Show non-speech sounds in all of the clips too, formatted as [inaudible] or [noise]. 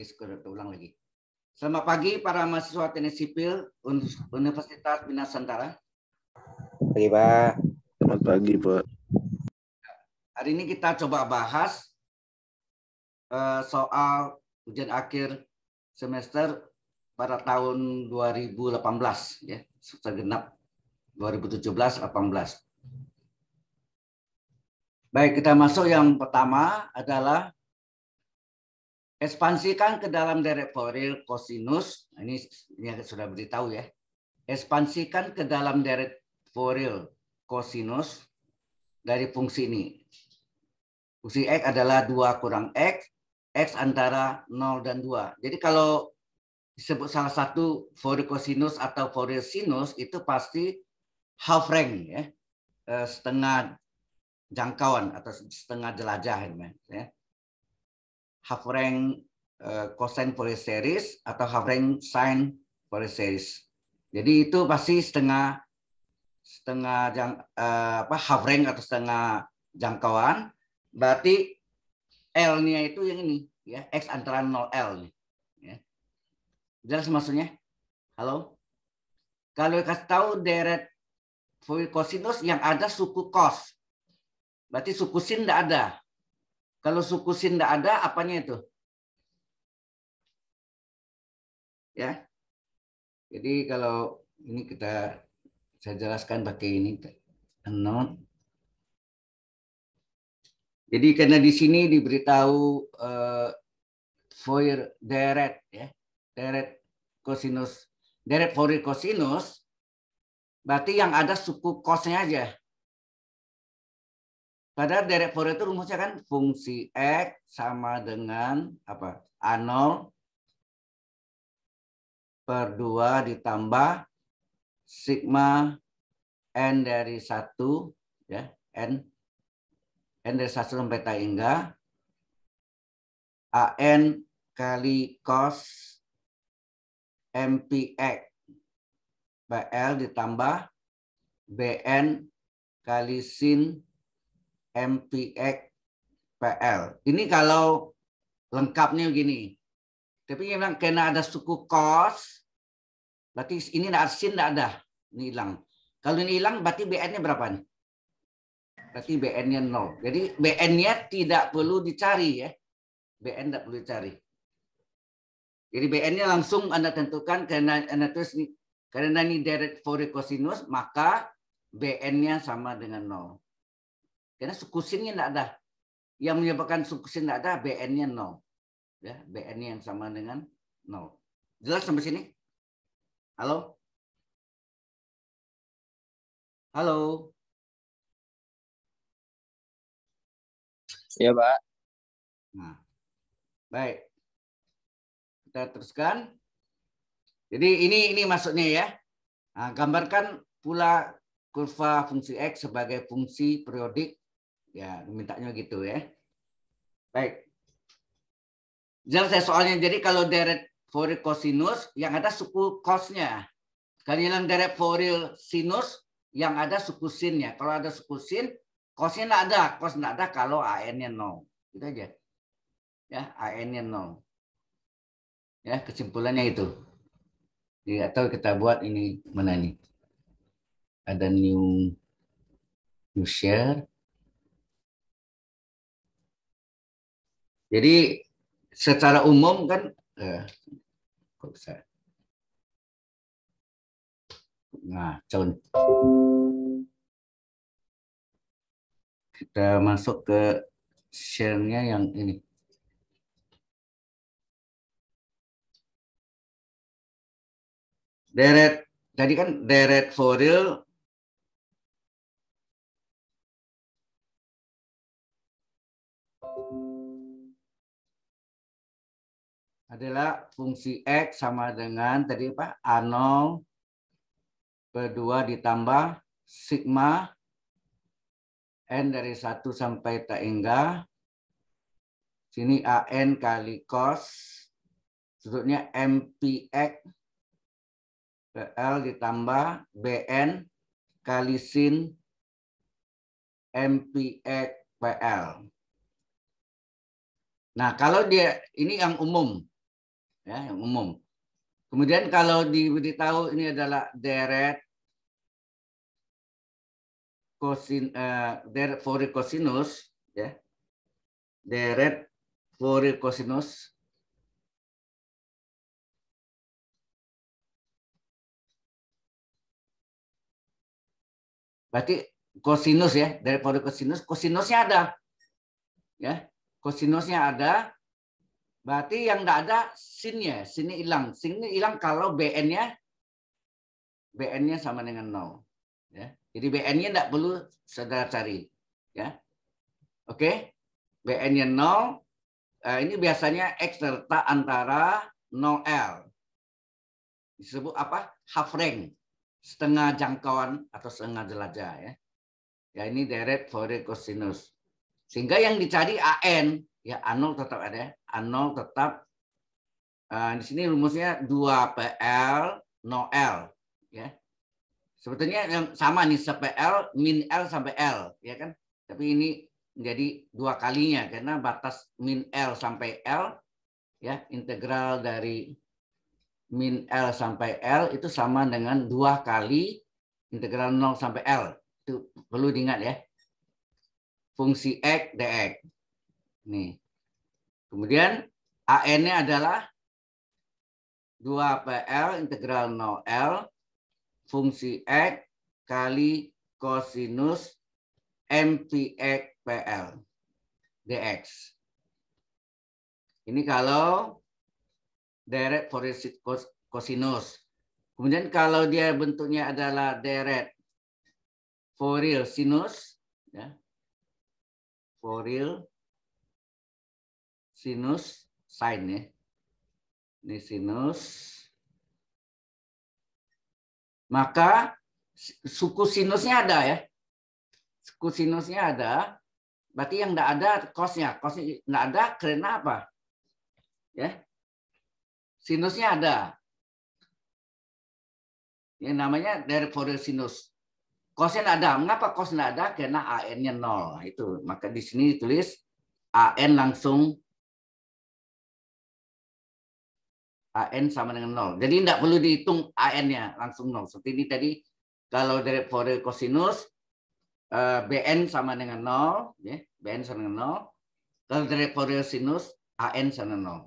Oke, ulang lagi. Selamat pagi para mahasiswa teknik sipil Universitas Santara. Pagi Pak. Selamat pagi Pak. Hari ini kita coba bahas uh, soal ujian akhir semester pada tahun 2018 ya, genap 2017-18. Baik, kita masuk yang pertama adalah Ekspansikan ke dalam deret foril kosinus. Nah, ini yang sudah beritahu ya. Ekspansikan ke dalam deret foril kosinus dari fungsi ini. Fungsi X adalah 2 kurang X. X antara 0 dan 2. Jadi kalau disebut salah satu Fourier kosinus atau Fourier sinus itu pasti half rank ya eh, setengah jangkauan atau setengah jelajah ya half rank uh, cosine series atau half rank sine series. Jadi itu pasti setengah setengah jang, eh, apa half rank atau setengah jangkauan. Berarti L-nya itu yang ini ya, x antara 0 L nih. Ya. Jelas maksudnya? Halo? Kalau kasih tahu deret kosinus yang ada suku cos. Berarti suku sin tidak ada. Kalau suku sin tidak ada, apanya itu? Ya. Jadi kalau ini kita saya jelaskan pakai ini not. Jadi karena di sini diberitahu uh, eh, foyer deret ya, deret kosinus, deret Fourier kosinus, berarti yang ada suku kosnya aja. Padahal derek Fourier itu rumusnya kan fungsi X sama dengan apa? A0 per 2 ditambah sigma N dari 1 ya, N N dari 1 sampai tak hingga AN kali cos MPX BL ditambah BN kali sin MPX PL. Ini kalau lengkapnya begini. Tapi dia bilang karena ada suku kos, berarti ini tidak sin tidak ada, ini hilang. Kalau ini hilang, berarti BN-nya berapa nih? Berarti BN-nya nol. Jadi BN-nya tidak perlu dicari ya. BN tidak perlu dicari. Jadi BN-nya langsung Anda tentukan karena Anda tulis ini, karena ini direct Fourier cosinus, maka BN-nya sama dengan nol. Karena sukusinnya tidak ada. Yang menyebabkan sukusin tidak ada, BN-nya nol. Ya, BN-nya yang sama dengan nol. Jelas sampai sini? Halo? Halo? Ya, Pak. Nah, baik. Kita teruskan. Jadi ini ini maksudnya ya. Nah, gambarkan pula kurva fungsi X sebagai fungsi periodik Ya, mintanya gitu ya. Baik. Jelas ya soalnya. Jadi kalau deret Fourier cosinus yang ada suku cosnya. Kalau deret Fourier sinus yang ada suku sinnya. Kalau ada suku sin, cosnya nggak ada. Cos nggak ada kalau an-nya nol. Itu aja. Ya, an-nya nol. Ya, kesimpulannya itu. Ya, atau kita buat ini mana nih? Ada new new share. Jadi secara umum kan eh, kok Nah, contoh kita masuk ke share-nya yang ini. Deret tadi kan deret for real adalah fungsi X sama dengan tadi apa? A0 per 2 ditambah sigma N dari 1 sampai tak hingga. Sini AN kali cos. Sebetulnya MPX L ditambah BN kali sin MPX PL. Nah, kalau dia ini yang umum, ya, yang umum. Kemudian kalau diberitahu ini adalah deret kosin uh, eh, deret kosinus ya. Deret kosinus Berarti kosinus ya, dari kosinus, kosinusnya ada. Ya, kosinusnya ada, Berarti yang tidak ada sinnya, sini hilang. Sini hilang kalau BN-nya BN-nya sama dengan 0. Ya. Jadi BN-nya tidak perlu saudara cari. Ya. Oke. BN-nya 0. Eh, ini biasanya X serta antara 0L. Disebut apa? Half range, Setengah jangkauan atau setengah jelajah. Ya, ya ini deret Fourier cosinus. Sehingga yang dicari AN ya A0 tetap ada ya. A0 tetap uh, di sini rumusnya 2PL no l ya. Sebetulnya yang sama nih sepl min L sampai L ya kan. Tapi ini menjadi dua kalinya karena batas min L sampai L ya integral dari min L sampai L itu sama dengan dua kali integral 0 sampai L. Itu perlu diingat ya. Fungsi X dx. Nih. Kemudian AN-nya adalah 2PL integral 0L fungsi X kali kosinus MPX PL dx. Ini kalau deret Fourier kosinus. Kemudian kalau dia bentuknya adalah deret Fourier sinus, ya. Fourier sinus sine ya. Ini sinus. Maka suku sinusnya ada ya. Suku sinusnya ada. Berarti yang tidak ada kosnya. Kosnya tidak ada karena apa? Ya. Sinusnya ada. Yang namanya dari Fourier sinus. Kosnya tidak ada. Mengapa kos tidak ada? Karena AN-nya nol. Itu. Maka di sini ditulis AN langsung AN sama dengan nol, Jadi tidak perlu dihitung AN-nya, langsung nol. Seperti ini tadi, kalau dari Fourier cosinus, eh, BN sama dengan nol, ya, BN sama dengan nol, Kalau dari Fourier sinus, AN sama dengan nol.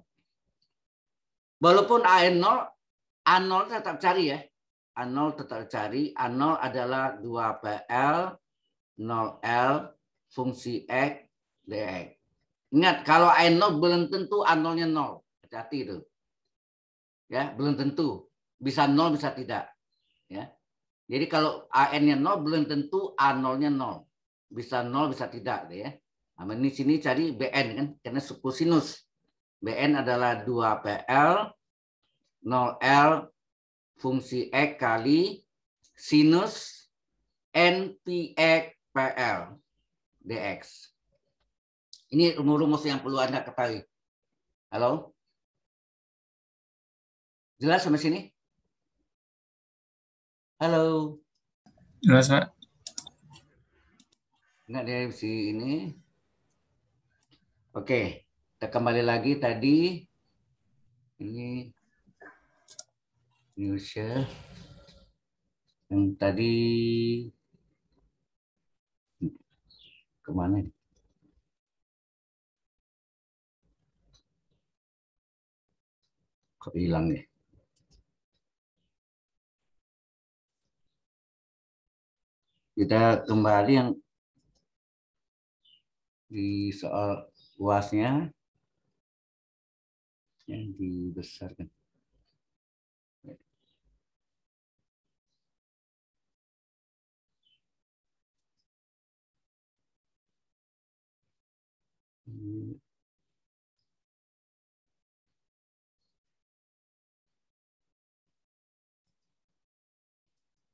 Walaupun AN nol, an nol tetap cari ya. an nol tetap cari. an nol adalah 2PL, nol l fungsi X, DX. Ingat, kalau an nol belum tentu an nolnya nol, 0 hati hati itu ya belum tentu bisa nol bisa tidak ya jadi kalau an-nya nol belum tentu a-nolnya nol bisa nol bisa tidak ya nah, ini sini cari bn kan karena suku sinus bn adalah 2 pl 0 l fungsi e kali sinus n pi e pl dx ini rumus-rumus yang perlu anda ketahui halo Jelas sampai sini? Halo. Jelas, Pak. Enggak deh si ini. Oke, kita kembali lagi tadi. Ini new share. Ya. Yang tadi kemana Kok hilang ya? kita kembali yang di soal luasnya yang dibesarkan.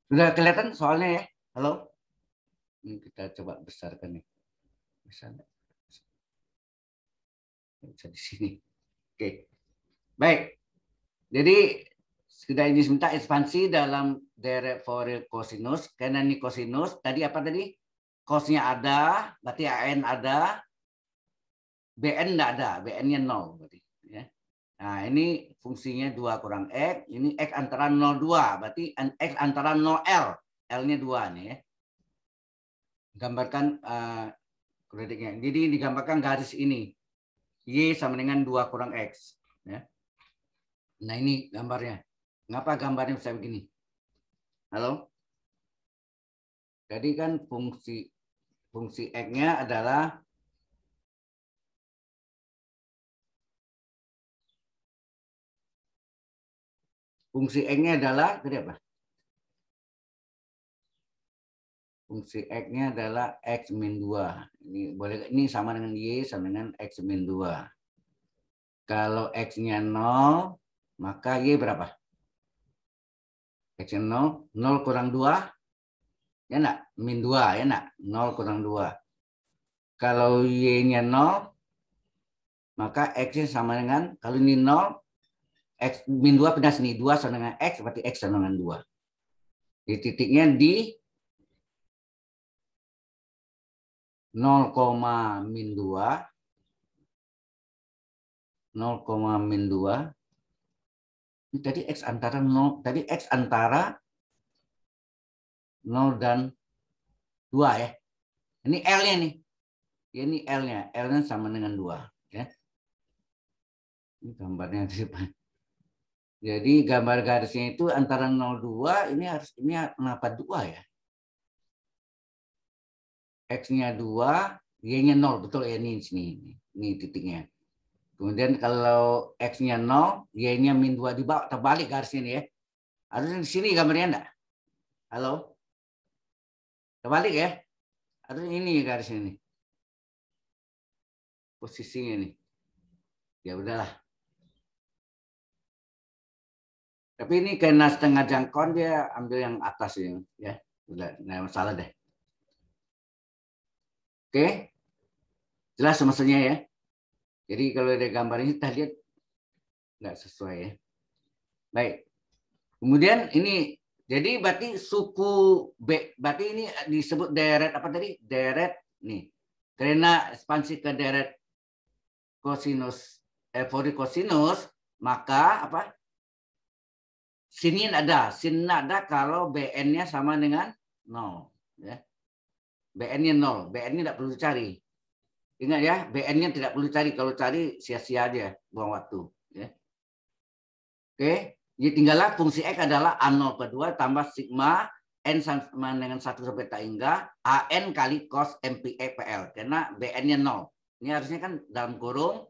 Sudah kelihatan soalnya ya? Halo? Ini hmm, kita coba besarkan nih. Bisa nggak? Bisa di sini. Oke. Baik. Jadi sudah ini minta ekspansi dalam deret Fourier cosinus, karena ini cosinus. Tadi apa tadi? Cosnya ada, berarti AN ada, BN tidak ada, BN-nya nol berarti. Ya. Nah, ini fungsinya dua kurang X, ini X antara nol dua berarti X antara nol l L-nya dua nih ya gambarkan uh, Jadi digambarkan garis ini. Y sama dengan dua kurang X. Ya. Nah ini gambarnya. Ngapa gambarnya bisa begini? Halo? Jadi kan fungsi fungsi X-nya adalah fungsi X-nya adalah tadi apa? fungsi X-nya adalah X min dua Ini, boleh, ini sama dengan Y sama dengan X min dua Kalau X-nya 0, maka Y berapa? X-nya nol 0 kurang dua ya enggak? Min dua ya enggak? 0 kurang dua Kalau Y-nya 0, maka X-nya sama dengan, kalau ini nol X min dua pindah sini. dua sama dengan X, berarti X sama dengan dua Di titiknya di 0, min 2. 0, min 2. jadi X antara 0, tadi X antara 0 dan 2 ya. Ini L-nya nih. Ini L-nya. L-nya sama dengan 2. Ya. Ini gambarnya. Jadi gambar garisnya itu antara 02 ini harus ini kenapa 2 ya? X-nya 2, Y-nya 0. Betul ya ini sini. Ini titiknya. Kemudian kalau X-nya 0, Y-nya min 2 di bawah. Terbalik garis ini ya. Harusnya di sini gambarnya enggak? Halo? Terbalik ya. Harusnya ini garis ini. Posisinya ini. Ya udahlah. Tapi ini kena setengah jangkauan dia ambil yang atas ini. Ya, udah, nah, masalah deh. Oke? Jelas maksudnya ya? Jadi kalau ada ini kita lihat nggak sesuai ya. Baik. Kemudian ini jadi berarti suku B berarti ini disebut deret apa tadi? Deret nih. Karena ekspansi ke deret kosinus euforik eh, kosinus maka apa? Sinin ada, sinin ada kalau BN-nya sama dengan 0 ya. BN-nya nol. BN-nya ya, tidak perlu cari. Ingat ya, BN-nya tidak perlu cari. Kalau cari sia-sia aja, buang waktu. Ya. Oke, jadi tinggallah fungsi X adalah A0 per 2 tambah sigma N sama dengan satu sampai tak hingga AN kali cos p e PL. Karena BN-nya nol. Ini harusnya kan dalam kurung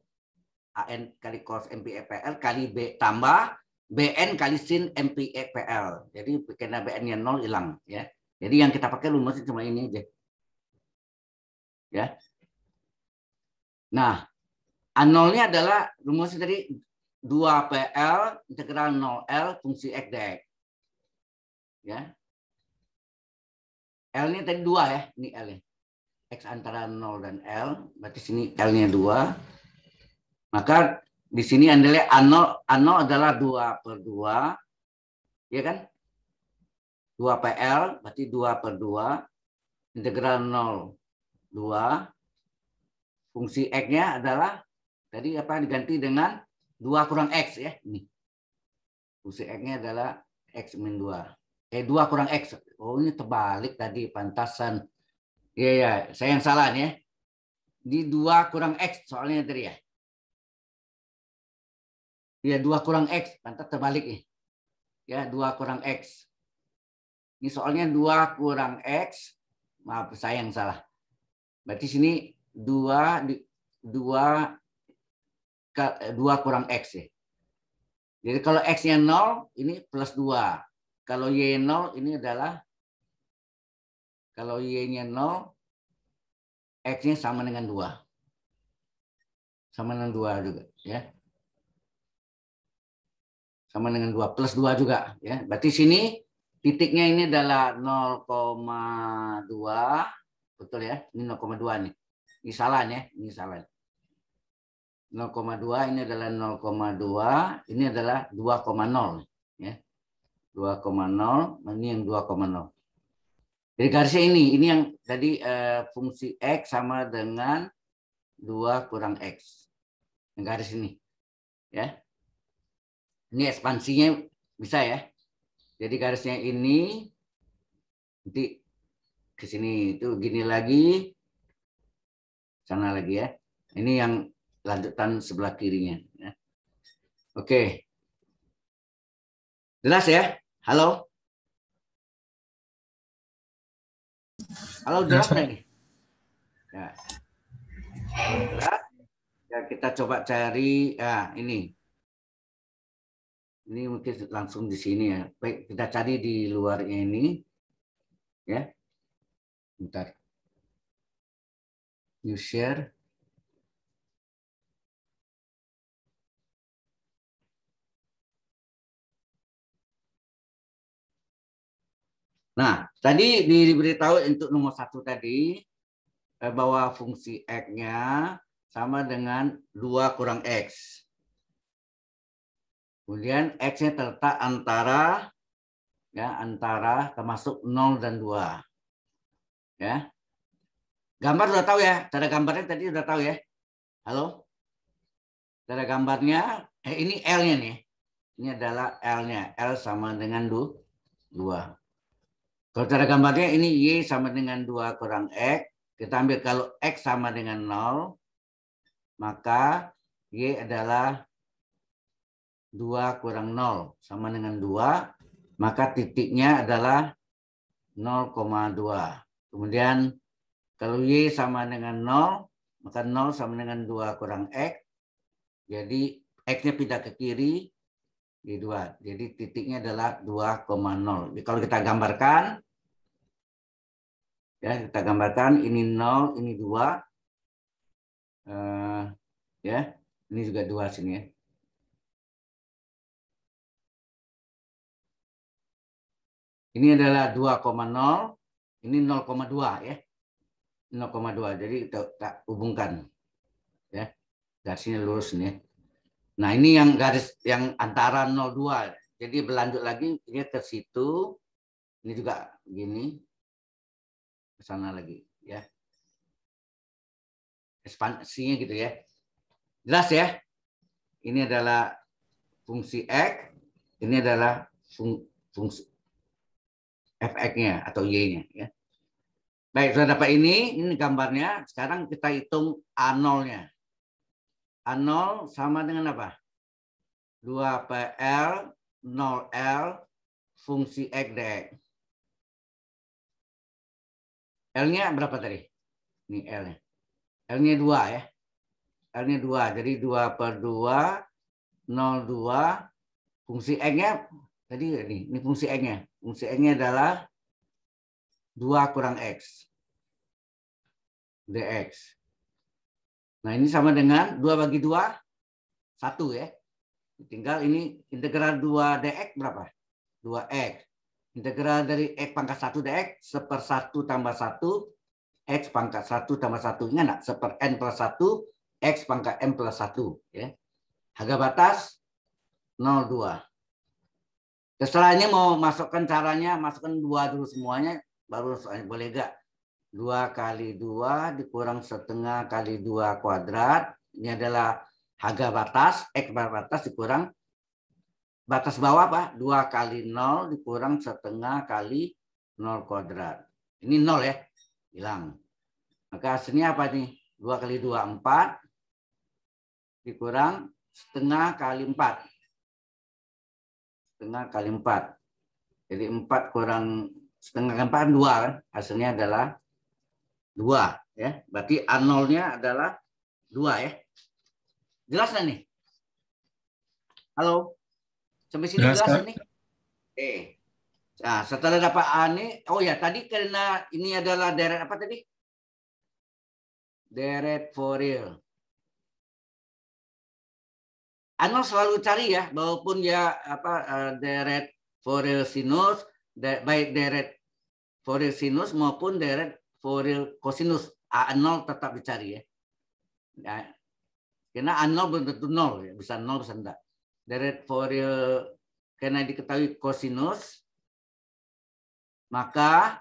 AN kali cos p e PL kali B tambah BN kali sin p e PL. Jadi karena BN-nya nol hilang. ya. Jadi yang kita pakai rumusnya cuma ini aja ya. Nah, nolnya adalah rumus tadi 2PL integral 0L fungsi x dx. Ya. L ini tadi 2 ya, ini L -nya. X antara 0 dan L, berarti sini L-nya 2. Maka di sini lihat A0, A0 adalah 2 per 2. Ya kan? 2 PL, berarti 2 per 2. Integral 0 2. Fungsi X-nya adalah tadi apa diganti dengan 2 kurang X ya. Ini. Fungsi X-nya adalah X min 2. Eh 2 kurang X. Oh ini terbalik tadi pantasan. Iya yeah, ya, yeah. saya yang salah nih ya. Di 2 kurang X soalnya tadi ya. Ya, 2 kurang X. pantas terbalik nih. Ya, 2 kurang X. Ini soalnya 2 kurang X. Maaf, saya yang salah. Berarti sini 2 2 2 kurang X ya. Jadi kalau X-nya 0, ini plus 2. Kalau Y 0, ini adalah kalau Y-nya 0, X-nya sama dengan 2. Sama dengan 2 juga. ya Sama dengan 2. Plus 2 juga. ya Berarti sini titiknya ini adalah 0,2 Betul ya? Ini 0,2 nih. Ini salah ya, ini salah. 0,2 ini adalah 0,2, ini adalah 2,0 ya. 2,0, ini yang 2,0. Jadi garisnya ini, ini yang tadi uh, fungsi X sama dengan 2 kurang X. Yang garis ini. ya. Ini ekspansinya bisa ya. Jadi garisnya ini nanti ke sini itu gini lagi sana lagi ya ini yang lanjutan sebelah kirinya ya. oke jelas ya halo halo jelas nih ya. ya kita coba cari ya ini ini mungkin langsung di sini ya baik kita cari di luar ini ya Bentar. New share. Nah, tadi diberitahu untuk nomor satu tadi eh, bahwa fungsi X-nya sama dengan 2 kurang X. Kemudian X-nya terletak antara ya antara termasuk 0 dan 2. Ya. Gambar sudah tahu ya, cara gambarnya tadi sudah tahu ya. Halo? Cara gambarnya, eh, ini L-nya nih. Ini adalah L-nya. L sama dengan 2. Kalau cara gambarnya ini Y sama dengan 2 kurang X. Kita ambil kalau X sama dengan 0, maka Y adalah 2 kurang 0 sama dengan 2, maka titiknya adalah 0,2. Kemudian kalau Y sama dengan 0, maka 0 sama dengan 2 kurang X. Jadi X-nya pindah ke kiri di 2. Jadi titiknya adalah 2,0. kalau kita gambarkan, ya kita gambarkan ini 0, ini 2. Uh, eh, ya, ini juga 2 sini ya. Ini adalah 2,0 ini 0,2 ya. 0,2. Jadi kita tak hubungkan. Ya. Garisnya lurus nih. Ya. Nah, ini yang garis yang antara 02. Jadi berlanjut lagi ini ke situ. Ini juga gini. Ke sana lagi, ya. Ekspansinya gitu ya. Jelas ya? Ini adalah fungsi X, ini adalah fungsi FX-nya atau Y-nya. Ya. Baik, sudah dapat ini. Ini gambarnya. Sekarang kita hitung A0-nya. A0 sama dengan apa? 2PL, 0L, fungsi X dx. L-nya berapa tadi? Ini L-nya. L-nya 2 ya. L-nya 2. Jadi 2 per 2, 0, 2. Fungsi X-nya, tadi ini, ini fungsi X-nya. Fungsi N-nya adalah 2 kurang X. DX. Nah ini sama dengan 2 bagi 2, 1 ya. Tinggal ini integral 2 DX berapa? 2X. Integral dari X pangkat 1 DX, seper 1 tambah 1, X pangkat 1 tambah 1. Ingat nggak? Seper N plus 1, X pangkat M plus 1. Ya. Harga batas 0,2 ini mau masukkan caranya, masukkan dua dulu semuanya, baru boleh gak? Dua kali dua dikurang setengah kali dua kuadrat. Ini adalah harga batas, X eh, batas dikurang batas bawah apa Dua kali nol dikurang setengah kali nol kuadrat. Ini nol ya, hilang. Maka hasilnya apa nih? Dua kali dua, empat. Dikurang setengah kali empat setengah kali empat Jadi empat kurang setengah kali empat kan dua kan? Hasilnya adalah dua ya. Berarti a nolnya adalah dua ya. Jelas nih? Halo. Sampai sini jelas, jelas nih? Oke. Nah, setelah dapat A nih, oh ya tadi karena ini adalah deret apa tadi? Deret Fourier. Arnold selalu cari ya, walaupun ya apa uh, deret foril sinus, de, baik deret foril sinus maupun deret foril kosinus, A0 tetap dicari ya. ya. Karena A0 belum tentu nol, ya. bisa nol bisa enggak. Deret foril, karena diketahui kosinus, maka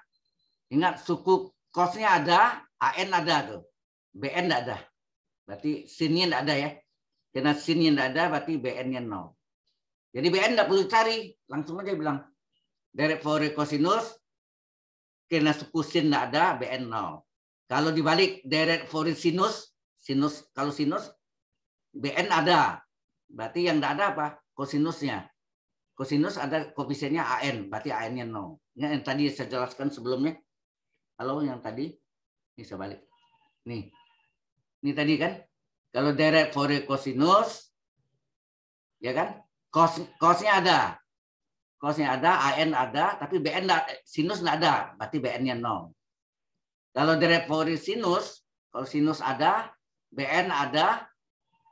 ingat suku kosnya ada, AN ada tuh, BN enggak ada. Berarti sinnya enggak ada ya. Karena sin yang tidak ada, berarti BN-nya nol. Jadi BN tidak perlu cari. Langsung aja bilang, direct Fourier cosinus, karena suku sin tidak ada, BN nol. Kalau dibalik, direct Fourier sinus, sinus kalau sinus, BN ada. Berarti yang tidak ada apa? Kosinusnya. Kosinus ada koefisiennya AN, berarti AN-nya nol. Yang tadi saya jelaskan sebelumnya. kalau yang tadi. Ini saya balik. Nih. Ini tadi kan? Kalau derek Fourier kosinus, ya kan? Kos, kosnya ada. Kosnya ada, AN ada, tapi BN tidak sinus tidak ada. Berarti BN-nya nol. Kalau derek Fourier sinus, kalau sinus ada, BN ada,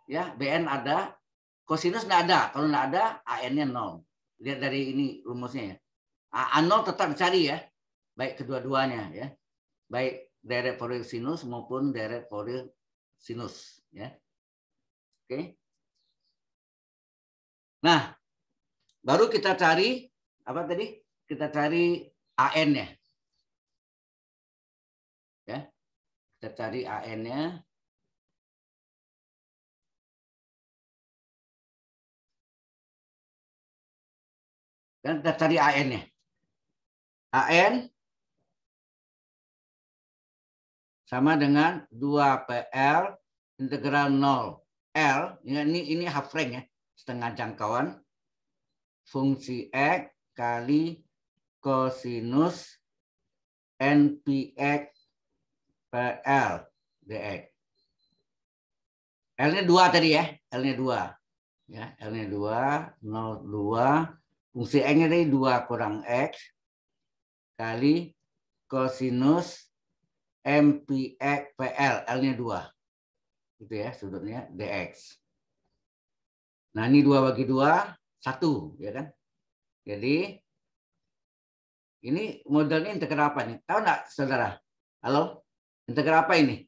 ya BN ada, kosinus tidak ada. Kalau tidak ada, AN-nya nol. Lihat dari ini rumusnya ya. A0 tetap cari ya. Baik kedua-duanya ya. Baik derek Fourier sinus maupun derek Fourier sinus ya. Oke. Nah, baru kita cari apa tadi? Kita cari AN ya. Ya. Kita cari AN-nya. Dan kita cari AN-nya. AN sama dengan 2PL integral 0 L. Ya, ini ini half rank ya, setengah jangkauan. Fungsi X kali kosinus NPX PL DX. L-nya 2 tadi ya, L-nya 2. Ya, L-nya 2, 0, 2. Fungsi X-nya tadi 2 kurang X kali kosinus MPPL e L-nya 2. Gitu ya sudutnya DX. Nah ini dua bagi dua satu ya kan. Jadi ini modelnya integral apa nih? Tahu nggak saudara? Halo? Integral apa ini?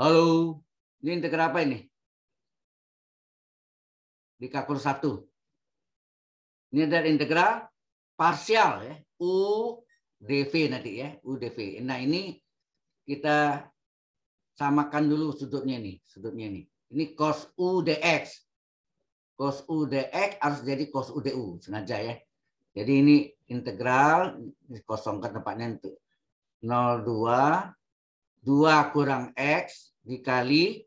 Halo? Ini integral apa ini? Di kakur satu Ini adalah integral parsial ya. U DV nanti ya, UDV. Nah ini kita samakan dulu sudutnya nih, sudutnya nih. Ini cos udx dx. Cos U harus jadi cos udu sengaja ya. Jadi ini integral, kosong ke tempatnya untuk 02, 2 kurang X dikali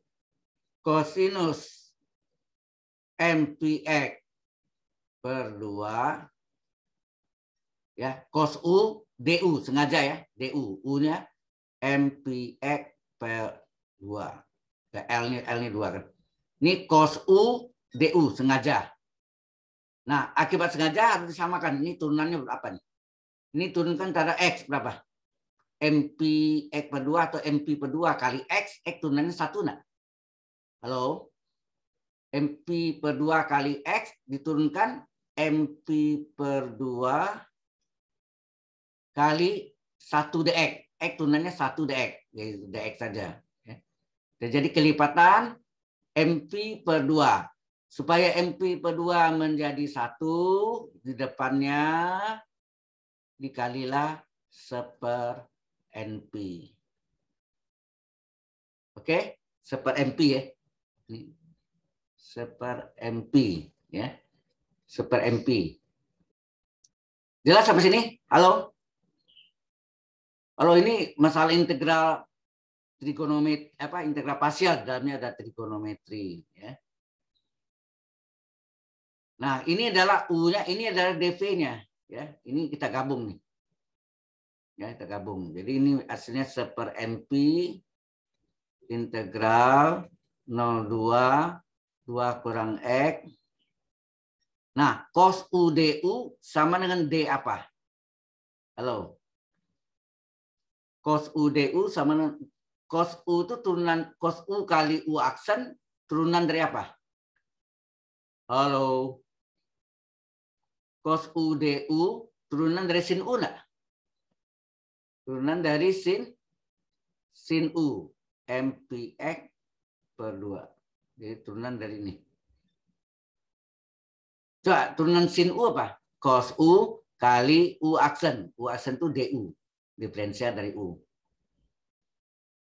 kosinus m x per 2, ya, cos U DU sengaja ya, DU. U-nya MPX pl 2. L-nya L-nya 2 kan. Ini cos U DU sengaja. Nah, akibat sengaja harus disamakan. Ini turunannya berapa nih? Ini turunkan tanda X berapa? MP X per 2 atau MP per 2 kali X, X turunannya 1 nah. Halo? MP per 2 kali X diturunkan MP per 2 kali 1 dx. X tunanya 1 dx. Jadi ya, dx saja. Ya. Jadi kelipatan MP per 2. Supaya MP per 2 menjadi 1, di depannya dikalilah seper NP. Oke, seper MP ya. Ini seper MP ya. Seper MP. Jelas sampai sini? Halo? Kalau ini masalah integral trigonometri apa integral pasial dalamnya ada trigonometri ya. Nah, ini adalah U-nya, ini adalah DV-nya ya. Ini kita gabung nih. Ya, kita gabung. Jadi ini hasilnya seper MP integral 02 2 kurang X. Nah, cos U DU sama dengan D apa? Halo cos u du sama cos u itu turunan cos u kali u aksen turunan dari apa? Halo. Cos u du turunan dari sin u enggak? Turunan dari sin sin u mpx per 2. Jadi turunan dari ini. Coba turunan sin u apa? Cos u kali u aksen. U aksen itu du diferensial dari U.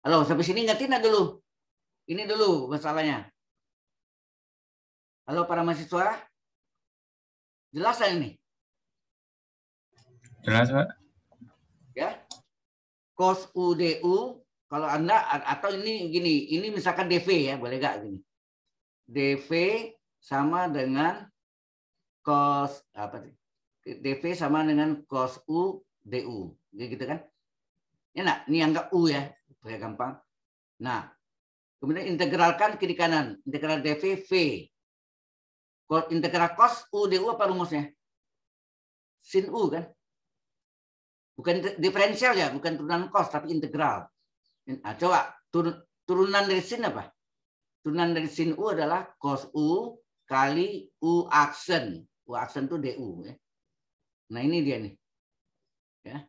Halo, sampai sini nggak tidak dulu? Ini dulu masalahnya. Halo para mahasiswa? Jelas ini? Jelas, Pak. Ya. Cos U DU kalau Anda atau ini gini, ini misalkan DV ya, boleh nggak gini? DV sama dengan cos apa sih? DV sama dengan cos U DU. Gitu kan? Ya nak, ini anggap U ya, supaya gampang. Nah, kemudian integralkan kiri kanan. Integral dv, V. Kalau integral cos U du apa rumusnya? Sin U kan? Bukan diferensial ya, bukan turunan cos, tapi integral. Nah, coba turunan dari sin apa? Turunan dari sin U adalah cos U kali U aksen. U aksen itu du. Ya. Nah ini dia nih. Ya.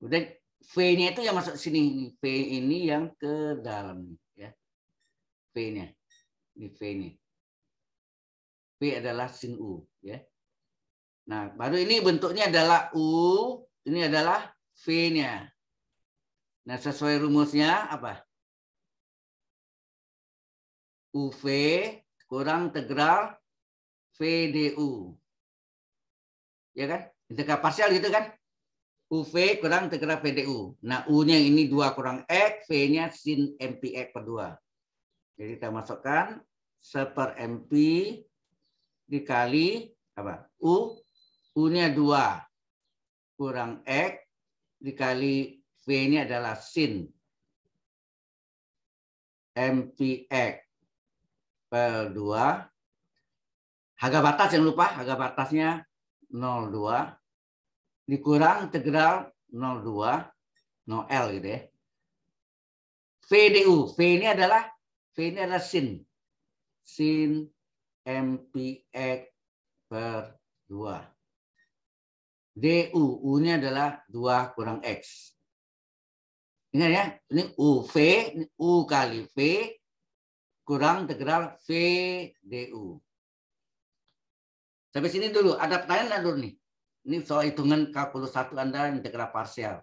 Kemudian V-nya itu yang masuk sini ini V ini yang ke dalam ya. V-nya. Ini V ini. V adalah sin U ya. Nah, baru ini bentuknya adalah U, ini adalah V-nya. Nah, sesuai rumusnya apa? UV kurang integral VDU. Ya kan? Integral parsial gitu kan? UV kurang terkena VDU. Nah, U-nya ini 2 kurang X, V-nya sin MPX per 2. Jadi kita masukkan 1 per MP dikali apa? U, U-nya 2 kurang X dikali V-nya adalah sin MPX per 2. Harga batas yang lupa, harga batasnya 02 dikurang integral 02 0L gitu ya. VDU, V ini adalah V ini adalah sin. Sin MPX per 2. DU, U ini adalah 2 kurang X. Ingat ya, ini UV, ini U kali V, kurang integral VDU Sampai sini dulu, ada pertanyaan nggak dulu nih? Ini soal hitungan kalkulus satu Anda integral parsial.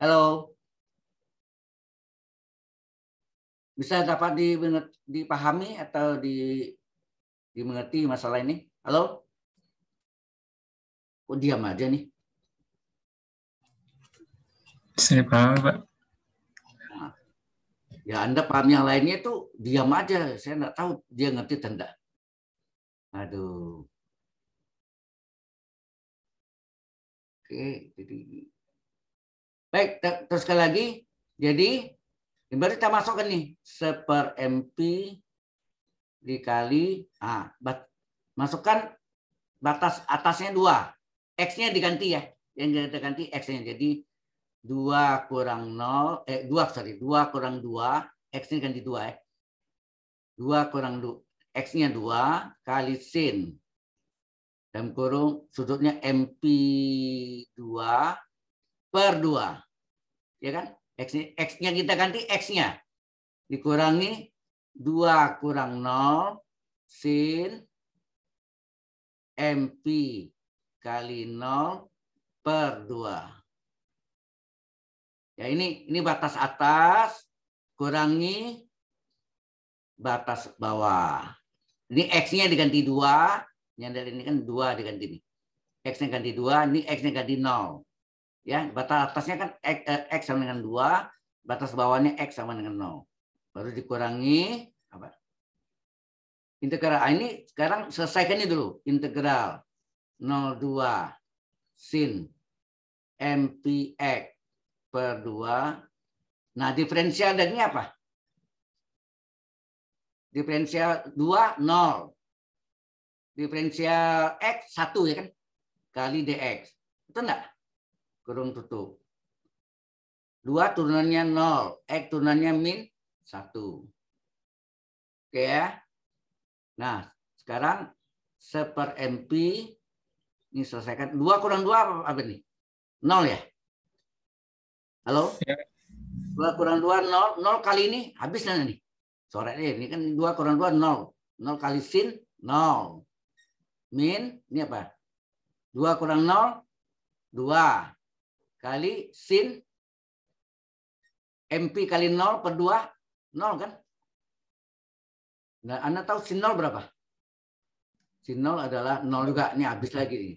Halo. Bisa dapat dipahami atau di, dimengerti masalah ini? Halo? Kok diam aja nih? Saya paham, Pak. Nah, ya Anda paham yang lainnya itu diam aja. Saya nggak tahu dia ngerti tanda. Aduh. Oke, jadi baik terus sekali lagi. Jadi berarti kita masukkan nih seper mp dikali ah bat, masukkan batas atasnya dua, x-nya diganti ya, yang diganti x-nya jadi dua kurang nol eh dua sorry dua kurang dua x-nya ganti dua ya, dua kurang dua x-nya dua kali sin M kurung sudutnya MP2 per 2. Ya kan? X-nya kita ganti X-nya. Dikurangi 2 kurang 0 sin MP kali 0 per 2. Ya ini ini batas atas kurangi batas bawah. Ini X-nya diganti 2, dari ini kan dua diganti ini X nya ganti dua, ini X nya ganti nol. Ya, batas atasnya kan X, eh, X sama dengan dua, batas bawahnya X sama dengan nol. Baru dikurangi apa? Integral. Ah, ini sekarang selesaikan ini dulu. Integral 02 sin MPX per 2. Nah, diferensial dari ini apa? Diferensial 2, 0 diferensial x satu ya kan kali dx itu enggak kurung tutup dua turunannya nol x turunannya min satu oke ya nah sekarang seper mp ini selesaikan dua kurang dua apa nih nol ya halo ya. dua kurang dua nol nol kali ini habis nih sore ini kan dua kurang dua nol nol kali sin nol min ini apa? 2 kurang 0 2 kali sin MP kali 0 per 2 0 kan? Nah, Anda tahu sin 0 berapa? Sin 0 adalah 0 juga. Ini habis lagi. Nih.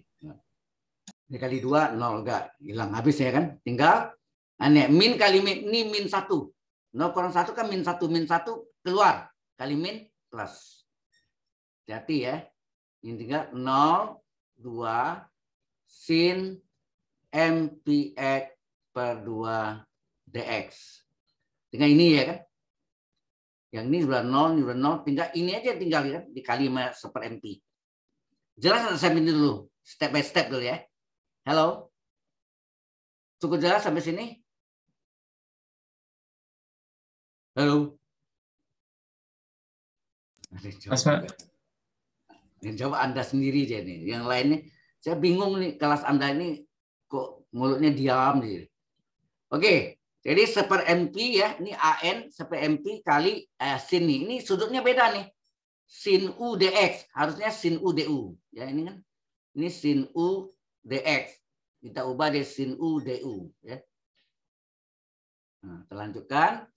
Ini kali 2 0 juga. Hilang habis ya kan? Tinggal aneh min kali min ini min 1. 0 kurang 1 kan min 1 min 1 keluar. Kali min plus. Hati-hati ya. 0, 0,2 sin MPX per 2 DX. Tinggal ini ya kan? Yang ini sudah 0, ini sudah 0. Tinggal ini aja tinggal ya, dikali sama seper MP. Jelas saya pindah dulu. Step by step dulu ya. Halo? Cukup jelas sampai sini? Halo? Mas Mas. Yang jawab Anda sendiri aja nih. Yang lainnya, saya bingung nih kelas Anda ini kok mulutnya diam nih. Oke, jadi seper MP ya, ini AN seper MP kali eh, sin nih. Ini sudutnya beda nih. Sin U DX, harusnya sin U DU. Ya ini kan, ini sin U DX. Kita ubah deh sin U DU. Ya. Nah, kita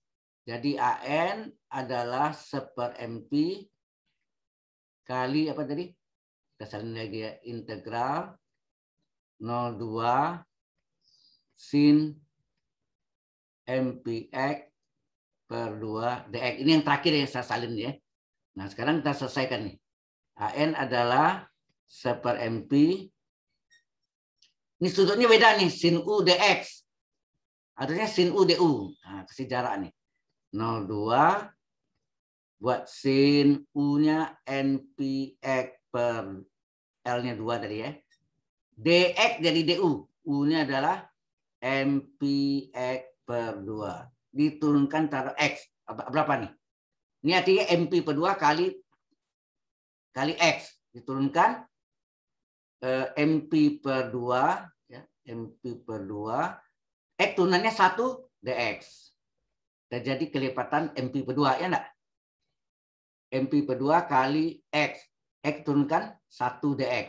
Jadi AN adalah seper MP kali apa tadi? Kesalin lagi ya. Integral 02 sin MPX per 2 DX. Ini yang terakhir yang saya salin ya. Nah sekarang kita selesaikan nih. AN adalah seper MP. Ini sudutnya beda nih. Sin U DX. Artinya sin U DU. Nah, kesejarah nih. 02 buat sin U-nya NPX per L-nya dua tadi ya. DX jadi DU. U-nya adalah MPX per dua Diturunkan taruh X. Berapa nih? Ini artinya MP per dua kali kali X. Diturunkan eh, MP per dua Ya, MP per dua X turunannya satu DX. Dan jadi kelipatan MP per dua Ya enggak? MP per 2 kali X. X turunkan 1 DX.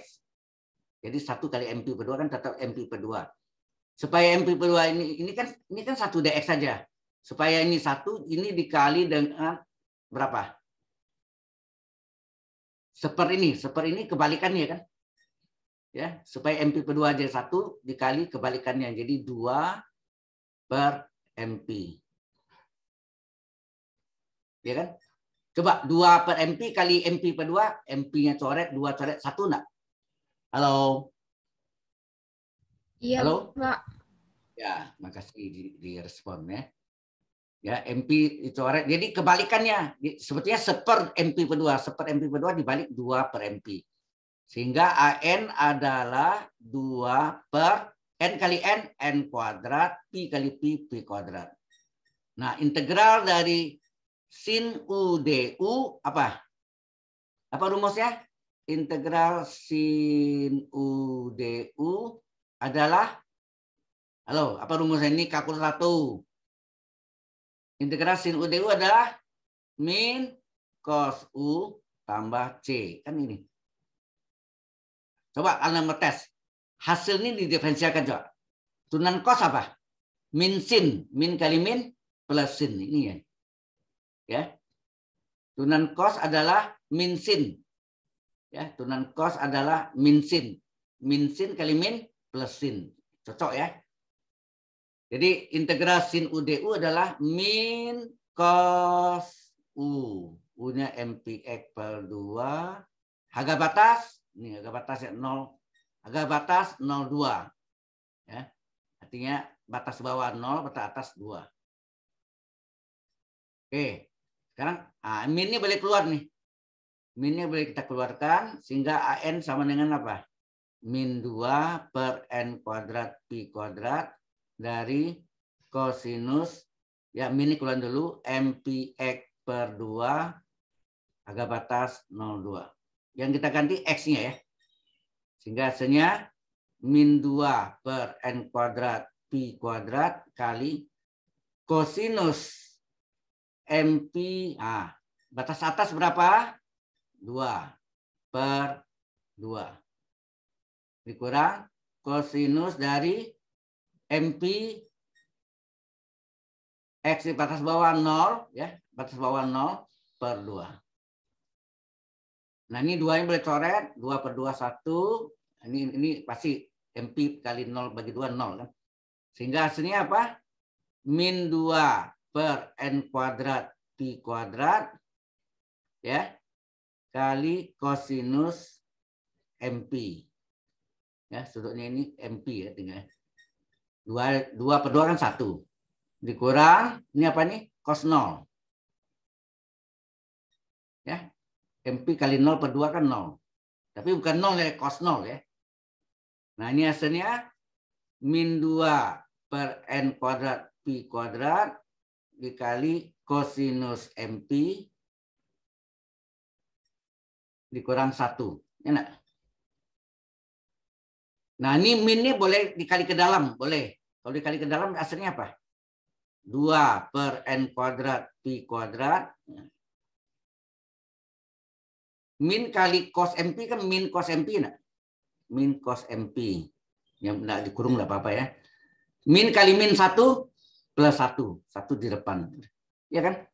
Jadi 1 kali MP per 2 kan tetap MP per 2. Supaya MP per 2 ini, ini kan ini kan 1 DX saja. Supaya ini satu ini dikali dengan berapa? Seper ini. Seper ini kebalikannya kan. Ya, supaya MP per 2 jadi 1 dikali kebalikannya. Jadi 2 per MP. Ya kan? Coba 2 per MP kali MP per 2, MP-nya coret, 2 coret, 1 enggak? Halo? Iya, Halo? Pak. Ya, makasih di, di respon ya. Ya, MP dicoret. Jadi kebalikannya, sepertinya seper MP per 2, seper MP per 2 dibalik 2 per MP. Sehingga AN adalah 2 per N kali N, N kuadrat, P kali P, P kuadrat. Nah, integral dari sin u du apa? Apa rumusnya? Integral sin u du adalah Halo, apa rumusnya ini kalkulus satu? Integral sin u du adalah min cos u tambah c. Kan ini. Coba kalian ngetes. Hasil ini didifferensialkan coba. Tunan cos apa? Min sin. Min kali min plus sin. Ini ya ya tunan kos adalah minsin ya tunan kos adalah minsin minsin kali min plus sin cocok ya jadi integral sin UDU adalah min kos U. U-nya MPX per 2. Harga batas, ini harga batas ya 0. Harga batas 0,2. Ya. Artinya batas bawah 0, batas atas 2. Oke. Sekarang ah, ini boleh keluar nih. min ini boleh kita keluarkan sehingga AN sama dengan apa? Min 2 per N kuadrat Pi kuadrat dari kosinus ya min ini keluar dulu MPX per 2 agak batas 02. Yang kita ganti X-nya ya. Sehingga hasilnya min 2 per N kuadrat Pi kuadrat kali kosinus MPA. Ah, batas atas berapa? 2 per 2. Dikurang kosinus dari MP X di batas bawah 0, ya, batas bawah 0 per 2. Nah ini 2 yang boleh coret, 2 per 2, 1. Ini, ini pasti MP kali 0 bagi 2, 0 kan. Sehingga hasilnya apa? Min 2 per n kuadrat pi kuadrat ya kali kosinus mp ya sudutnya ini mp ya tinggal dua dua per dua kan satu dikurang ini apa nih cos nol ya mp kali nol per dua kan nol tapi bukan nol ya cos nol ya nah ini hasilnya min dua per n kuadrat pi kuadrat dikali kosinus MP dikurang satu. Ya enak. Nah ini min minnya boleh dikali ke dalam, boleh. Kalau dikali ke dalam hasilnya apa? 2 per n kuadrat pi kuadrat. Min kali cos MP kan min cos MP enak. Min cos MP. Yang enggak dikurung enggak apa-apa ya. Min kali min satu plus satu satu di depan. Ya kan?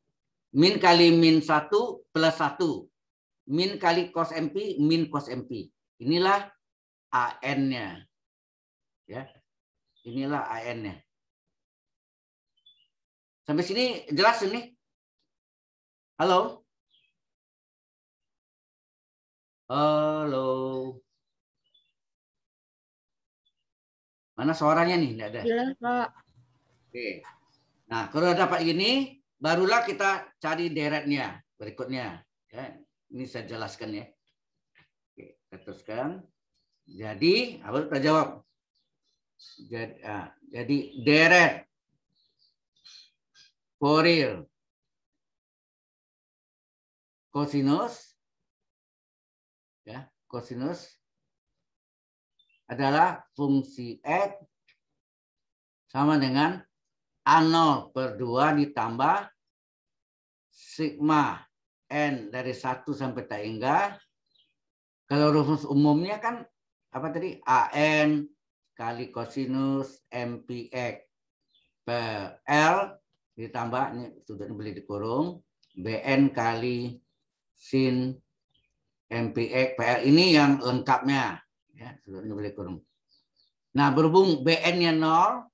Min kali min satu plus satu Min kali cos MP, min cos MP. Inilah AN-nya. Ya. Inilah AN-nya. Sampai sini jelas ini? Halo? Halo? Mana suaranya nih? tidak ada. Jelas, Pak. Oke. Nah, kalau dapat ini, barulah kita cari deretnya berikutnya. Ya, ini saya jelaskan ya. Oke, kita teruskan. Jadi, apa kita jawab? Jadi, ah, jadi deret foril kosinus ya kosinus adalah fungsi x sama dengan A0 per 2 ditambah sigma N dari 1 sampai tak hingga. Kalau rumus umumnya kan apa tadi? AN kali kosinus MPX per L ditambah, ini sudah dibeli di kurung, BN kali sin MPX PL ini yang lengkapnya ya sudah beli kurung. Nah berhubung BN-nya nol,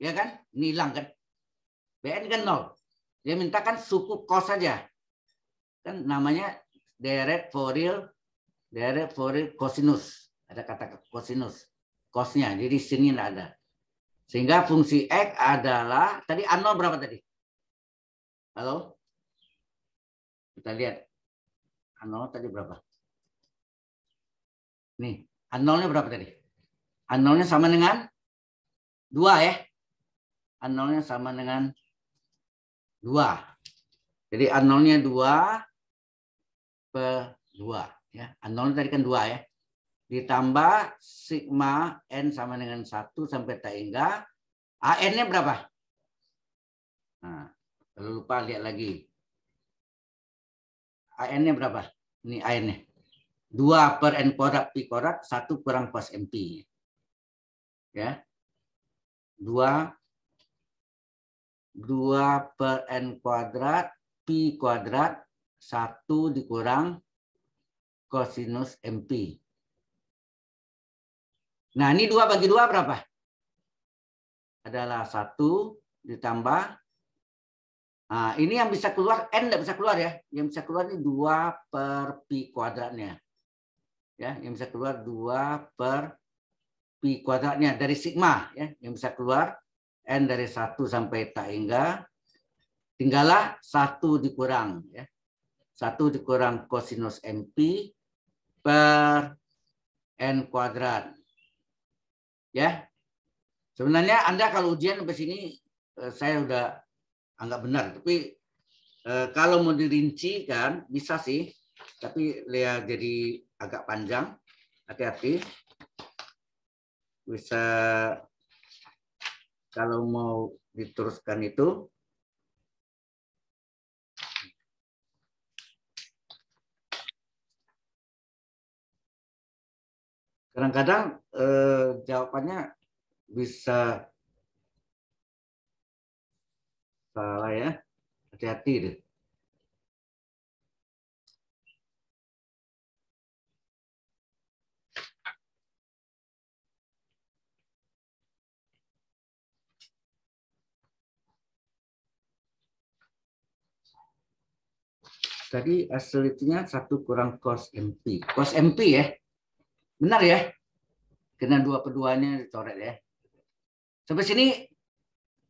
ya kan? Ini hilang kan? BN kan nol. Dia minta kan suku kos saja. Kan namanya deret foril deret foril kosinus. Ada kata kosinus. Kosnya. Jadi sini tidak ada. Sehingga fungsi X adalah tadi A0 berapa tadi? Halo? Kita lihat. A0 tadi berapa? Nih, A0-nya berapa tadi? A0-nya sama dengan 2 ya. A nolnya sama dengan 2. Jadi A nolnya 2 per 2. Ya. A Nolnya tadi kan 2 ya. Ditambah sigma N sama dengan 1 sampai tak hingga. AN-nya berapa? Nah, kalau lupa lihat lagi. AN-nya berapa? Ini AN-nya. 2 per N kodak P kodak, 1 kurang cos MP. Ya. 2 2 per N kuadrat, Pi kuadrat, 1 dikurang kosinus MP. Nah, ini 2 bagi 2 berapa? Adalah 1 ditambah. Nah, ini yang bisa keluar, N tidak bisa keluar ya. Yang bisa keluar ini 2 per Pi kuadratnya. Ya, yang bisa keluar 2 per Pi kuadratnya dari sigma. ya Yang bisa keluar n dari 1 sampai tak hingga tinggallah 1 dikurang ya. 1 dikurang kosinus np per n kuadrat. Ya. Sebenarnya Anda kalau ujian sampai sini eh, saya sudah anggap benar, tapi eh, kalau mau dirinci kan bisa sih, tapi Lea ya jadi agak panjang. Hati-hati. Bisa kalau mau diteruskan itu kadang-kadang eh, jawabannya bisa salah ya hati-hati deh Tadi aslinya satu kurang cos MP. Cos MP ya. Benar ya? Kena dua keduanya dicoret ya. Sampai sini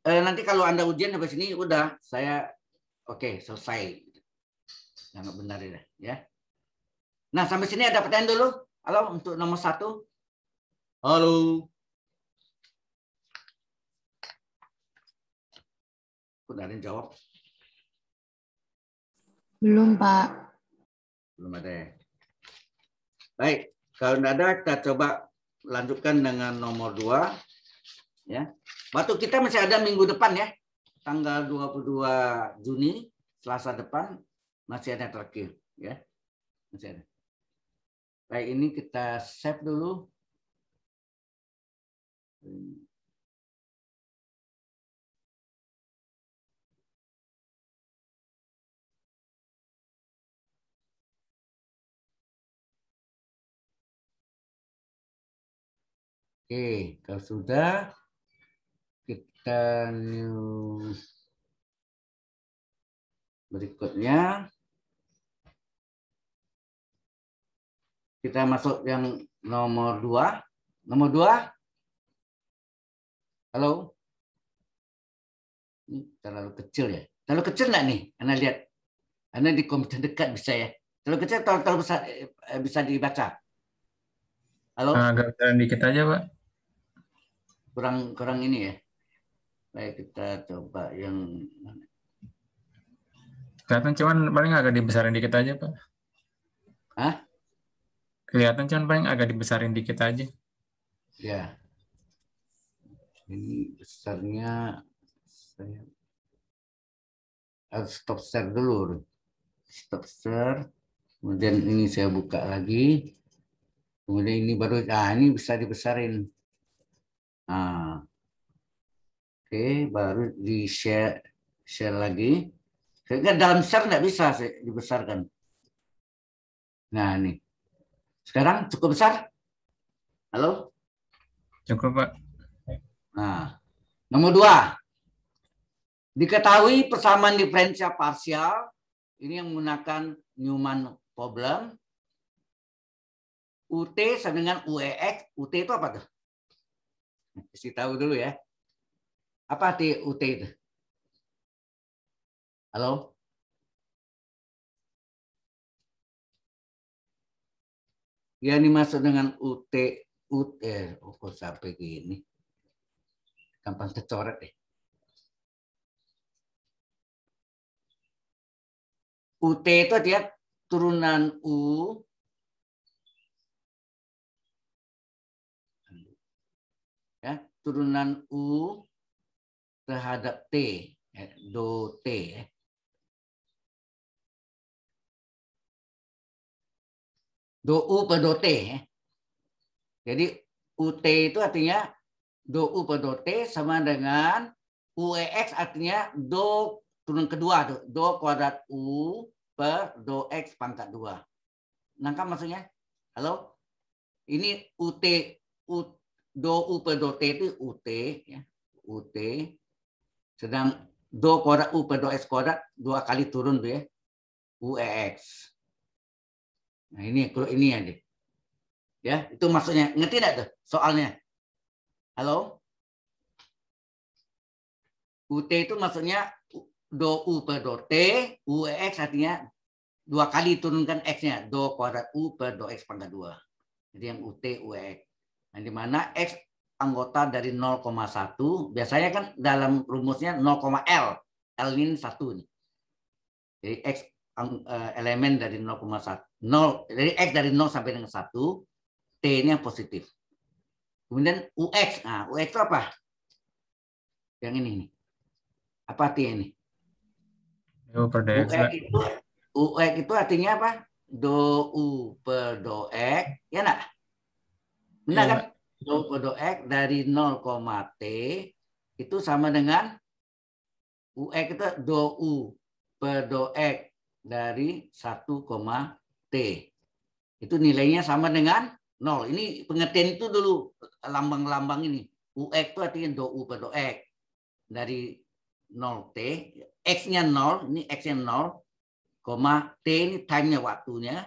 eh, nanti kalau Anda ujian sampai sini udah saya oke okay, selesai. Yang benar ya, ya. Nah, sampai sini ada pertanyaan dulu. Halo untuk nomor satu. Halo. Udah ada yang jawab. Belum, Pak. Belum ada ya. Baik, kalau tidak ada kita coba lanjutkan dengan nomor dua Ya. batu kita masih ada minggu depan ya. Tanggal 22 Juni, Selasa depan masih ada terakhir ya. Masih ada. Baik, ini kita save dulu. Ini. Oke, kalau sudah kita news berikutnya kita masuk yang nomor dua. Nomor dua. Halo. Ini terlalu kecil ya. Terlalu kecil nggak nih? Anda lihat. Anda di komputer dekat bisa ya. Terlalu kecil atau terlalu besar eh, bisa dibaca? Halo. Ah, agak sedikit dikit aja, Pak kurang kurang ini ya. Baik kita coba yang kelihatan cuman paling agak dibesarin dikit aja pak. Hah? Kelihatan cuman paling agak dibesarin dikit aja. Ya. Ini besarnya saya harus stop share dulu. Stop share. Kemudian ini saya buka lagi. Kemudian ini baru, ah ini bisa dibesarin. Ah. oke, baru di share share lagi. Sehingga kan dalam share nggak bisa sih dibesarkan. Nah, ini. Sekarang cukup besar? Halo? Cukup, Pak. Nah, nomor dua. Diketahui persamaan diferensial parsial ini yang menggunakan Newman problem. UT sama dengan UEX. UT itu apa tuh? Kasih tahu dulu ya. Apa UT itu? Halo? Ya ini masuk dengan UT UT eh, oh, kok sampai gini. Gampang tercoret deh. UT itu dia turunan U turunan U terhadap T, eh, do T. Eh. Do U per do T. Eh. Jadi UT itu artinya do U per do T sama dengan UEX artinya do turun kedua, do, do kuadrat U per do X pangkat 2. Nangkap maksudnya? Halo? Ini UT, UT do u per do t itu ut ya ut sedang do kuadrat u per do s kuadrat dua kali turun tuh ya e x nah ini kalau ini ya deh ya itu maksudnya ngerti tidak tuh soalnya halo ut itu maksudnya do u per do t ux artinya dua kali turunkan x-nya do kuadrat u per do x pangkat dua jadi yang ut e x Nah, di mana X anggota dari 0,1, biasanya kan dalam rumusnya 0,L. L ini satu nih. Jadi X eh, elemen dari 0,1. 0, jadi X dari 0 sampai dengan 1, T ini yang positif. Kemudian UX. Nah, UX itu apa? Yang ini nih. Apa T ini? UX itu, UX itu artinya apa? Do U per do X. Ya enggak? Benar ya, kan? Nol kode X dari 0, T itu sama dengan UX itu do U per do X dari 1, T. Itu nilainya sama dengan 0. Ini pengertian itu dulu lambang-lambang ini. UX itu artinya do U per do X. Dari 0 T, X-nya 0, ini X-nya 0, T ini time-nya waktunya,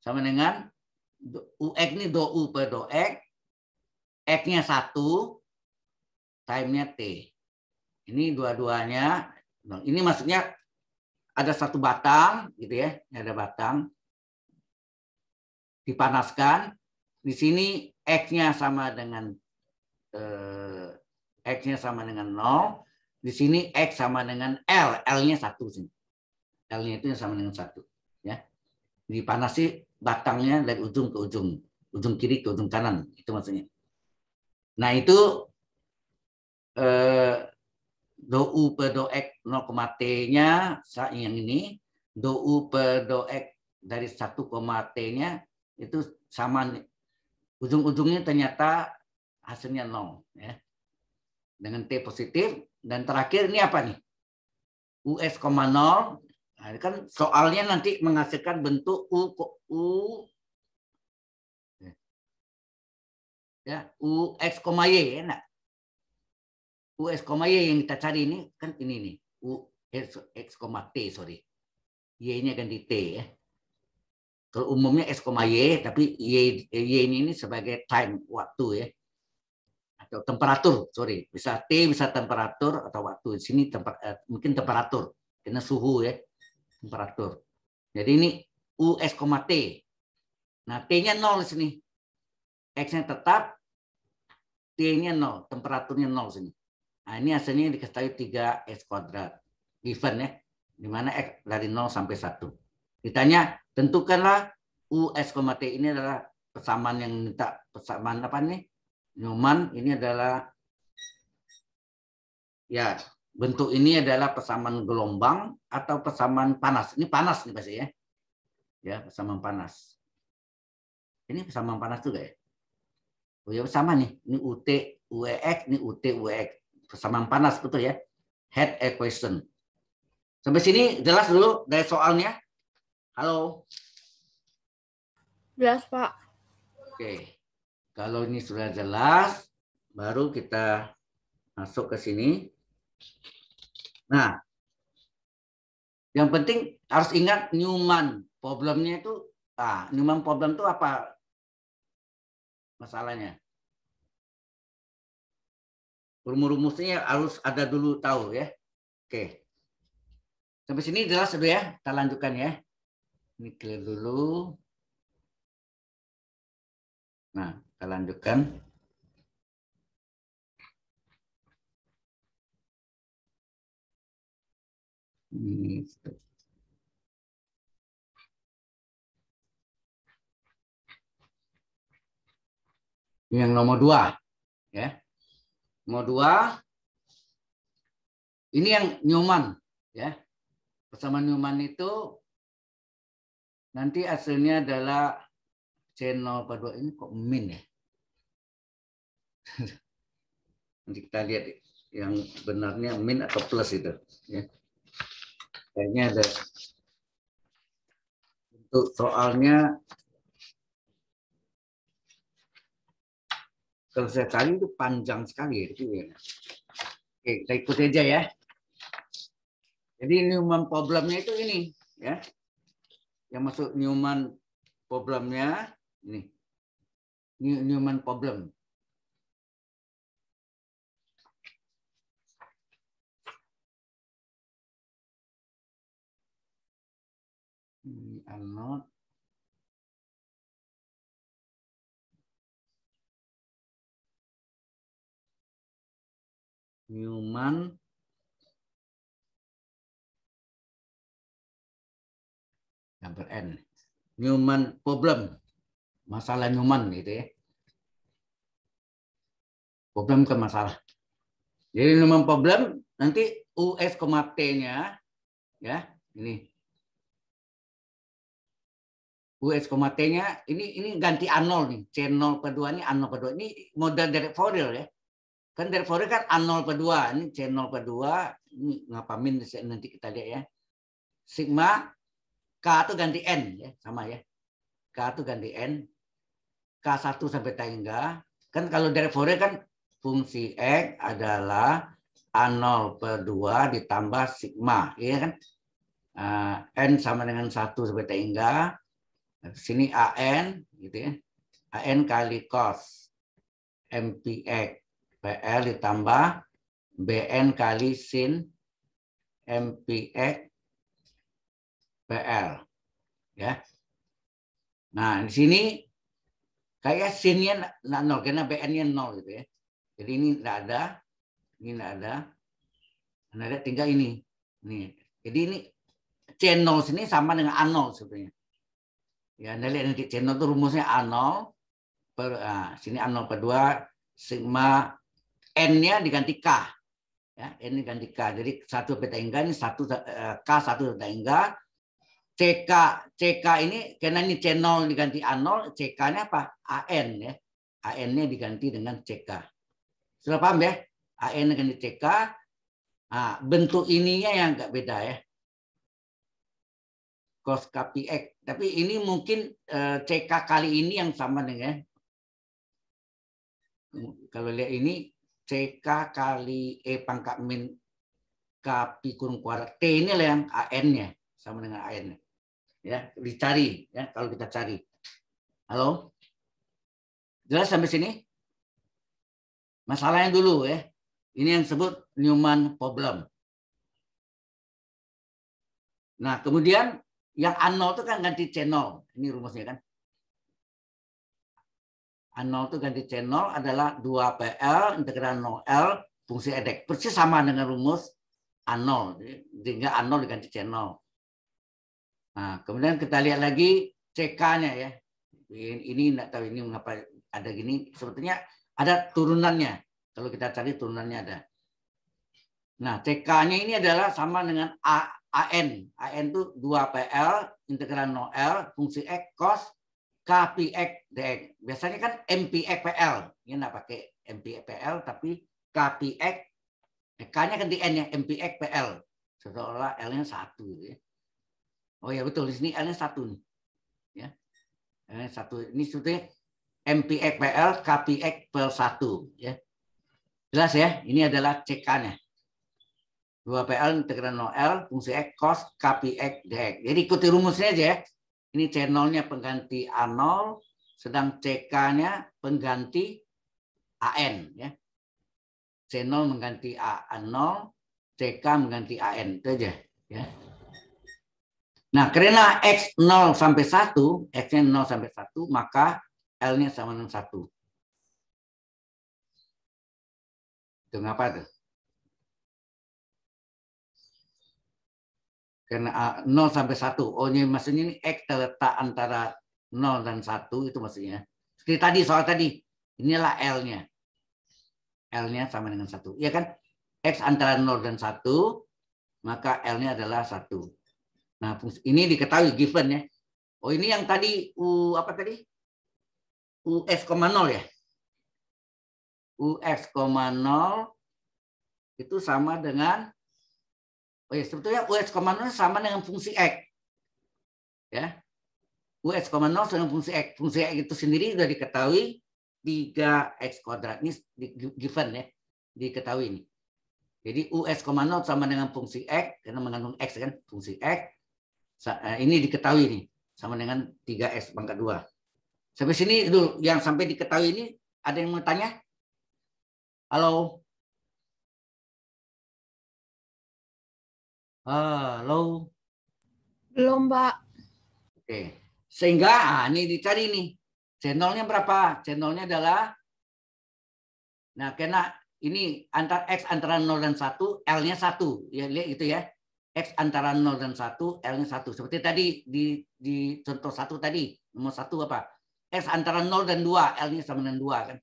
sama dengan x ini do u per do x, x nya satu, time-nya t. Ini dua-duanya, nah, ini maksudnya ada satu batang, gitu ya, ini ada batang, dipanaskan, di sini x-nya sama dengan eh, x-nya sama dengan 0, di sini x sama dengan L, L-nya satu sih L-nya itu yang sama dengan satu ya. Dipanasi batangnya dari ujung ke ujung, ujung kiri ke ujung kanan, itu maksudnya. Nah itu eh, u per do x 0, t-nya yang ini, u per do x dari 1, t-nya itu sama ujung-ujungnya ternyata hasilnya 0 ya. Dengan t positif dan terakhir ini apa nih? US, 0 Nah, kan soalnya nanti menghasilkan bentuk u u ya u x, koma y enak. U x, koma y yang kita cari ini kan ini nih u x, koma t sorry. Y-nya di t ya. Kalau umumnya x, koma y tapi y, y ini, ini sebagai time waktu ya atau temperatur sorry bisa t bisa temperatur atau waktu di sini tempat eh, mungkin temperatur karena suhu ya temperatur. Jadi ini US, T. Nah, T-nya 0 di sini. X-nya tetap, T-nya 0, temperaturnya nol di sini. Nah, ini hasilnya diketahui 3 X kuadrat. Given ya, Dimana X dari nol sampai satu. Ditanya, tentukanlah US, T ini adalah persamaan yang minta persamaan apa nih? Newman ini adalah ya Bentuk ini adalah persamaan gelombang atau persamaan panas. Ini panas nih pasti ya. Ya, persamaan panas. Ini persamaan panas juga ya. Oh ya sama nih. Ini UT UEX, ini UT UEX. Persamaan panas betul ya. Head equation. Sampai sini jelas dulu dari soalnya. Halo. Jelas, Pak. Oke. Kalau ini sudah jelas, baru kita masuk ke sini. Nah, yang penting harus ingat Newman problemnya itu ah Newman problem itu apa masalahnya? Rumus-rumusnya harus ada dulu tahu ya. Oke. Sampai sini jelas sudah ya. Kita lanjutkan ya. Ini clear dulu. Nah, kita lanjutkan. Ini Yang nomor dua, ya. Nomor dua, ini yang Newman, ya. Bersama Newman itu nanti hasilnya adalah C0 per 2 ini kok min ya? [laughs] Nanti kita lihat yang benarnya min atau plus itu. Ya. Kayaknya ada untuk soalnya kalau saya cari itu panjang sekali ya. ya. Oke, kita ikut aja ya. Jadi Newman problemnya itu ini ya. Yang masuk Newman problemnya ini. Newman problem. I'm not. Human. Number N. Human problem. Masalah human gitu ya. Problem ke masalah. Jadi human problem nanti US, T-nya ya, ini US, T-nya ini ini ganti A0 nih. C0 ke 2 ini A0 ke 2. Ini model direct Fourier ya. Kan direct Fourier kan A0 ke 2. Ini C0 ke 2. Ini ngapa ngapamin nanti kita lihat ya. Sigma K itu ganti N ya. Sama ya. K itu ganti N. K1 sampai tangga. Kan kalau direct Fourier kan fungsi X adalah A0 per 2 ditambah sigma. Iya kan? Nah, N sama dengan 1 sampai tangga Nah, sini AN gitu ya. AN kali cos MPX PL ditambah BN kali sin MPX PL ya. Nah, di sini kayak sinnya nggak nol karena BN-nya nol gitu ya. Jadi ini nggak ada, ini nggak ada, nggak ada tinggal ini. Nih. Jadi ini c nol sini sama dengan A0 sebetulnya Ya, nilai energi channel itu rumusnya A0 per nah, sini A0 per 2 sigma n-nya diganti k. Ya, n diganti k. Jadi satu beta hingga ini satu eh, k satu beta hingga CK CK ini karena ini C0 diganti A0, CK-nya apa? AN ya. AN-nya diganti dengan CK. Sudah paham ya? AN diganti CK. Nah, bentuk ininya yang enggak beda ya cost KPX. Tapi ini mungkin eh, CK kali ini yang sama dengan ya. kalau lihat ini CK kali E pangkat min K pi kurung kuadrat. T ini lah yang AN-nya sama dengan AN. -nya. Ya, dicari ya kalau kita cari. Halo? Jelas sampai sini? Masalahnya dulu ya. Ini yang disebut Newman problem. Nah, kemudian yang A0 itu kan ganti c0 Ini rumusnya kan. A0 itu ganti c0 adalah 2PL integral 0L fungsi edek. Persis sama dengan rumus A0. Sehingga A0 diganti c0 Nah, kemudian kita lihat lagi CK-nya ya. Ini tidak tahu ini mengapa ada gini. Sebetulnya ada turunannya. Kalau kita cari turunannya ada. Nah, CK-nya ini adalah sama dengan A AN. AN itu 2PL, integral 0 L, fungsi X, cos, KPX, DX. Biasanya kan MPXPL. Ini nggak pakai MPXPL, tapi KPX, K-nya kan di N ya, MPXPL. Seolah L-nya satu. Gitu ya. Oh ya betul, di sini L-nya satu nih. Ya. L-nya satu. Ini sebetulnya MPXPL, KPX pl satu Ya. Jelas ya, ini adalah CK-nya. 2PL integral 0L fungsi X cos KPX dx. Jadi ikuti rumusnya aja ya. Ini C0-nya pengganti A0, sedang CK-nya pengganti AN. ya C0 mengganti A0, CK mengganti AN. Itu aja. Ya. Nah, karena X 0 sampai 1, X-nya 0 sampai 1, maka L-nya sama dengan 1. Itu ngapa tuh? Karena 0 ah, sampai 1. Oh, ini maksudnya ini X terletak antara 0 dan 1 itu maksudnya. Seperti tadi soal tadi. Inilah L-nya. L-nya sama dengan 1. Iya kan? X antara 0 dan 1 maka L-nya adalah 1. Nah, fungsi, ini diketahui given ya. Oh, ini yang tadi U apa tadi? US, 0 ya. US, 0 itu sama dengan Oh ya, sebetulnya US Command sama dengan fungsi X. Ya. US Command sama dengan fungsi X. Fungsi X itu sendiri sudah diketahui 3X kuadrat. Ini given ya. Diketahui ini. Jadi US Command sama dengan fungsi X. Karena mengandung X kan. Fungsi X. Eh, ini diketahui nih. Sama dengan 3X pangkat 2. Sampai sini dulu. Yang sampai diketahui ini ada yang mau tanya? Halo? Halo. Belum, Pak. Oke. Sehingga ah, ini dicari nih. Channelnya berapa? Channelnya adalah Nah, karena ini antar X antara 0 dan 1, L-nya 1. Ya, lihat itu ya. X antara 0 dan 1, L-nya 1. Seperti tadi di, di contoh 1 tadi. Nomor 1 apa? X antara 0 dan 2, L-nya sama dengan 2 kan.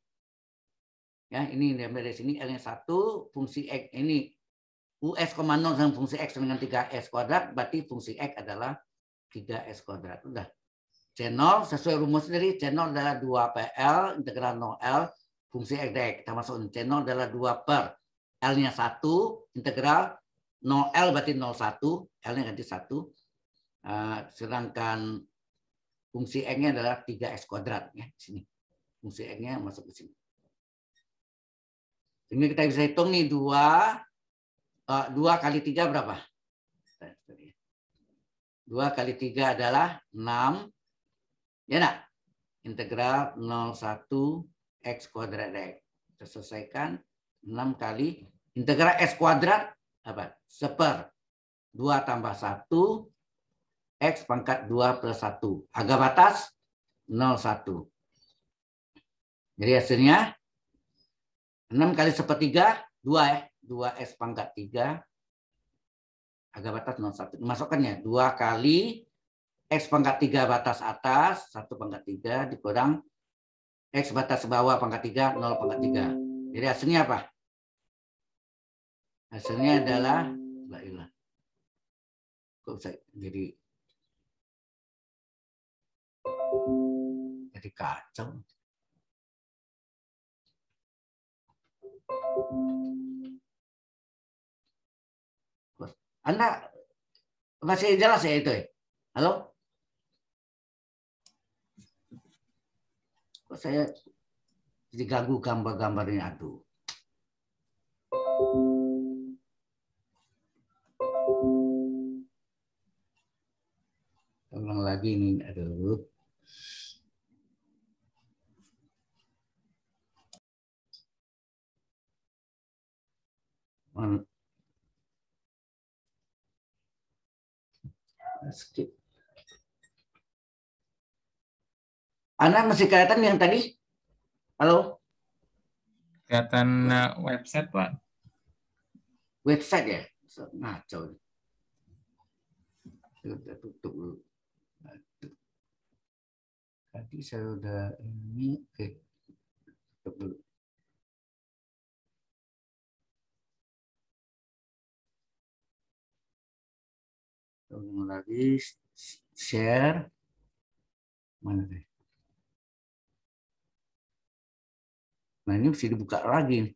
Ya, ini dari sini L-nya 1, fungsi X ini US, 0 dengan fungsi X dengan 3S kuadrat, berarti fungsi X adalah 3S kuadrat. Udah. C0 sesuai rumus sendiri, C0 adalah 2PL, integral 0L, fungsi X dx. masukkan C0 adalah 2 per. L-nya 1, integral 0L berarti 01, L-nya ganti 1. Uh, eh, sedangkan fungsi X-nya adalah 3X kuadrat. Ya, sini. Fungsi X-nya masuk ke sini. Ini kita bisa hitung nih, 2 2 eh, kali 3 berapa? 2 nah, kali 3 adalah 6. Ya enggak? Integral 01 x kuadrat X. Terselesaikan 6 kali. Integral x kuadrat apa? Seper. 2 tambah 1 x pangkat 2 plus 1. Agak batas 01. Jadi hasilnya 6 kali sepertiga 2 ya. 2S pangkat 3 agak batas 01. Masukkannya 2 kali X pangkat 3 batas atas, 1 pangkat 3 dikurang X batas bawah pangkat 3, 0 pangkat 3. Jadi hasilnya apa? Hasilnya adalah la Kok bisa jadi jadi kacau. Anda masih jelas ya itu ya? Halo? Kok saya diganggu gambar-gambarnya? Aduh. Ulang lagi ini. Aduh. Mohon skip. Anak masih kelihatan yang tadi? Halo? Kelihatan eh, website, Pak. Website ya? Nah Ngaco. Kita tutup dulu. Tadi saya udah ini. Oke. Tutup dulu. ulang lagi share mana deh nah ini mesti dibuka lagi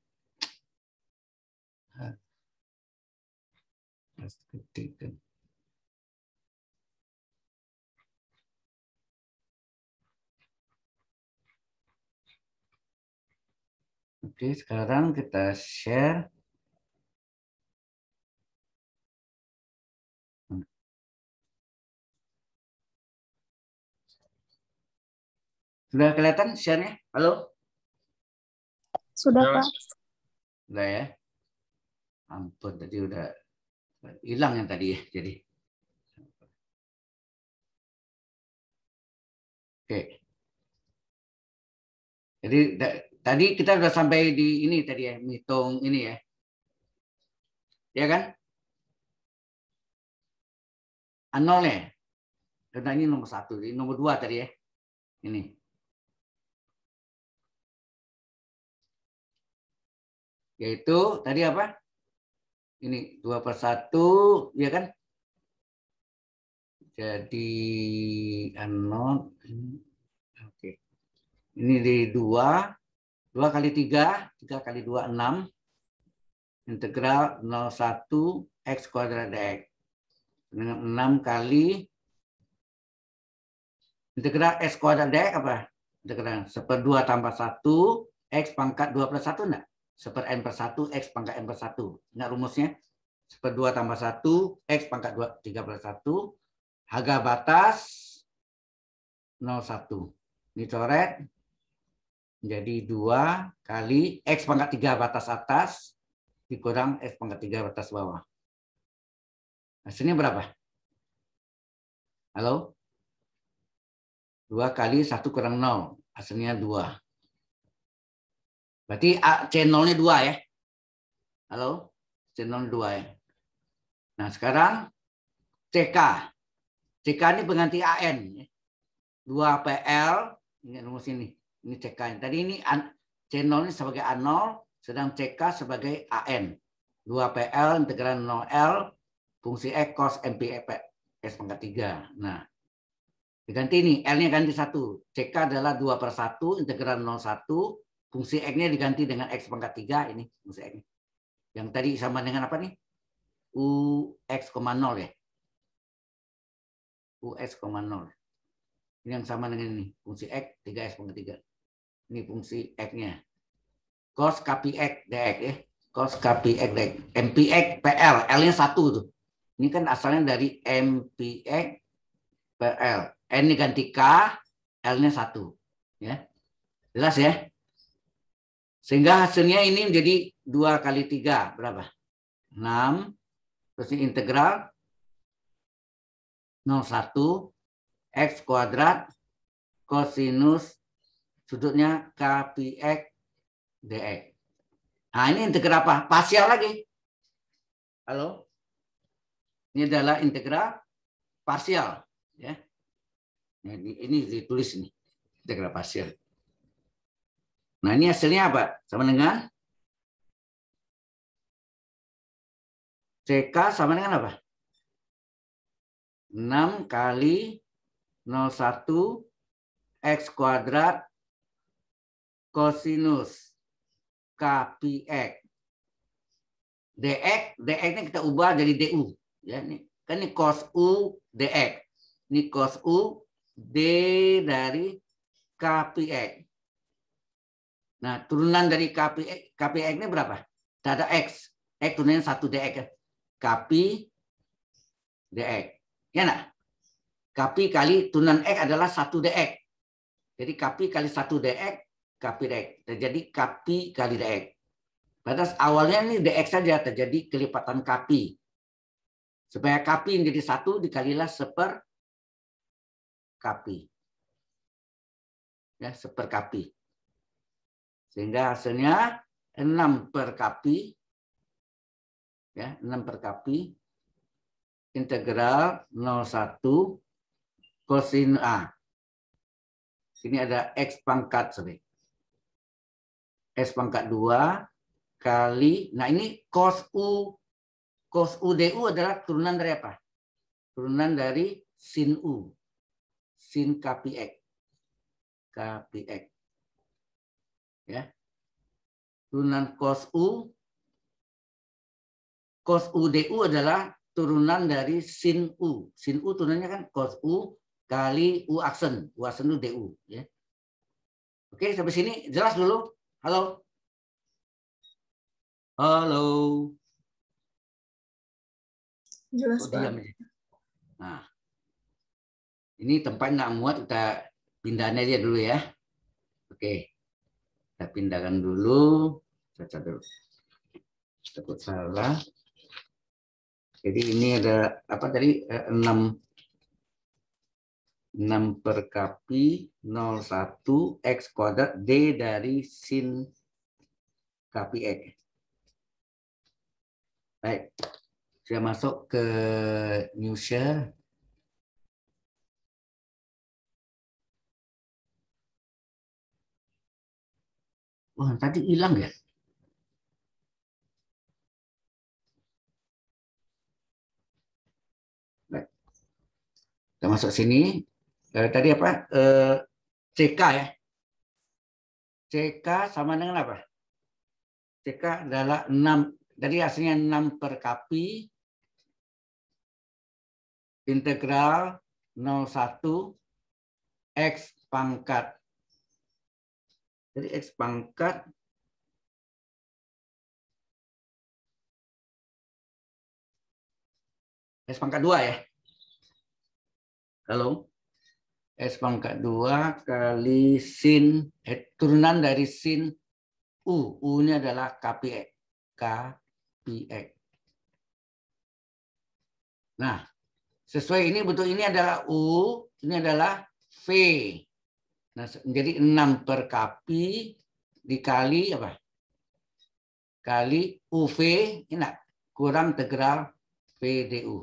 Oke, sekarang kita share Sudah kelihatan share-nya? Halo? Sudah, Pak. Sudah ya? Ampun, tadi udah hilang yang tadi ya. Jadi. Oke. Jadi tadi kita sudah sampai di ini tadi ya, hitung ini ya. Ya kan? Nolnya. Karena ini nomor satu. Ini nomor dua tadi ya. Ini. yaitu tadi apa? Ini dua per satu, ya kan? Jadi anon, oke. Ini di dua, dua kali tiga, tiga kali dua enam. Integral satu x kuadrat dx dengan enam kali integral x kuadrat dx apa? Integral seper dua tambah satu x pangkat dua plus satu enggak? seper n per satu x pangkat n per 1. Ingat rumusnya? Seper 2 tambah satu x pangkat 2, tiga per satu Harga batas nol satu ini coret menjadi dua kali x pangkat tiga batas atas dikurang x pangkat tiga batas bawah. Hasilnya berapa? Halo? 2 kali 1 kurang 0. Hasilnya 2. Berarti channelnya dua ya. Halo, channel dua ya. Nah sekarang CK. CK ini pengganti AN. 2PL, ini rumus ini. Ini CK. Tadi ini channel ini sebagai A0, sedang CK sebagai AN. 2PL integran 0L, fungsi E cos MPEP. E, S pangkat 3. Nah, diganti ini. L-nya ganti 1. CK adalah 2 per 1, integran 1, Fungsi X-nya diganti dengan X pangkat tiga ini fungsi X. -nya. Yang tadi sama dengan apa nih? u x koma nol ya. u x koma nol Ini yang sama dengan ini. Fungsi X, tiga x pangkat tiga Ini fungsi X-nya. Cos KPX DX ya. Cos KPX DX. MPX PL. L-nya 1 tuh. Ini kan asalnya dari MPX PL. N ini ganti K, L-nya 1. Ya. Jelas ya? Sehingga hasilnya ini menjadi 2 kali 3. Berapa? 6. Terus integral 01 X kuadrat kosinus sudutnya K pi X dx. Nah ini integral apa? Pasial lagi. Halo? Ini adalah integral parsial. Ya. Ini, ini ditulis nih, integral parsial. Nah, ini hasilnya apa? Sama dengan CK sama dengan apa? 6 kali 01 X kuadrat kosinus KPX. DX, DX ini kita ubah jadi DU. Ya, ini, kan ini cos U DX. Ini cos U D dari KPX. Nah, turunan dari KPI, KPI ini berapa? Tidak X. X turunannya 1 DX. Ya. KPI DX. Ya enggak? KPI kali turunan X adalah 1 DX. Jadi KPI kali 1 DX, KPI DX. Terjadi KPI kali DX. Batas awalnya ini DX saja terjadi kelipatan KPI. Supaya KPI menjadi 1 dikalilah seper KPI. Ya, seper KPI. Sehingga hasilnya 6 per kapi ya, 6 per kapi integral 01 kosin A. Sini ada X pangkat, sorry. S pangkat 2 kali, nah ini cos U, cos U DU adalah turunan dari apa? Turunan dari sin U, sin KPX. KPX ya turunan cos u cos u du adalah turunan dari sin u sin u turunannya kan cos u kali u aksen u aksen itu du ya oke sampai sini jelas dulu halo halo jelas oh, diam nah ini tempat nggak muat kita pindahnya aja dulu ya oke pindahkan dulu. Saya Takut salah. Jadi ini ada apa tadi eh, 6 6 per kapi 01 x kuadrat d dari sin kapi x. E. Baik, Saya masuk ke new share. Oh, tadi hilang ya? Baik. Kita masuk sini. Eh, tadi apa? Eh, CK ya. CK sama dengan apa? CK adalah 6. Tadi hasilnya 6 per kapi. Integral 01 X pangkat jadi X pangkat S pangkat 2 ya. Halo. S pangkat 2 kali sin, eh, turunan dari sin U. U ini adalah KPX. E. KPX. E. Nah, sesuai ini bentuk ini adalah U, ini adalah V. Nah, jadi 6 per kapi dikali apa? Kali UV enak kurang integral PDU.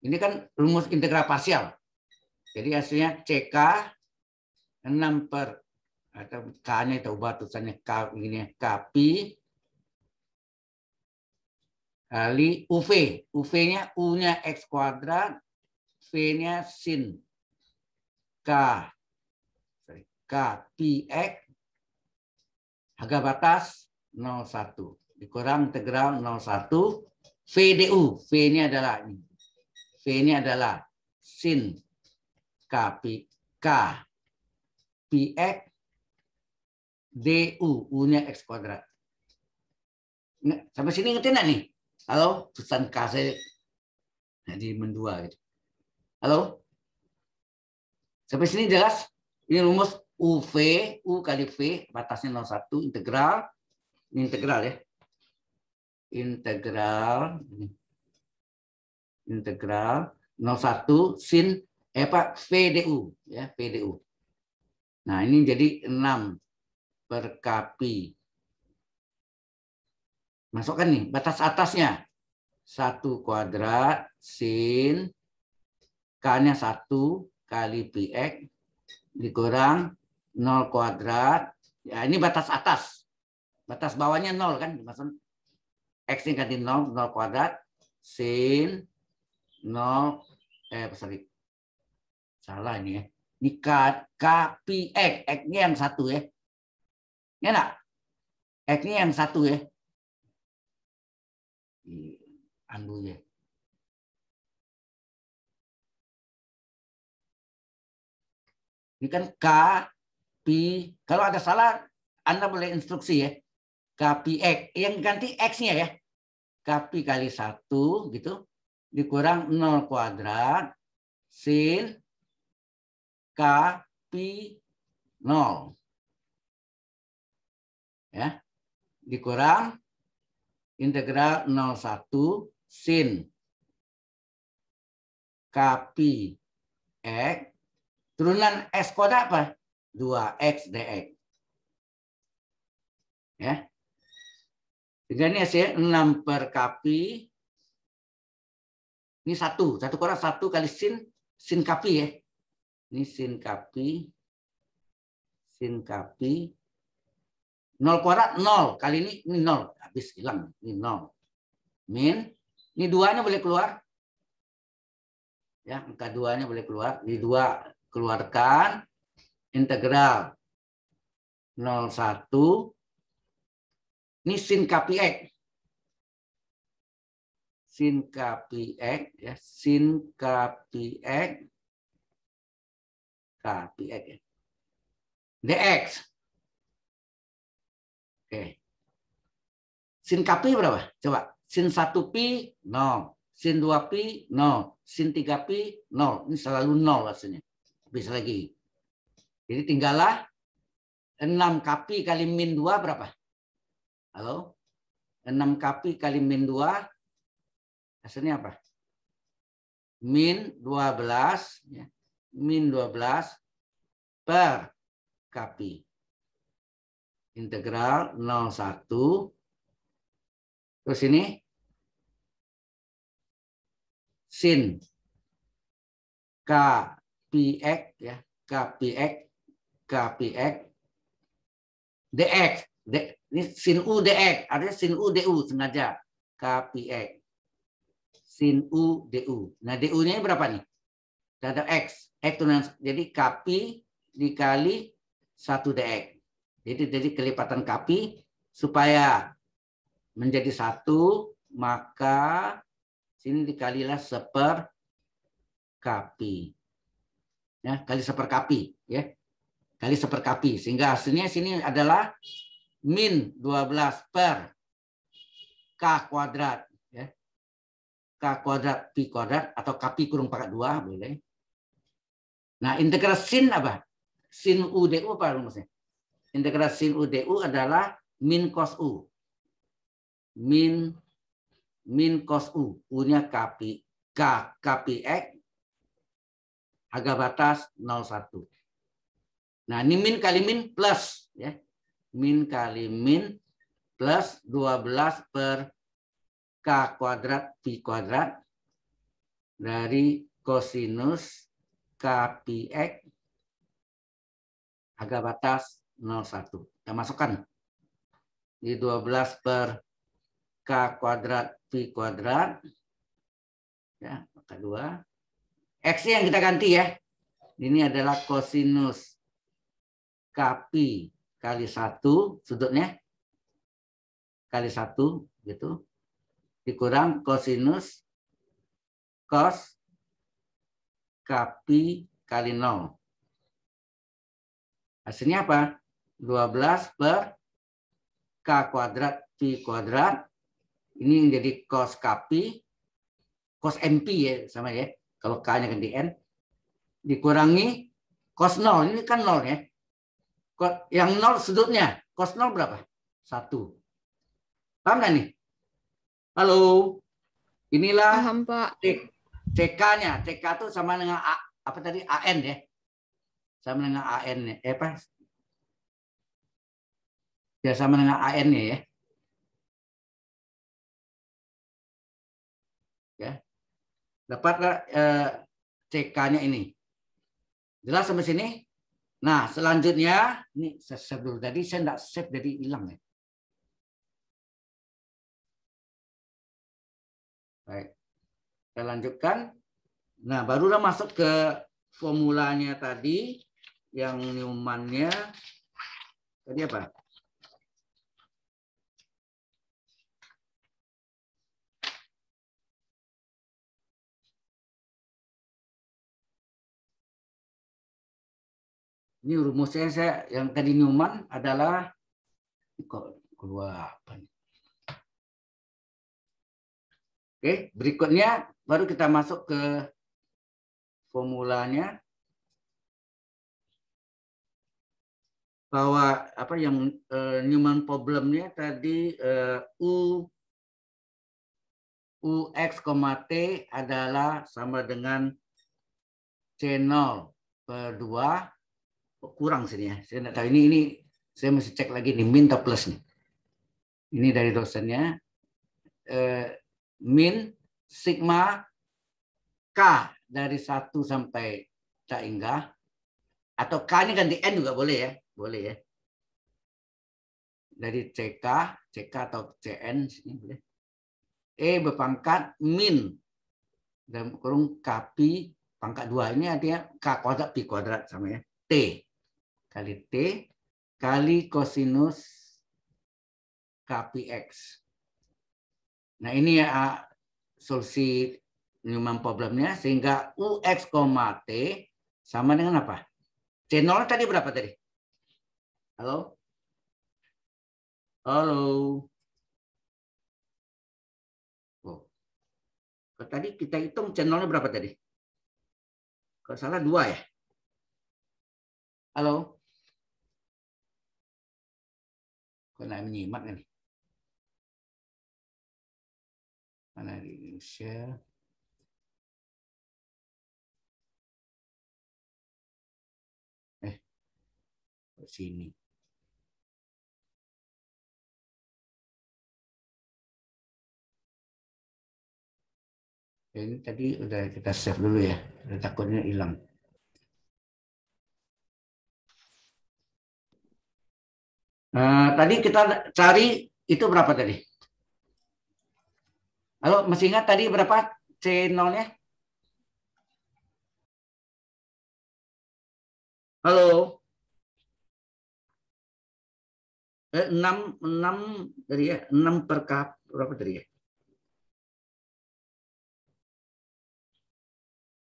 Ini kan rumus integral parsial. Jadi hasilnya CK 6 per atau K-nya batu ubah tulisannya K ini kapi kali UV. UV-nya U-nya X kuadrat, V-nya sin K sorry, x harga batas 01 dikurang integral 01 VDU V ini adalah ini V ini adalah sin k p K p x DU U-nya X kuadrat sampai sini ngerti nggak nih halo pesan K saya jadi mendua gitu halo Sampai sini jelas? Ini rumus UV, U kali V, batasnya 01, integral. Ini integral ya. Integral. Integral 01 sin eh Pak VDU ya, VDU. Nah, ini jadi 6 per kapi. Masukkan nih batas atasnya. 1 kuadrat sin K-nya 1 kali px dikurang 0 kuadrat. Ya, ini batas atas. Batas bawahnya 0 kan? Maksud x ini ganti 0, 0 kuadrat sin 0 eh sorry. Salah ini ya. Ini K, k KPX, X-nya yang satu ya. Ya enggak? X-nya yang satu ya. Di, anu ya. Ini kan K, P. Kalau ada salah, Anda boleh instruksi ya. K, P, X. Yang ganti X-nya ya. K, P kali 1 gitu. Dikurang 0 kuadrat. Sin K, P, 0. Ya. Dikurang integral 0, 1. sin K, P, X Turunan S kuadrat apa? 2X dx. Ya. Sehingga ini hasilnya 6 per kapi. Ini satu, satu kuadrat satu kali sin, sin kapi ya. Ini sin kapi, sin kapi. 0 kuadrat 0. Kali ini ini 0. Habis hilang. Ini 0. Min. Ini 2-nya boleh keluar. Ya, angka 2-nya boleh keluar. Ini dua keluarkan integral 01 ini sin KPX sin KPX ya sin KPX KPX ya. DX oke sin KP berapa coba sin 1 pi 0 sin 2 pi 0 sin 3 pi 0 ini selalu 0 hasilnya Habis lagi. Jadi tinggallah 6 kapi kali min 2 berapa? Halo? 6 kapi kali min 2 hasilnya apa? Min 12 ya. Min 12 per kapi. Integral 01 terus ini sin K x ya, KPX KPX DX D, ini sin U DX, artinya sin U DU sengaja KPX sin U DU. Nah, DU-nya ini berapa nih? Terhadap X. X turunan. Jadi KP dikali satu DX. Jadi jadi kelipatan kpi supaya menjadi satu maka sini dikalilah seper kpi ya kali seperkapi ya kali seperkapi sehingga hasilnya sini adalah min 12 per k kuadrat ya k kuadrat pi kuadrat atau k pi kurung pangkat dua boleh nah integral sin apa sin u du apa rumusnya? integral sin u du adalah min cos u min min cos u u nya k pi k k pi x harga batas 01. Nah, ini min kali min plus ya. Min kali min plus 12 per K kuadrat pi kuadrat dari kosinus KPX harga batas 01. Kita masukkan di 12 per K kuadrat pi kuadrat ya maka 2 X yang kita ganti ya. Ini adalah kosinus kapi kali satu sudutnya kali satu gitu dikurang kosinus cos kapi kali nol. Hasilnya apa? 12 per K kuadrat Pi kuadrat. Ini yang jadi cos kapi. Cos MP ya sama ya kalau K-nya kan di N, dikurangi cos 0. Ini kan 0 ya. Yang 0 sudutnya. Cos 0 berapa? 1. Paham nggak nih? Halo. Inilah Paham, Pak. CK-nya. CK itu sama dengan A, apa tadi AN ya. Sama dengan AN ya. Eh, apa? Ya sama dengan AN ya. Dapat eh, CK-nya ini. Jelas sampai sini? Nah, selanjutnya ini saya save dulu tadi saya tidak save jadi hilang ya. Baik. kita lanjutkan. Nah, barulah masuk ke formulanya tadi yang Newman-nya tadi apa? Ini rumusnya saya yang tadi Newman adalah kok keluar apa nih? Oke, berikutnya baru kita masuk ke formulanya bahwa apa yang uh, Newman problemnya tadi uh, u UX, T adalah sama dengan C0 per 2 Oh, kurang sini ya. Saya tidak tahu ini ini saya mesti cek lagi nih min atau plus nih. Ini dari dosennya eh, min sigma k dari 1 sampai tak hingga atau k ini ganti n juga boleh ya, boleh ya. Dari ck, ck atau cn sini boleh. E berpangkat min dalam kurung k pi pangkat dua ini artinya k kuadrat pi kuadrat sama ya t kali T kali kosinus KPX. Nah ini ya solusi Newman problemnya sehingga UX, T sama dengan apa? C0 tadi berapa tadi? Halo? Halo? Oh. Tadi kita hitung channelnya berapa tadi? Kalau salah dua ya? Halo? Kok nak menyimak kan ni? Mana di share. Eh, ke sini. Ini tadi udah kita save dulu ya. Takutnya hilang. Uh, tadi kita cari itu berapa tadi? Halo, masih ingat tadi berapa C0-nya? Halo. Eh, 6, 6 tadi ya, 6 per K berapa tadi ya?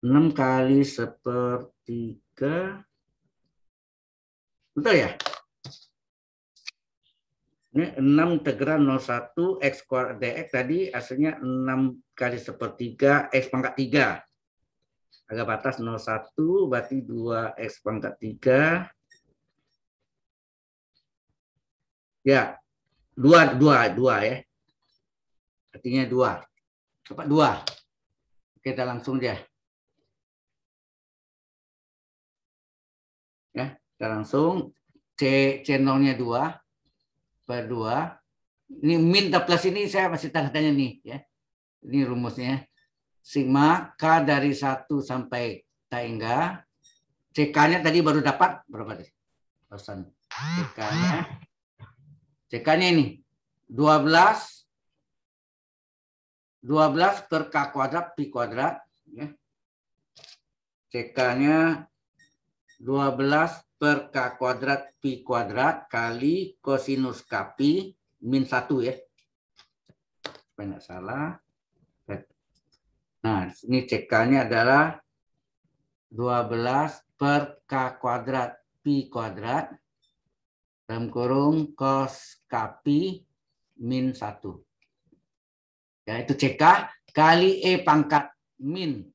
6 kali sepertiga. Betul ya? Ini 6 integral 01 X kuadrat DX tadi hasilnya 6 kali sepertiga X pangkat 3. Agak batas 01 berarti 2 X pangkat 3. Ya, 2, 2, 2 ya. Artinya 2. Cepat 2. Kita langsung aja. Ya, kita langsung C, C nolnya 2 per 2. Ini min plus ini saya masih tanda tanya nih ya. Ini rumusnya. Sigma K dari 1 sampai hingga CK-nya tadi baru dapat berapa tadi? Pesan. CK-nya. CK-nya ini 12 12 per K kuadrat Pi kuadrat. Ya. CK-nya 12 per K kuadrat Pi kuadrat kali kosinus K pi min 1 ya. Banyak salah. Nah, ini CK-nya adalah 12 per K kuadrat Pi kuadrat dalam kurung cos K pi min 1. Ya, itu CK kali E pangkat min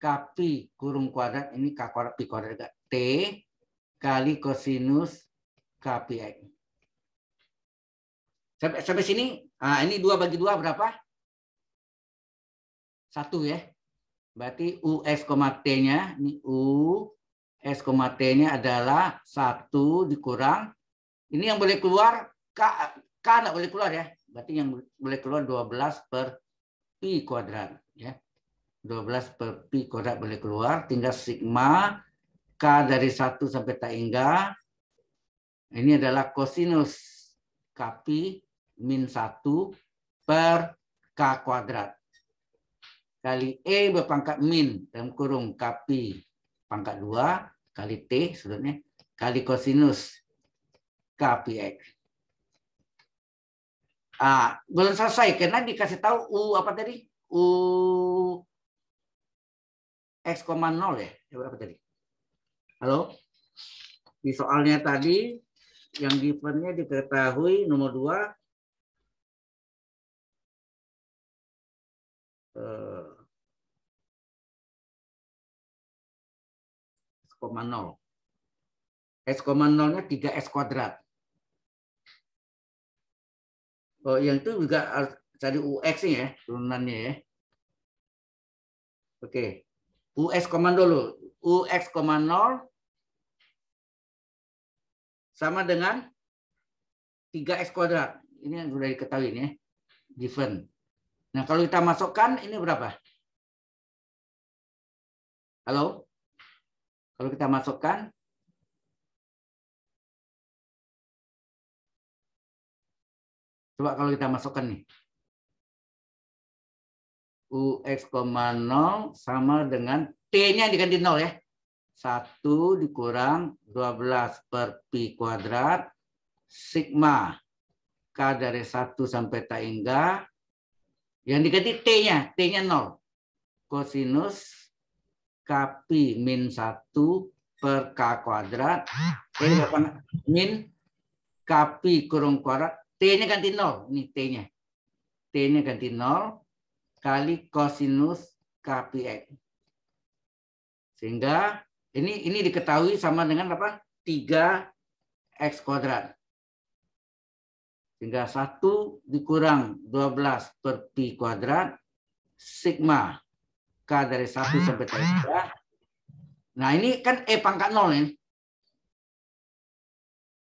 K pi kurung kuadrat, ini K kuadrat Pi kuadrat T kali kosinus KPI. Sampai, sampai sini, nah, ini dua bagi dua berapa? Satu ya. Berarti US, T-nya, ini U, S, T-nya adalah satu dikurang. Ini yang boleh keluar, K, K nggak boleh keluar ya. Berarti yang boleh keluar 12 per Pi kuadrat. ya 12 per Pi kuadrat boleh keluar. Tinggal sigma K dari 1 sampai tak hingga. Ini adalah kosinus kapi min 1 per K kuadrat. Kali E berpangkat min dalam kurung kapi pangkat 2 kali T sebenarnya kali kosinus KPX. Ah, belum selesai karena dikasih tahu U apa tadi? U X, nol ya, ya. Apa tadi? Halo? Di soalnya tadi, yang givennya diketahui nomor dua. Eh, 0. S, 0-nya 3S kuadrat. Oh, yang itu juga harus cari UX ya, turunannya ya. Oke. US, dulu. UX, 0 sama dengan 3x kuadrat. Ini yang sudah diketahui ya. Given. Nah, kalau kita masukkan ini berapa? Halo? Kalau kita masukkan Coba kalau kita masukkan nih. UX,0 sama dengan T-nya diganti 0 ya. 1 dikurang 12 per pi kuadrat sigma K dari 1 sampai tak hingga yang diganti T-nya, T-nya 0. Kosinus K pi min 1 per K kuadrat ini berapa? min K pi kurung kuadrat T-nya ganti 0, ini T-nya. T-nya ganti 0 kali kosinus K pi X. Sehingga ini ini diketahui sama dengan apa? 3 X kuadrat. Sehingga 1 dikurang 12 per pi kuadrat sigma. K dari 1 sampai 3. Nah ini kan E pangkat 0 ini.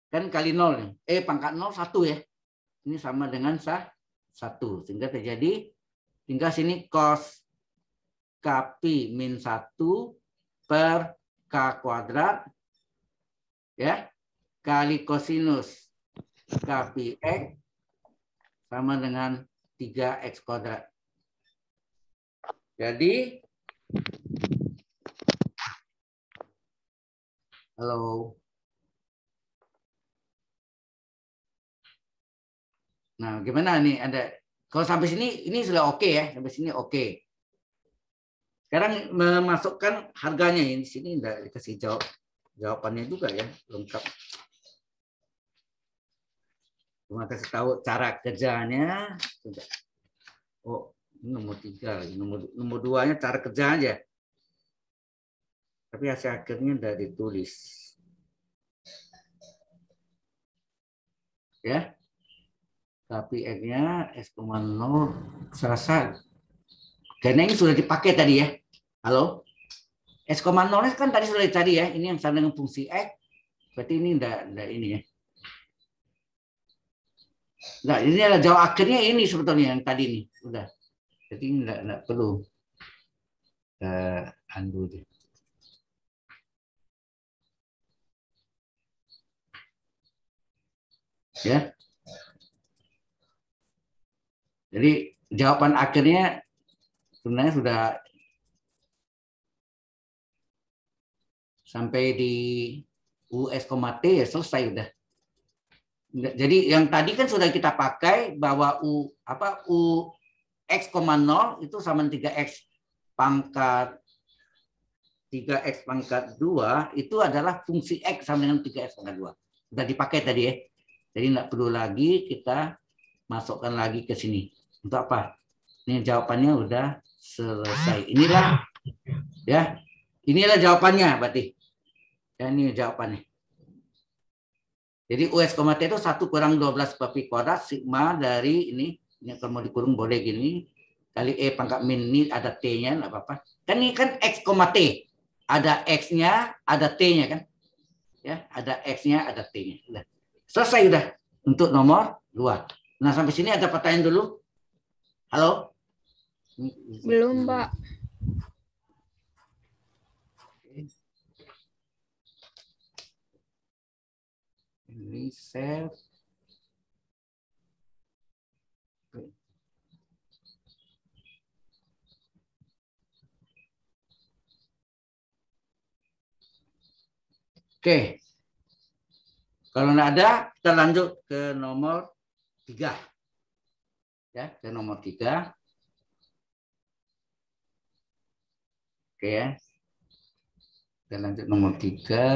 Kan kali 0 nih. E pangkat 0 1 ya. Ini sama dengan sah 1. Sehingga terjadi tinggal sini cos KP min 1 per K kuadrat ya kali kosinus K pi X e, sama dengan 3X kuadrat. Jadi Halo. Nah, gimana nih Anda? Kalau sampai sini ini sudah oke okay ya, sampai sini oke. Okay. Sekarang memasukkan harganya ini ya, Di sini enggak dikasih jawab jawabannya juga ya, lengkap. Cuma kasih tahu cara kerjanya. Oh, ini nomor tiga lagi. Nomor, nomor duanya cara kerja aja. Tapi hasil akhirnya enggak ditulis. Ya. akhirnya nya S,0 selesai. Dana ini sudah dipakai tadi ya. Halo? S, 0 kan tadi sudah tadi ya. Ini yang sama dengan fungsi X. Berarti ini enggak, enggak ini ya. Enggak, ini adalah jawab akhirnya ini sebetulnya yang tadi ini. Udah. Jadi enggak, enggak perlu. Uh, undo deh. Ya. Jadi jawaban akhirnya sebenarnya sudah sampai di US, T ya selesai udah. Jadi yang tadi kan sudah kita pakai bahwa U apa U X, 0 itu sama 3X pangkat 3X pangkat 2 itu adalah fungsi X sama dengan 3X pangkat 2. Sudah dipakai tadi ya. Jadi tidak perlu lagi kita masukkan lagi ke sini. Untuk apa? Ini jawabannya udah selesai. Inilah ya. Inilah jawabannya berarti. Ya, ini jawabannya. Jadi US, T itu 1 kurang 12 pi kuadrat sigma dari ini, ini kalau mau dikurung boleh gini, kali E pangkat min ini ada T-nya, enggak apa-apa. Kan ini kan X, T. Ada X-nya, ada T-nya kan. Ya, ada X-nya, ada T-nya. Udah. Selesai udah untuk nomor 2. Nah, sampai sini ada pertanyaan dulu. Halo? Belum, Pak. Reset. Oke. Kalau nggak ada, kita lanjut ke nomor tiga. Ya, ke nomor tiga. Oke ya. Kita lanjut nomor tiga.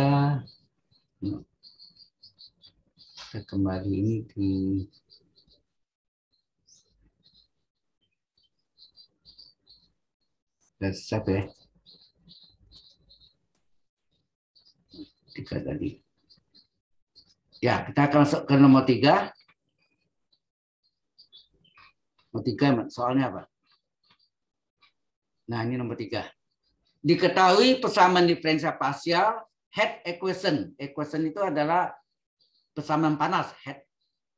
Kita kembali ini di WhatsApp ya. Tiga tadi. Ya, kita akan masuk ke nomor tiga. Nomor tiga, soalnya apa? Nah, ini nomor tiga. Diketahui persamaan diferensial parsial head equation. Equation itu adalah persamaan panas, head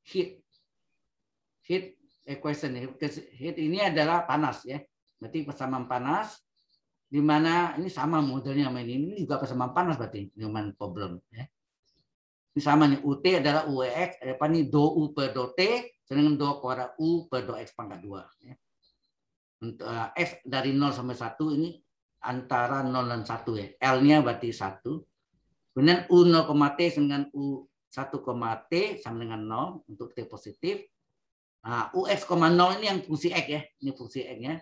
heat. Heat equation. Heat ini adalah panas ya. Berarti persamaan panas di mana ini sama modelnya main ini. juga persamaan panas berarti Newman problem ya. Ini sama nih UT adalah ux e eh, apa nih do U per do T dengan do kuadrat U per do X pangkat dua ya. Untuk uh, X dari 0 sampai 1 ini antara 0 dan 1 ya. L-nya berarti 1. Kemudian U0, T dengan U1, T sama dengan 0 untuk T positif. Nah, US, 0 ini yang fungsi X ya. Ini fungsi X-nya.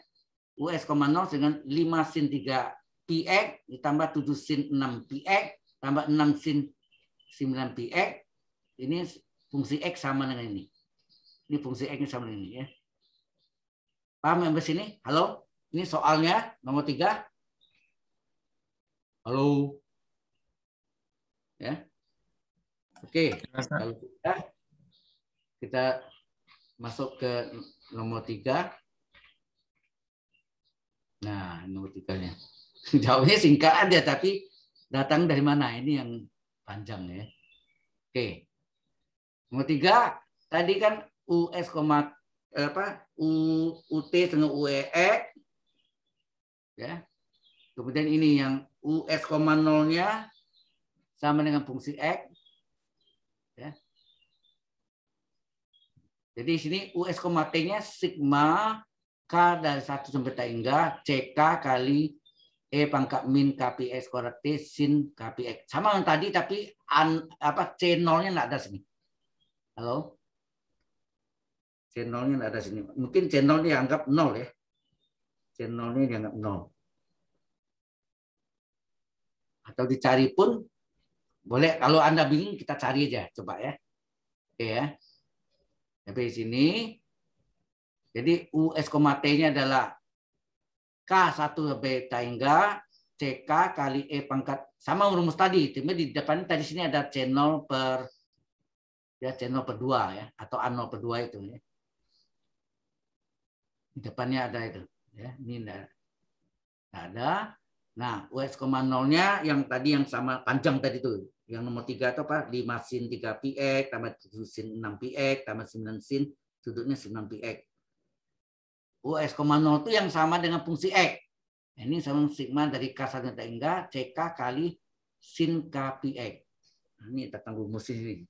US, 0 dengan 5 sin 3 PX ditambah 7 sin 6 PX tambah 6 sin 9 PX. Ini fungsi X sama dengan ini. Ini fungsi x sama dengan ini ya. Paham yang sini? Halo? Ini soalnya nomor 3. Halo. Ya. Oke. Kalau kita kita masuk ke nomor tiga. Nah, nomor tiganya. [laughs] Jawabnya singkat ya, tapi datang dari mana? Ini yang panjang ya. Oke. Nomor tiga, tadi kan US, eh, apa U, UT dengan UEE Ya. Kemudian ini yang US, 0-nya sama dengan fungsi X. Ya. Jadi di sini US, T-nya sigma K dari satu sampai tak hingga CK kali E pangkat min kps kuadrat T sin KPX. Sama yang tadi tapi an, apa C nolnya nggak ada sini. Halo? C nolnya nggak ada sini. Mungkin C nolnya dianggap nol ya. C nolnya dianggap nol atau dicari pun boleh. Kalau Anda bingung kita cari aja, coba ya. Oke ya. Sampai sini. Jadi US, T-nya adalah K1 B hingga CK kali E pangkat sama rumus tadi, cuma di depan tadi sini ada channel per ya channel per dua ya atau A0 per dua itu ya. Di depannya ada itu ya. Ini enggak ada. Nah, US 0 nya yang tadi yang sama panjang tadi tuh, yang nomor 3 atau apa? 5 sin 3 px tambah 7 sin 6 px tambah 9 sin sudutnya 9 px. US 0 itu yang sama dengan fungsi x. Ini sama sigma dari K sama hingga CK kali sin KPX. Nah, ini tentang rumus ini.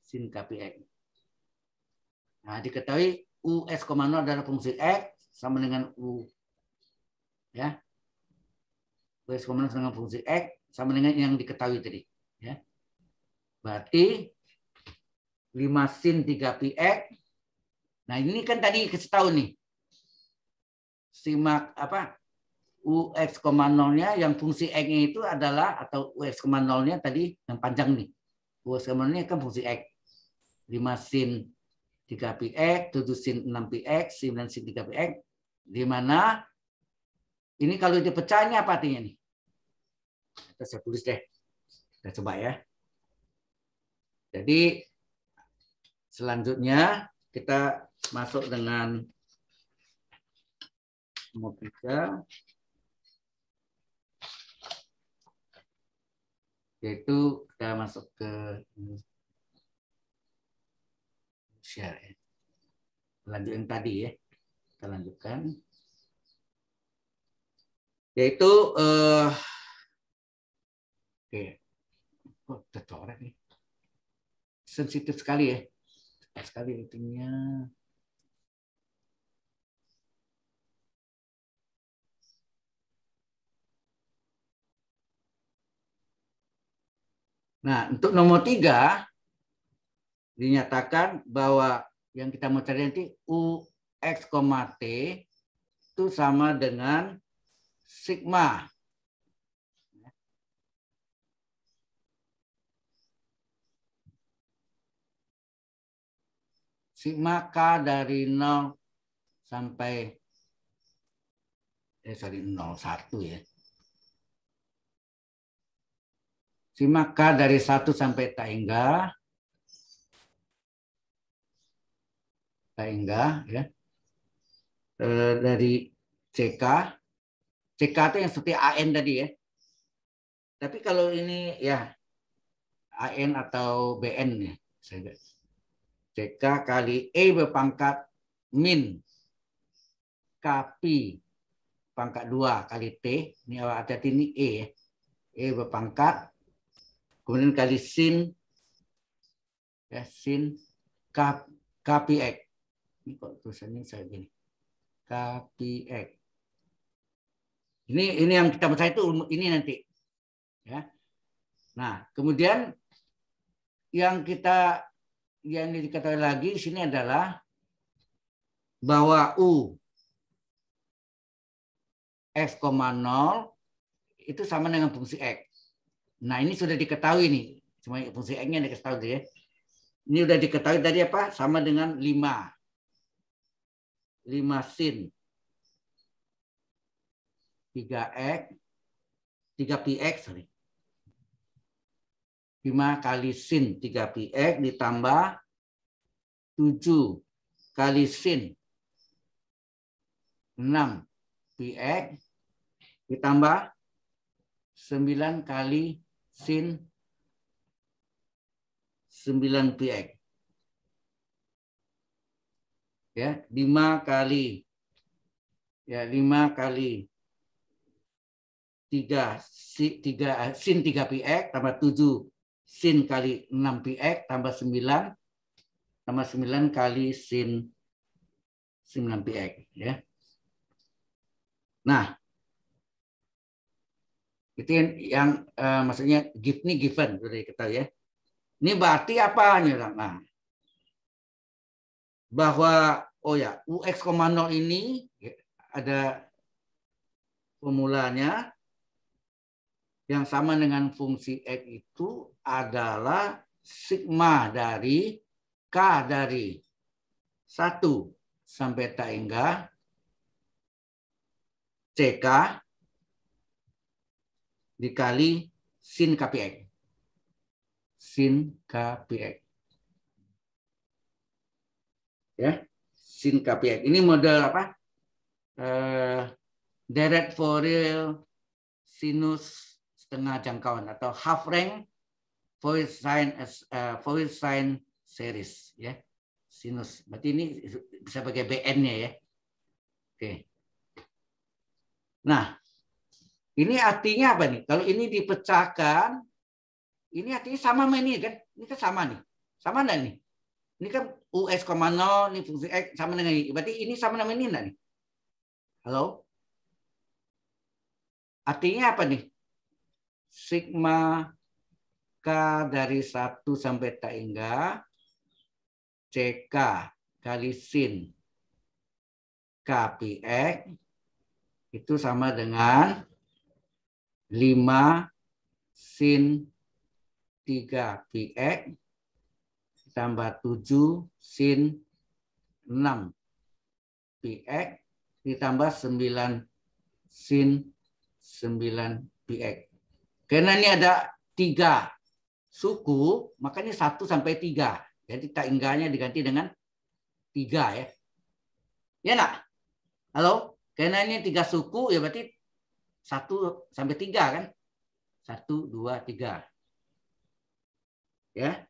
Sin KPX. Nah, diketahui US 0 adalah fungsi X sama dengan U. Ya, korespondensi dengan fungsi X sama dengan yang diketahui tadi. Ya. Berarti 5 sin 3 pi X. Nah ini kan tadi kasih tahu nih. Simak apa ux, 0-nya yang fungsi x itu adalah atau ux, 0-nya tadi yang panjang nih. ux, 0-nya kan fungsi x. 5 sin 3 pi X, 7 sin 6 pi X, 9 sin 3 pi X. Di mana ini kalau dipecahnya apa artinya nih? Kita saya tulis deh. Kita coba ya. Jadi selanjutnya kita masuk dengan nomor 3 yaitu kita masuk ke share ya. Lanjutin tadi ya. Kita lanjutkan yaitu eh, oke oh, nih sensitif sekali ya sekali ratingnya Nah, untuk nomor tiga dinyatakan bahwa yang kita mau cari nanti u x T itu sama dengan sigma. Sigma K dari 0 sampai eh sorry 0 1 ya. Sigma K dari 1 sampai tak hingga tak hingga ya. E, dari CK TK itu yang seperti AN tadi ya. Tapi kalau ini ya AN atau BN ya. TK kali E berpangkat min KP pangkat 2 kali T. Ini hati-hati ini E ya. E berpangkat. Kemudian kali sin ya, sin KPX. Ini kok tulisannya saya gini. KPX. Ini ini yang kita percaya itu ilmu ini nanti. Ya. Nah, kemudian yang kita yang diketahui lagi di sini adalah bahwa U F, 0 itu sama dengan fungsi X. Nah, ini sudah diketahui nih. Cuma fungsi X-nya diketahui ya. Ini sudah diketahui tadi apa? Sama dengan 5. 5 sin. 3X, 3PX, sorry. 5 kali sin 3PX ditambah 7 kali sin 6 PX ditambah 9 kali sin 9 PX. Ya, 5 kali ya 5 kali 3 3 eh, sin 3 px tambah 7 sin kali 6 px tambah 9 tambah 9 kali sin 9 px ya. Nah, itu yang, yang uh, maksudnya give ini given sudah kita ya. Ini berarti apa nih Nah, bahwa oh ya ux 0 ini ya, ada formulanya yang sama dengan fungsi X itu adalah sigma dari K dari 1 sampai tak hingga CK dikali sin KPX. Sin KPX. Ya, sin KPX. Ini model apa? uh, eh, Deret Fourier sinus tengah jangkauan atau half rank Fourier uh, sine series ya sinus. Berarti ini bisa pakai BN-nya ya. Oke. Nah, ini artinya apa nih? Kalau ini dipecahkan, ini artinya sama sama ini kan? Ini kan sama nih. Sama enggak nih? Ini kan US, ini fungsi X sama dengan ini. Berarti ini sama dengan ini enggak nih? Halo? Artinya apa nih? sigma K dari 1 sampai tak hingga CK kali sin KPX itu sama dengan 5 sin 3 PX tambah 7 sin 6 PX ditambah 9 sin 9 PX. Karena ini ada tiga suku, makanya satu sampai tiga. Jadi tak diganti dengan tiga ya. Ya nak? Halo? Karena ini tiga suku ya berarti satu sampai tiga kan? Satu, dua, tiga. Ya.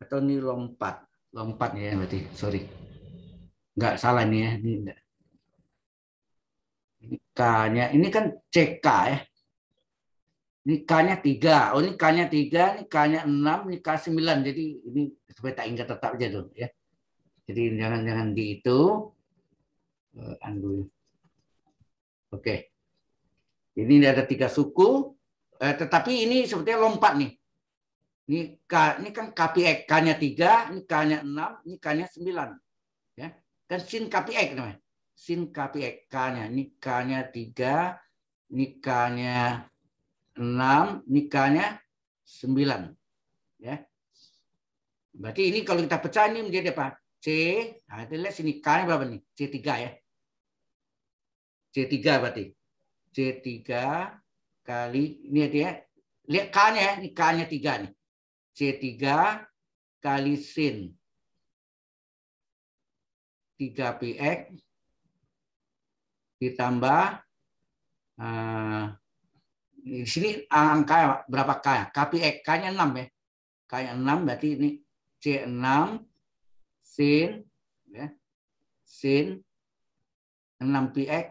Atau ini lompat. Lompat ya berarti, sorry. Nggak salah nih ya. Ini K-nya ini kan CK ya. Ini K-nya 3. Oh ini K-nya 3, ini K-nya 6, ini K9. Jadi ini supaya tak ingat tetap aja dulu ya. Jadi jangan-jangan di itu uh, eh, anu ya. Oke. Okay. Ini ada tiga suku, eh, tetapi ini sepertinya lompat nih. Ini K, ini kan KPX, K-nya 3, ini K-nya 6, ini K-nya 9. Ya. Kan sin KPX namanya sin KPI K-nya. Ini K-nya 3, ini K-nya 6, ini 9. Ya. Berarti ini kalau kita pecah ini menjadi apa? C, nah itu lihat sini K-nya berapa nih? C3 ya. C3 berarti. C3 kali, ini dia, ya. lihat K-nya ya, ini K-nya 3 nih. C3 kali sin 3 PX ditambah uh, di sini angka ya, berapa K? KPX ya? K-nya e, enam ya. K-nya 6 berarti ini C6 sin ya. Sin 6 px e.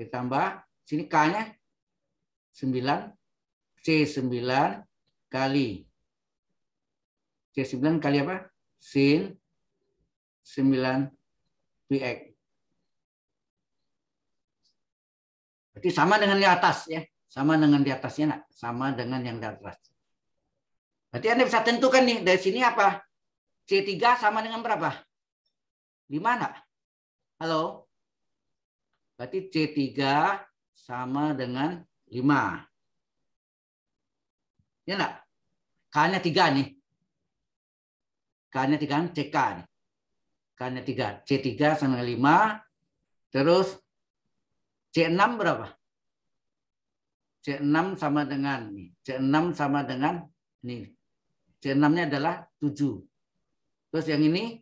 ditambah sini K-nya 9 c sembilan kali c sembilan kali apa? Sin 9 px e. Berarti sama dengan di atas ya. Sama dengan di atasnya, nak. sama dengan yang di atas. Berarti Anda bisa tentukan nih dari sini apa? C3 sama dengan berapa? Di mana? Halo? Berarti C3 sama dengan 5. Ya enggak? K-nya 3 nih. K-nya 3 kan? CK nih. K-nya 3. C3 sama dengan 5. Terus C6 berapa? C6 sama dengan nih. C6 sama dengan nih. C6-nya adalah 7. Terus yang ini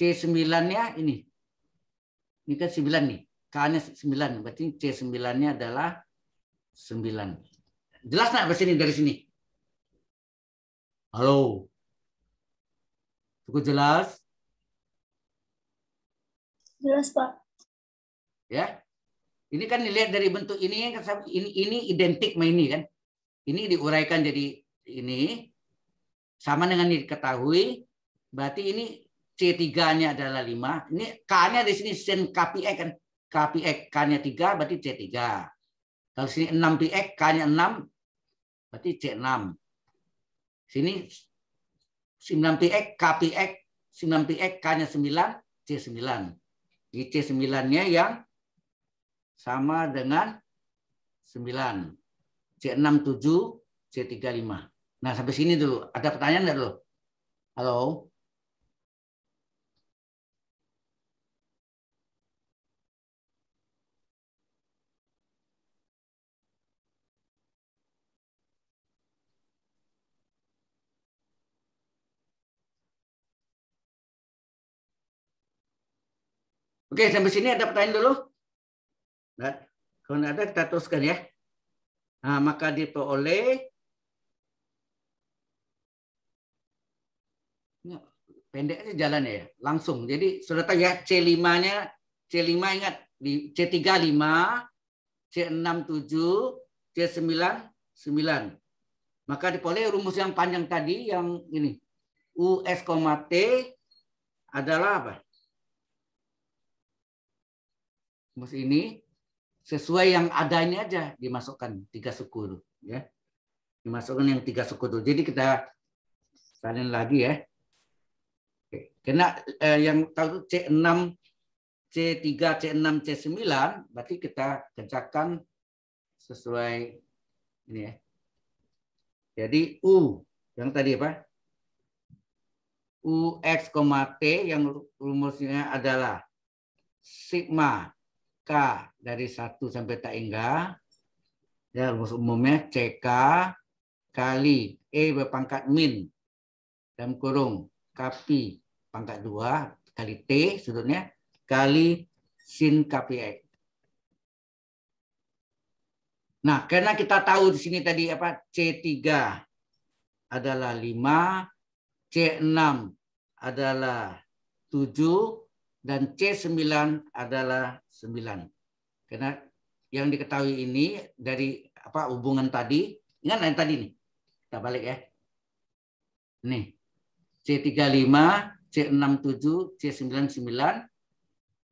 C9-nya ini. Ini kan 9 nih. K-nya 9. Berarti C9-nya adalah 9. Jelas nggak sini dari sini? Halo. Cukup jelas? Jelas, Pak. Ya, ini kan dilihat dari bentuk ini kan ini ini identik sama ini kan. Ini diuraikan jadi ini sama dengan diketahui berarti ini C3-nya adalah 5. Ini K-nya di sini sin KPX kan. KPX K-nya 3 berarti C3. Kalau sini 6 PX K-nya 6 berarti C6. Sini 9 PX KPX 9 PX K-nya 9 C9. Di C9-nya yang sama dengan 9. C67, C35. Nah, sampai sini dulu. Ada pertanyaan nggak dulu? Halo? Oke, sampai sini ada pertanyaan dulu? Dan nah, kalau tidak ada kita teruskan ya. Nah, maka diperoleh pendek pendeknya jalan ya, langsung. Jadi sudah tahu ya C5-nya, C5 ingat di C35, C67, C99. Maka diperoleh rumus yang panjang tadi yang ini. US, T adalah apa? Rumus ini sesuai yang ada ini aja dimasukkan tiga suku itu ya dimasukkan yang tiga suku itu jadi kita salin lagi ya Oke. kena eh, yang tahu C6 C3 C6 C9 berarti kita kerjakan sesuai ini ya jadi U yang tadi apa UX, T yang rumusnya adalah sigma K dari 1 sampai tak hingga ya rumus umumnya CK kali E berpangkat min dalam kurung KP pangkat 2 kali T sudutnya kali sin KPX. Nah, karena kita tahu di sini tadi apa C3 adalah 5, C6 adalah 7, dan C9 adalah 9. Karena yang diketahui ini dari apa hubungan tadi, ingat yang tadi nih. Kita balik ya. Nih. C35, C67, C99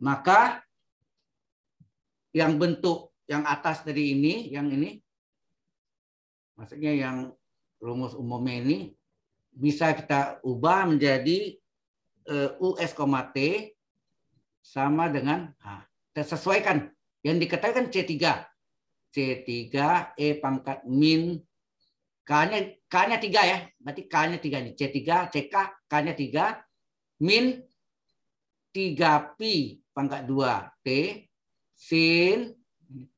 maka yang bentuk yang atas dari ini, yang ini maksudnya yang rumus umumnya ini bisa kita ubah menjadi eh, US, T sama dengan H. Nah, Kita sesuaikan. Yang diketahui kan C3. C3 E pangkat min K-nya K-nya 3 ya. Berarti K-nya 3 nih. C3, CK, K-nya 3 min 3 p pangkat 2 T sin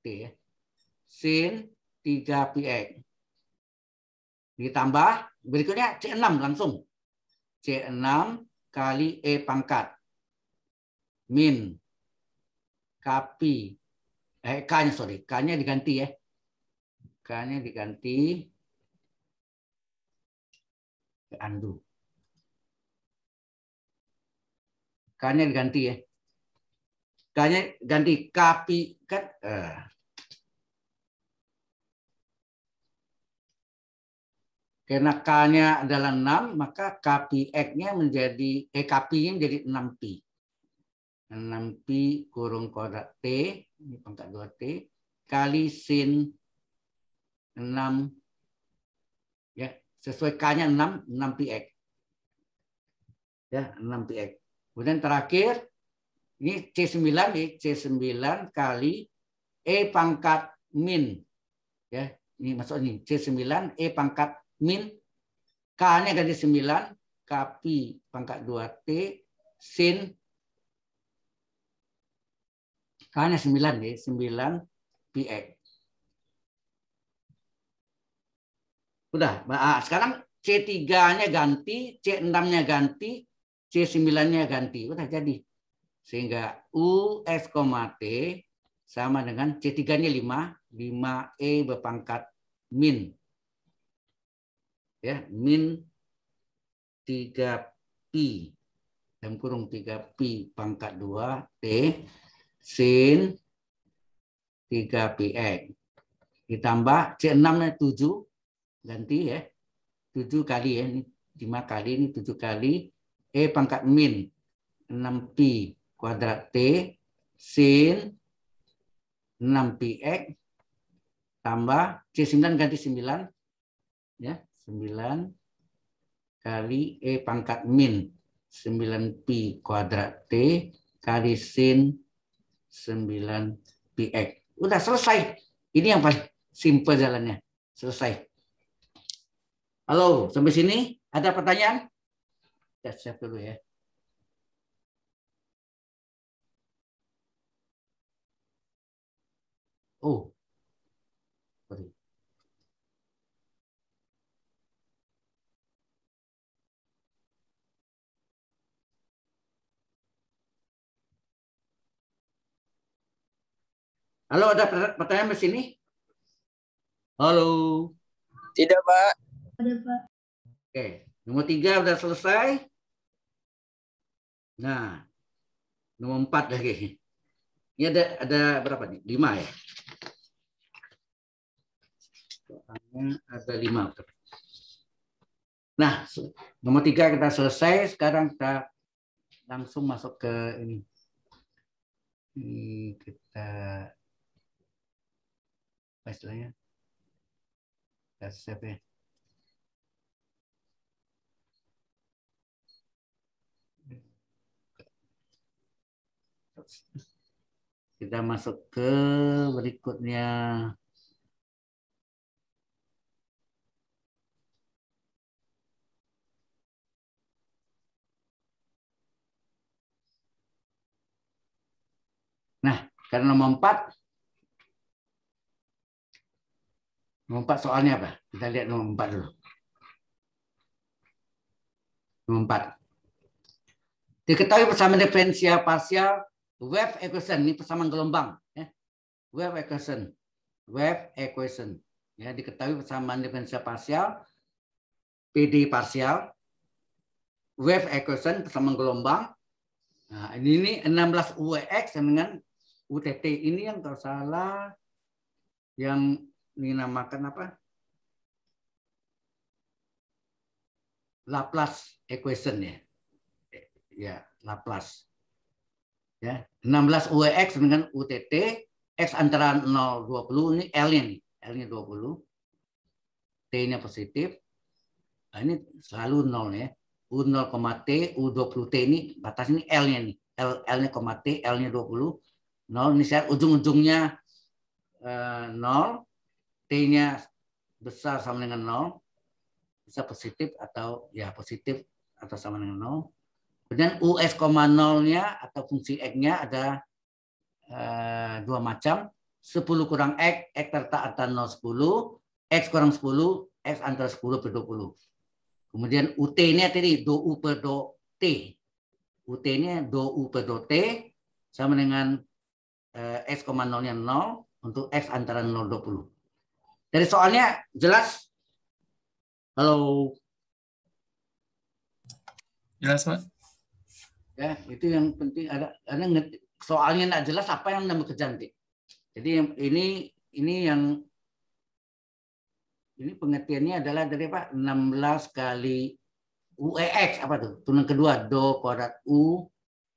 T ya. Sin 3 px e. Ditambah berikutnya C6 langsung. C6 kali E pangkat min kapi eh k-nya sorry k-nya diganti ya k-nya diganti ke andu k-nya diganti ya k-nya ganti kapi kan eh. Karena K-nya adalah 6, maka KPX-nya menjadi, eh, kp menjadi 6P. 6 pi kurung kodak t ini pangkat 2 t kali sin 6 ya sesuai k-nya 6 6 pi x ya 6 pi x kemudian terakhir ini c9 nih c9 kali e pangkat min ya ini masuk ini c9 e pangkat min k-nya ganti 9 k pi pangkat 2 t sin Kan hanya 9 nih, 9 px. Udah, nah, sekarang C3-nya ganti, C6-nya ganti, C9-nya ganti. Udah jadi. Sehingga US, T sama dengan C3-nya 5, 5E berpangkat min. Ya, min 3 pi Dan kurung 3 pi pangkat 2 t sin 3 px Ditambah C6 nya 7, ganti ya. 7 kali ya, ini 5 kali, ini 7 kali. E pangkat min 6 p kuadrat T sin 6px tambah C9 ganti 9. Ya, 9 kali E pangkat min 9 p kuadrat T kali sin 9 px. Udah selesai. Ini yang paling simple jalannya. Selesai. Halo, sampai sini ada pertanyaan? Chat ya, siap dulu ya. Oh, Halo, ada pertanyaan di sini? Halo. Tidak, Pak. Ada, Pak. Oke, nomor tiga sudah selesai. Nah, nomor empat lagi. Ini ada ada berapa nih? Lima ya. Soalnya ada lima. Nah, nomor tiga kita selesai. Sekarang kita langsung masuk ke ini. Ini kita apa istilahnya siapa ya kita masuk ke berikutnya Nah, karena nomor 4 Nomor empat soalnya apa? Kita lihat nomor empat dulu. Nomor empat Diketahui persamaan diferensial parsial wave equation. Ini persamaan gelombang. Ya. Wave equation. Wave equation. Ya, diketahui persamaan diferensial parsial PD parsial wave equation persamaan gelombang. Nah, ini, ini 16 UEX dengan UTT ini yang kalau salah yang dinamakan apa? Laplace equation ya. Ya, Laplace. Ya, 16 Ux e dengan UTT, X antara 0 20 ini L-nya nih, L-nya 20. T-nya positif. Nah, ini selalu 0 ya. U0, T, U20T ini batas ini L-nya nih. L, L-nya T, L-nya 20. 0 ini saya ujung-ujungnya eh, 0 T-nya besar sama dengan 0, bisa positif atau ya positif atau sama dengan 0. Kemudian US, 0-nya atau fungsi X-nya ada eh, dua macam. 10 kurang X, X tertak atau 0, 10. X kurang 10, X antara 10 per 20. Kemudian UT nya tadi, do U per do T. UT nya do U per do T sama dengan eh, X, 0-nya 0 untuk X antara 0, 20. Dari soalnya jelas? Halo. Jelas, Pak. Ya, itu yang penting ada karena soalnya tidak jelas apa yang nama kecantik. Jadi ini ini yang ini pengertiannya adalah dari Pak 16 kali UEX apa tuh? Turunan kedua do kuadrat U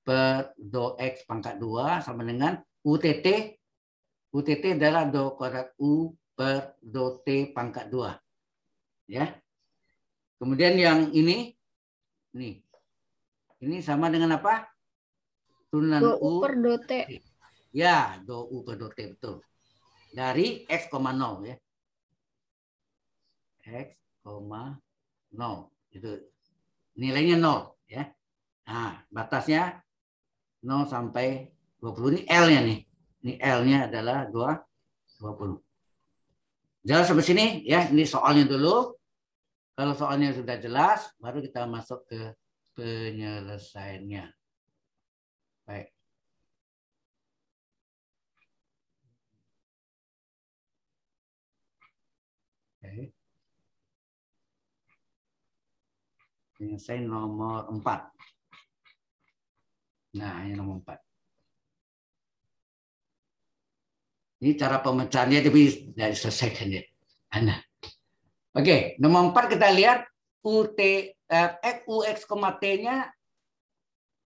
per do X pangkat 2 sama dengan UTT. UTT adalah do kuadrat U per do t pangkat 2. Ya. Kemudian yang ini nih. Ini sama dengan apa? Turunan do u, per do t. Ya, do u per do t betul. Dari x, 0 ya. X, 0. Itu nilainya 0 ya. Nah, batasnya 0 sampai 20 ini L-nya nih. Ini L-nya adalah 2 20. Jelas sampai sini ya, ini soalnya dulu. Kalau soalnya sudah jelas, baru kita masuk ke penyelesaiannya. Baik. Ini saya nomor empat. Nah, ini nomor empat. Ini cara pemecahannya tapi dari kan ya. Nah. Oke, nomor 4 kita lihat UT eh, X UX, T-nya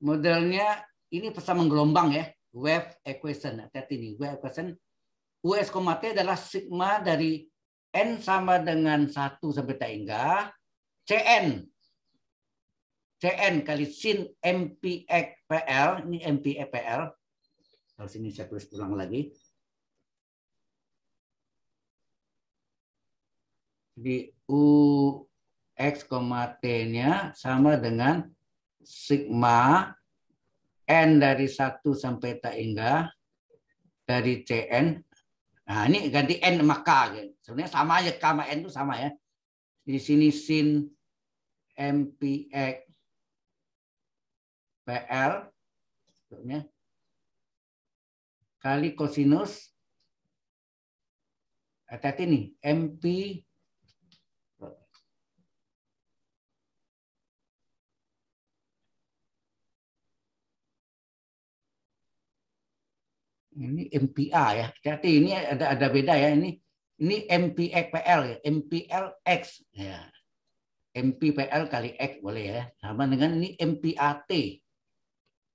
modelnya ini pesan menggelombang ya, wave equation. Lihat ini wave equation UX, T adalah sigma dari N sama dengan 1 sampai tak hingga CN. CN kali sin MPXPL, ini MPEPL. Kalau sini saya tulis ulang lagi di U X, T-nya sama dengan sigma N dari satu sampai tak hingga dari CN. Nah, ini ganti N sama gitu. Sebenarnya sama aja, K sama N itu sama ya. Di sini sin MPX PL kali kosinus hati-hati nih MP ini MPA ya. Jadi ini ada ada beda ya. Ini ini MPPL ya, MPLX ya. MPPL kali X boleh ya. Sama dengan ini MPAT.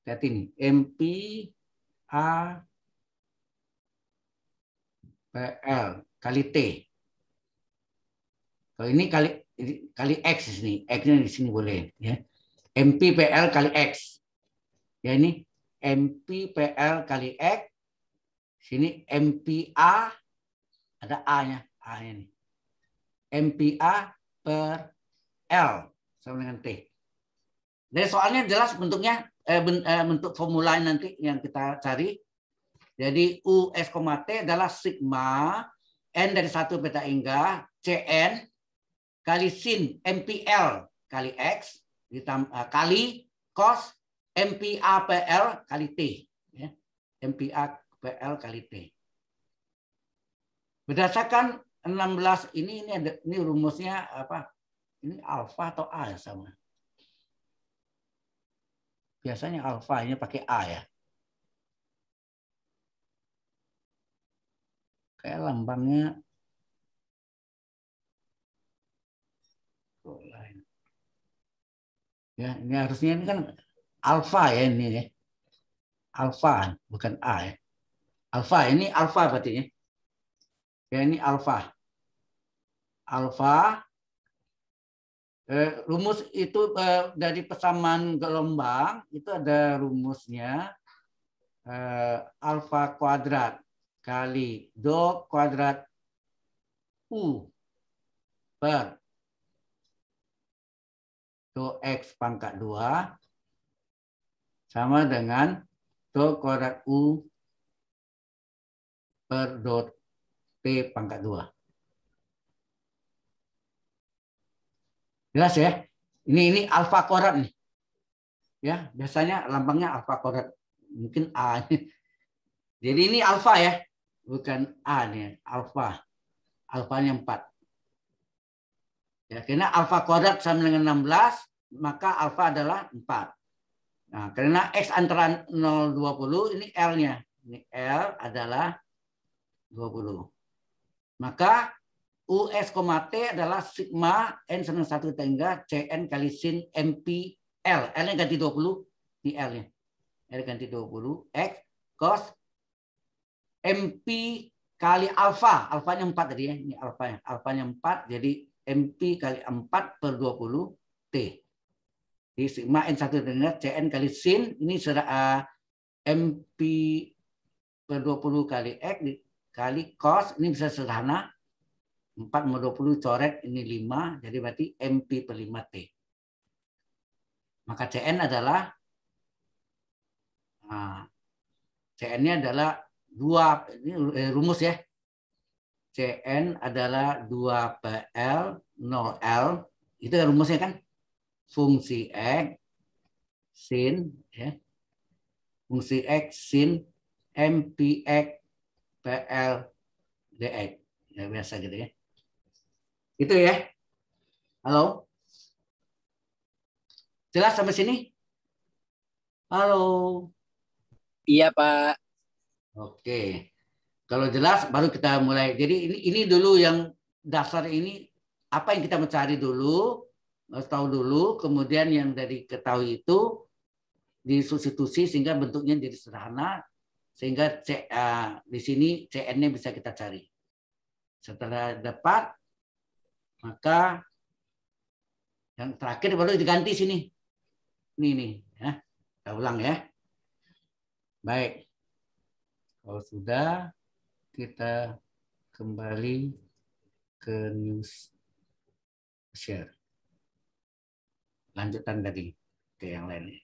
Hati-hati A MPAPL kali T. Kalau ini kali kali X ini, X-nya di sini boleh ya. MPPL kali X. Ya ini MPPL kali X Sini MPA ada A-nya, A-nya nih. MPA per L sama dengan T. Jadi soalnya jelas bentuknya eh, eh, bentuk formula nanti yang kita cari. Jadi US, T adalah sigma N dari satu beta hingga CN kali sin MPL kali X ditambah eh, kali cos MPA per L kali T. MPA ya. PL kali T. Berdasarkan 16 ini ini ada ini rumusnya apa? Ini alfa atau A ya sama. Biasanya alfa ini pakai A ya. Kayak lambangnya Ya, ini harusnya ini kan alfa ya ini ya. Alfa bukan A ya. Alfa ini alfa berarti ya. ya ini alfa. Alfa eh, rumus itu eh, dari persamaan gelombang itu ada rumusnya eh, alfa kuadrat kali do kuadrat u per do x pangkat 2 sama dengan do kuadrat u per dot P pangkat 2. Jelas ya? Ini ini alfa kuadrat nih. Ya, biasanya lambangnya alfa kuadrat. Mungkin A. Nih. Jadi ini alfa ya. Bukan A nih, alfa. Alfanya 4. Ya, karena alfa kuadrat sama dengan 16, maka alfa adalah 4. Nah, karena X antara 0, 20, ini L-nya. Ini L adalah 20. Maka US, T adalah sigma N senang 1 tangga CN kali sin MP L. L-nya ganti 20 di l ya. L ganti 20 X cos MP kali alfa. Alfanya 4 tadi ya. Ini alfanya. Alfanya 4 jadi MP kali 4 per 20 T. Di sigma n satu tangga CN kali sin ini sudah eh, MP per 20 kali X kali cos ini bisa sederhana 4 mau 20 coret ini 5 jadi berarti MP per 5T. Maka CN adalah ah, CN-nya adalah 2 ini eh, rumus ya. CN adalah 2 PL 0L itu kan rumusnya kan fungsi X sin ya. Fungsi X sin MPX PLDX. Ya, biasa gitu ya. Itu ya. Halo? Jelas sampai sini? Halo? Iya, Pak. Oke. Kalau jelas baru kita mulai. Jadi ini ini dulu yang dasar ini apa yang kita mencari dulu, harus tahu dulu, kemudian yang dari ketahui itu disubstitusi sehingga bentuknya jadi sederhana, sehingga C, uh, di sini CN-nya bisa kita cari. Setelah dapat, maka yang terakhir baru diganti sini. Ini nih, ya. Kita ulang ya. Baik. Kalau sudah, kita kembali ke news share. Lanjutan tadi ke yang lainnya.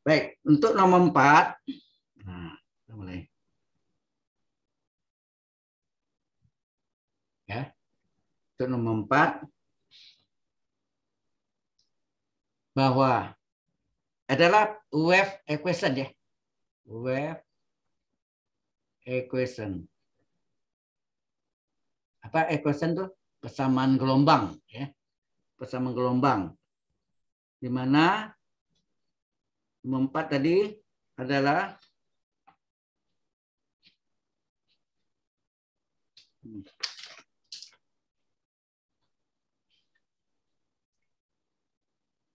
Baik, untuk nomor 4. Nah, mulai. Ya. Untuk nomor 4 bahwa adalah wave equation ya. Wave equation. Apa equation tuh? Persamaan gelombang ya. Persamaan gelombang. Di mana empat tadi adalah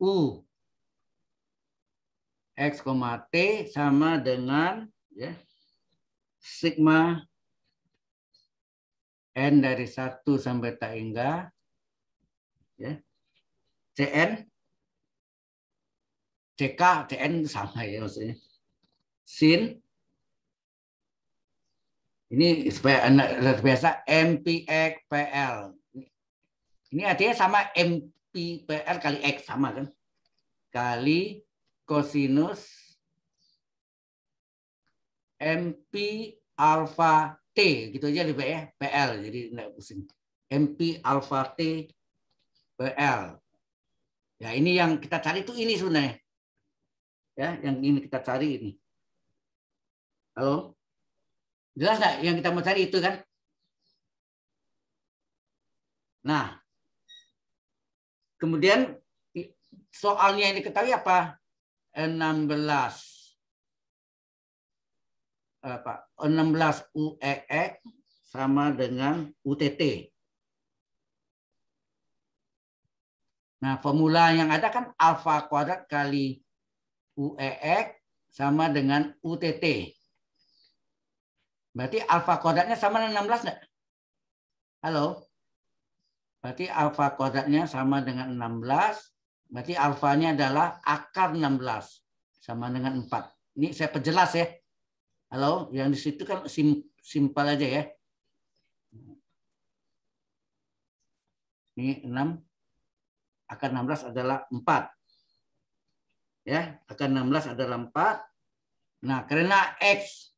U X, T sama dengan ya, sigma N dari 1 sampai tak hingga ya, CN dk dn sama ya maksudnya. Sin. Ini supaya biasa MPX PL. Ini artinya sama MPPL kali X sama kan? Kali kosinus MP alpha T gitu aja lebih ya PL jadi enggak pusing. MP alpha T PL. Ya ini yang kita cari itu ini sebenarnya ya yang ini kita cari ini. Halo? Jelas nggak yang kita mau cari itu kan? Nah, kemudian soalnya ini ketahui apa? 16 apa 16 UEE sama dengan UTT. Nah, formula yang ada kan alfa kuadrat kali UEX sama dengan UTT. Berarti alfa kodratnya sama dengan 16 enggak? Halo? Berarti alfa kodratnya sama dengan 16. Berarti alfanya adalah akar 16. Sama dengan 4. Ini saya perjelas ya. Halo? Yang di situ kan sim simpel aja ya. Ini 6. Akar 16 adalah 4 ya akan 16 adalah 4 nah karena x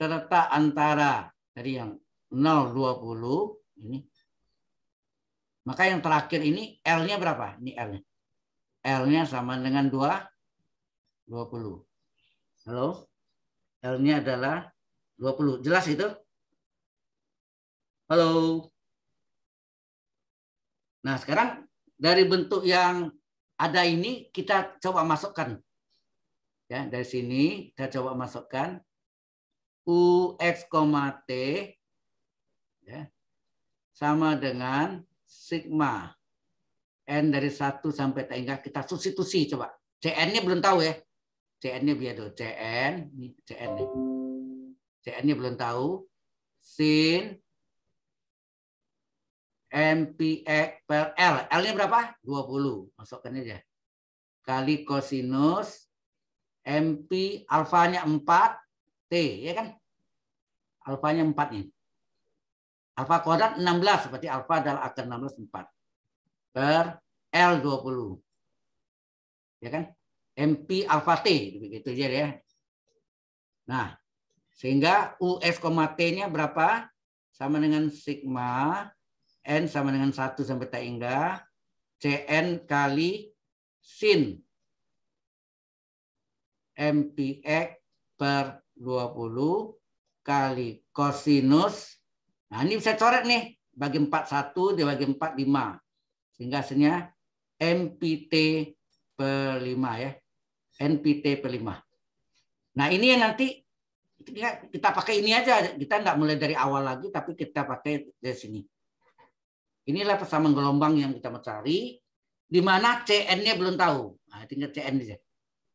terletak antara dari yang 0 20 ini maka yang terakhir ini L-nya berapa? Ini L-nya. L-nya sama dengan 2 20. Halo? L-nya adalah 20. Jelas itu? Halo. Nah, sekarang dari bentuk yang ada ini kita coba masukkan. Ya, dari sini kita coba masukkan u UX, T ya, sama dengan sigma. N dari satu sampai hingga kita substitusi coba. CN-nya belum tahu ya. CN-nya biar dulu. CN, ini CN-nya. CN-nya belum tahu. Sin MPE per L. L-nya berapa? 20. Masukkan aja. Kali kosinus MP alfanya 4 T, ya kan? Alfanya 4 nih. Alfa kuadrat 16, seperti alfa adalah akar 16 4 per L 20. Ya kan? MP alfa T begitu aja ya. Nah, sehingga US, T-nya berapa? Sama dengan sigma N sama dengan 1 sampai tak hingga. CN kali sin MPX per 20 kali kosinus. Nah ini bisa coret nih. Bagi 4, 1, dibagi 4, 5. Sehingga hasilnya MPT per 5 ya. NPT per 5. Nah ini yang nanti kita pakai ini aja. Kita nggak mulai dari awal lagi, tapi kita pakai dari sini. Inilah persamaan gelombang yang kita mencari, di mana CN-nya belum tahu. Nah, tinggal CN saja.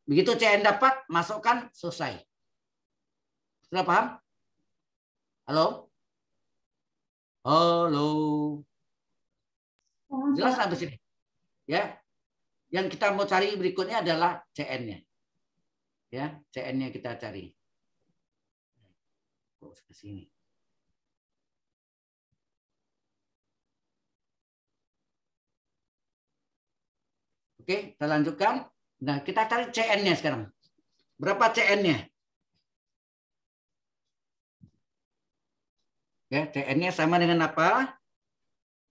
Begitu CN dapat, masukkan, selesai. Sudah paham? Halo? Halo? Jelas sampai sini? Ya. Yang kita mau cari berikutnya adalah CN-nya. Ya, CN-nya kita cari. Kok ke sini? Oke, kita lanjutkan. Nah, kita cari CN-nya sekarang. Berapa CN-nya? Ya, CN-nya sama dengan apa?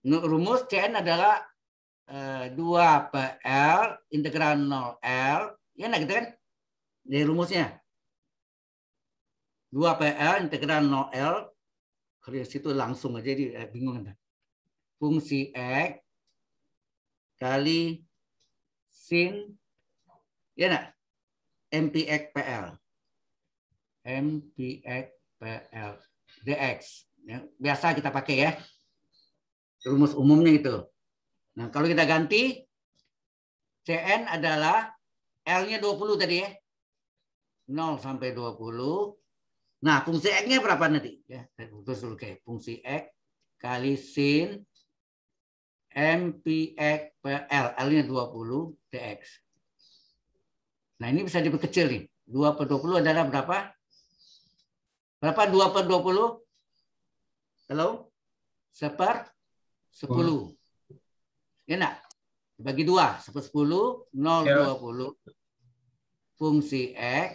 rumus CN adalah eh, dua 2 PL integral 0L. Ya, nah gitu kan? Dari rumusnya. 2 PL integral 0L. Kalau situ langsung aja jadi eh, bingung. Kan? Fungsi X kali sin, ya pl MPXPL. MPXPL DX ya, biasa kita pakai ya. Rumus umumnya itu. Nah, kalau kita ganti CN adalah L-nya 20 tadi ya. 0 sampai 20. Nah, fungsi X-nya berapa nanti? Ya, terus dulu fungsi X kali sin PL. L-nya 20 DX. Nah ini bisa diperkecil nih. 2 per 20 adalah berapa? Berapa 2 per 20? Halo? Seper 10. Hmm. Enak. Bagi 2. Seper 10, 0, 20. Fungsi X,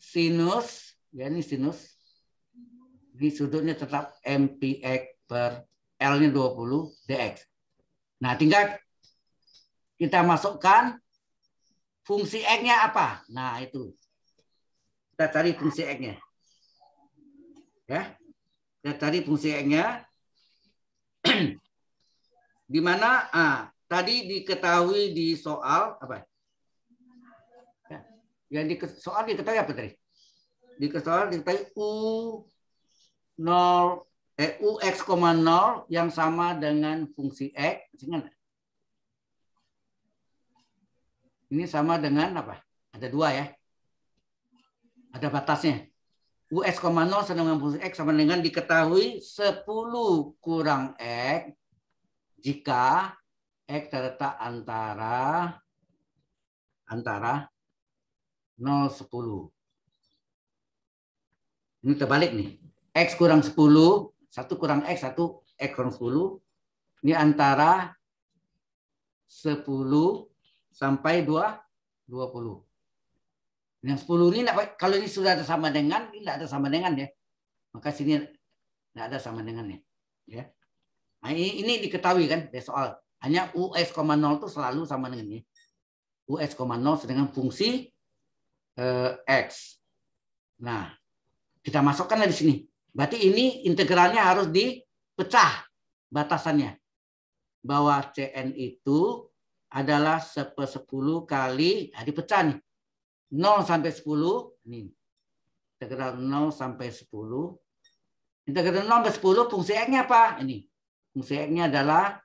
sinus, ya ini sinus. Ini sudutnya tetap MPX per L-nya 20 DX. Nah, tinggal kita masukkan fungsi X-nya apa. Nah, itu. Kita cari fungsi X-nya. Ya. Kita cari fungsi X-nya. [clears throat] di mana ah, tadi diketahui di soal apa? Ya. Yang di soal diketahui apa tadi? Di soal diketahui U 0 eh, 0 yang sama dengan fungsi X. E. Ini sama dengan apa? Ada dua ya. Ada batasnya. Ux, 0 sama dengan fungsi X sama dengan diketahui 10 kurang X jika X terletak antara antara 0, 10. Ini terbalik nih. X kurang 10 1 kurang X, 1 X kurang 10. Ini antara 10 sampai 2, 20. Yang 10 ini kalau ini sudah ada sama dengan, ini tidak ada sama dengan ya. Maka sini tidak ada sama dengan Ya. Nah, ini, ini diketahui kan dari ya, soal. Hanya US,0 itu selalu sama dengan ini. US,0 dengan fungsi eh, X. Nah, kita masukkanlah di sini. Berarti ini integralnya harus dipecah batasannya. Bahwa CN itu adalah 10 kali, nah dipecah nih. 0 sampai 10, ini integral 0 sampai 10. Integral 0 sampai 10 fungsi X-nya apa? Ini. Fungsi X-nya adalah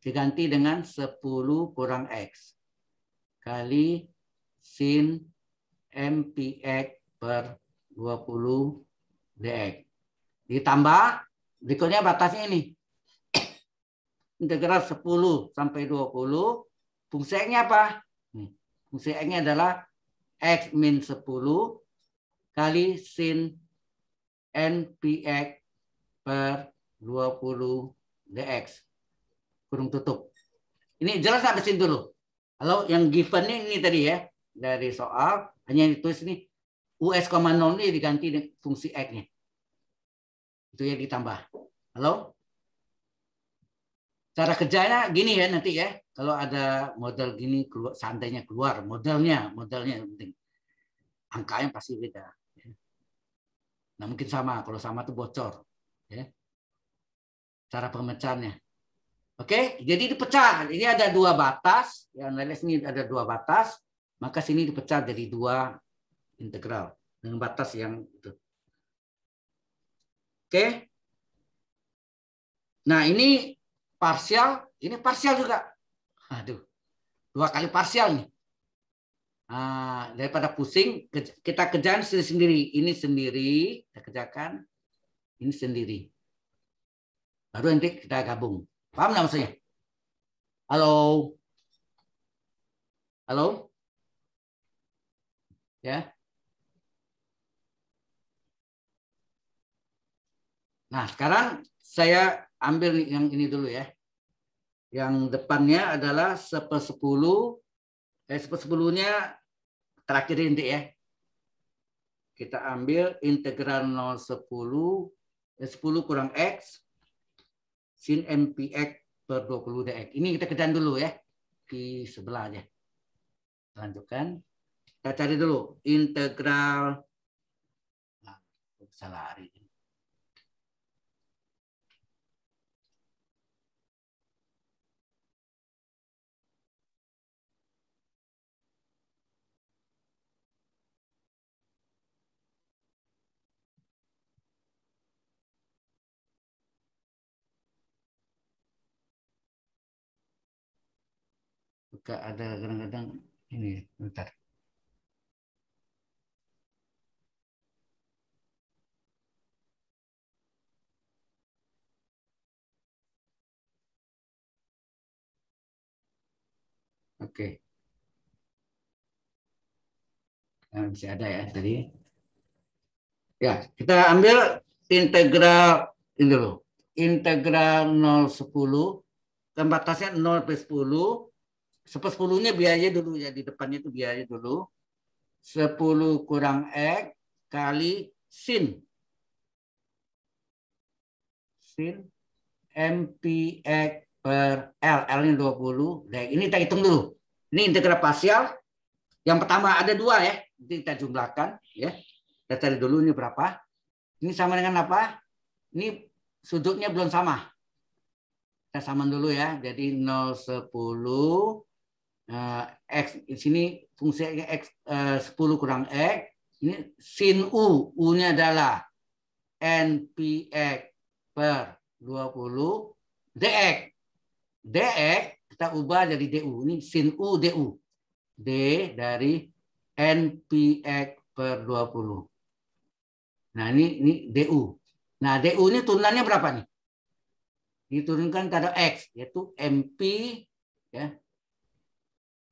diganti dengan 10 kurang X. Kali sin MPX per 20 DX. Ditambah berikutnya batasnya ini. [coughs] Integral 10 sampai 20. Fungsi X-nya apa? Fungsi X-nya adalah X min 10 kali sin NPX per 20 DX. Kurung tutup. Ini jelas sampai sini dulu. Kalau yang given ini tadi ya, dari soal, hanya ditulis ini US,0 ini diganti fungsi X-nya itu yang ditambah. Halo? Cara kerjanya gini ya nanti ya. Kalau ada model gini keluar, seandainya keluar modelnya, modelnya yang penting. Angkanya pasti beda. Nah mungkin sama, kalau sama tuh bocor. Ya. Cara pemecahannya. Oke, jadi dipecah. Ini ada dua batas, yang analis ini ada dua batas, maka sini dipecah jadi dua integral dengan batas yang itu. Oke. Nah, ini parsial, ini parsial juga. Aduh. Dua kali parsial nih. Nah, daripada pusing, kita kerjakan sendiri-sendiri. Ini sendiri, kita kerjakan. Ini sendiri. Baru nanti kita gabung. Paham nggak maksudnya? Halo? Halo? Ya? Nah, sekarang saya ambil yang ini dulu ya. Yang depannya adalah sepersepuluh. Eh, sepersepuluhnya terakhir ini ya. Kita ambil integral 0, 10. Eh, 10 kurang X. Sin MPX per 20 DX. Ini kita kerjain dulu ya. Di sebelah aja. Lanjutkan. Kita cari dulu integral. Nah, salah hari ini. suka ada kadang-kadang ini bentar Oke. Okay. Nah, masih ada ya tadi. Ya, kita ambil integral ini dulu. Integral 0 10 kan batasnya 0 plus 10 sepuluhnya biaya dulu ya di depannya itu biaya dulu. 10 kurang X kali sin. Sin MPX per L. L ini 20. Nah, ini kita hitung dulu. Ini integral pasial. Yang pertama ada dua ya. Nanti kita jumlahkan. ya. Kita cari dulu ini berapa. Ini sama dengan apa? Ini sudutnya belum sama. Kita sama dulu ya. Jadi 0, 10, Eh, X di sini fungsinya X 10 eh, kurang X. Ini sin U. U-nya adalah NPX per 20 DX. DX kita ubah jadi DU. Ini sin U DU. D dari NPX per 20. Nah ini, ini DU. Nah DU ini turunannya berapa nih? Diturunkan ke X yaitu MP ya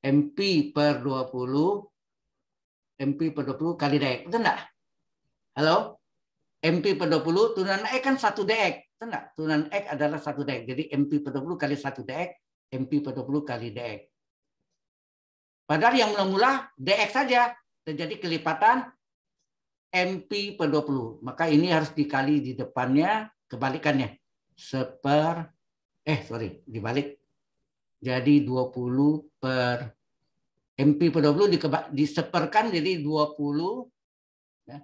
MP per 20 MP per 20 kali dx, e Betul enggak? Halo? MP per 20 turunan X e kan 1 dx, e Betul enggak? Turunan X adalah 1 dx. Jadi MP per 20 kali 1 dx, MP per 20 kali dx. Padahal yang mula-mula dx saja terjadi kelipatan MP per 20. Maka ini harus dikali di depannya kebalikannya. Seper eh sorry dibalik jadi 20 per MP per 20 diseperkan jadi 20 ya.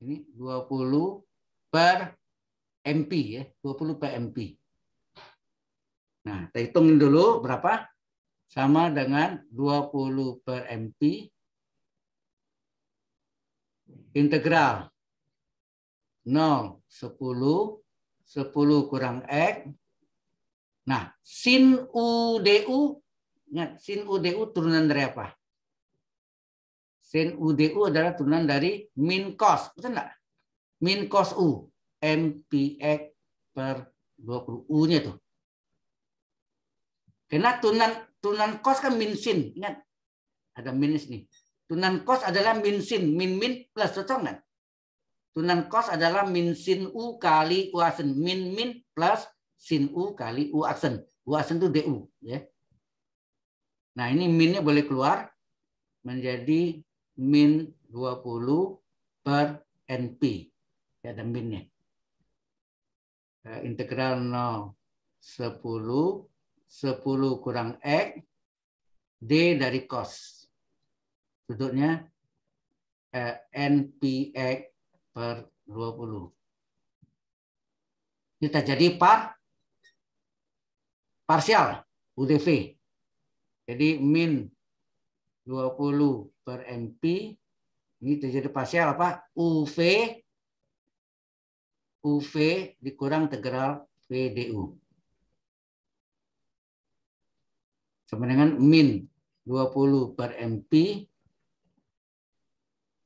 Ini 20 per MP ya, 20 per MP. Nah, kita hitungin dulu berapa sama dengan 20 per MP integral 0, 10, 10 kurang X. Nah, sin U, DU, ingat, sin U, DU turunan dari apa? Sin U, DU adalah turunan dari min cos, betul enggak? Min cos U, MPX per 20 U-nya tuh. Karena turunan turunan cos kan min sin, ingat. Ada minus nih. Turunan cos adalah min sin, min min plus cocok enggak? Tunan kos adalah min sin u kali u aksen. Min min plus sin u kali u aksen. U aksen itu du. Ya. Nah ini minnya boleh keluar menjadi min 20 per NP. Ya, ada minnya. Eh, integral 0, 10, 10 kurang X, D dari kos. Duduknya eh, NPX per 20. Kita jadi par parsial UDV. Jadi min 20 per mp, ini terjadi parsial apa? UV UV dikurang integral VDU. Sama dengan min 20 per MP.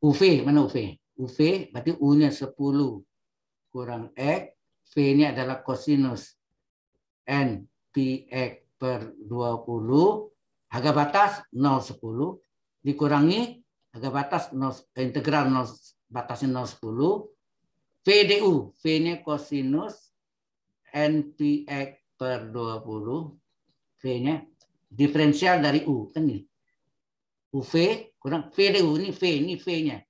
UV, mana UV? UV berarti U-nya 10 kurang X, V-nya adalah kosinus N PX per 20, harga batas 0, 10. dikurangi harga batas 0, eh, integral 0, batasnya 0 VDU, V-nya kosinus NPX per 20, V-nya diferensial dari U, kan ini. Gitu. UV kurang VDU, ini V, ini V-nya.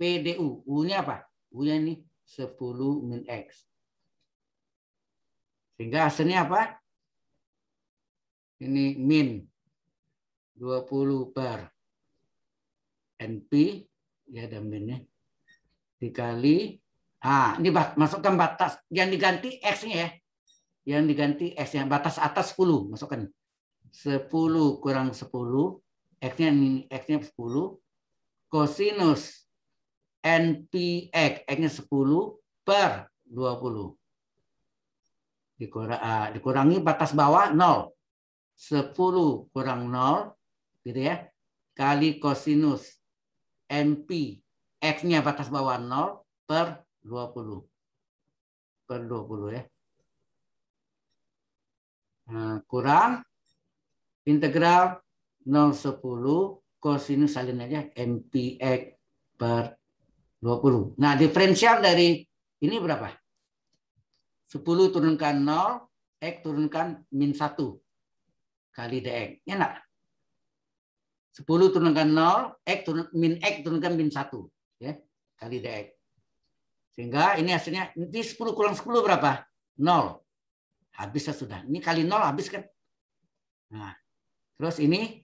PDU. U-nya apa? U-nya ini 10 min X. Sehingga hasilnya apa? Ini min 20 bar NP, ya ada minnya, dikali Ah, ini masukkan batas yang diganti x-nya ya. Yang diganti x-nya batas atas 10, masukkan. 10 kurang 10, x-nya ini x-nya 10. Kosinus NPX, X-nya 10 per 20. Dikur uh, dikurangi batas bawah 0. 10 kurang 0, gitu ya, kali kosinus NP, X-nya batas bawah 0 per 20. Per 20 ya. Nah, kurang integral 0, 10, kosinus salin aja, NPX per 20. Nah, diferensial dari ini berapa? 10 turunkan 0, X turunkan min 1 kali DX. Ya Enak. 10 turunkan 0, X turun, min X turunkan min 1. Ya, kali DX. Sehingga ini hasilnya, ini 10 kurang 10 berapa? 0. Habisnya sudah. Ini kali 0 habis kan? Nah, terus ini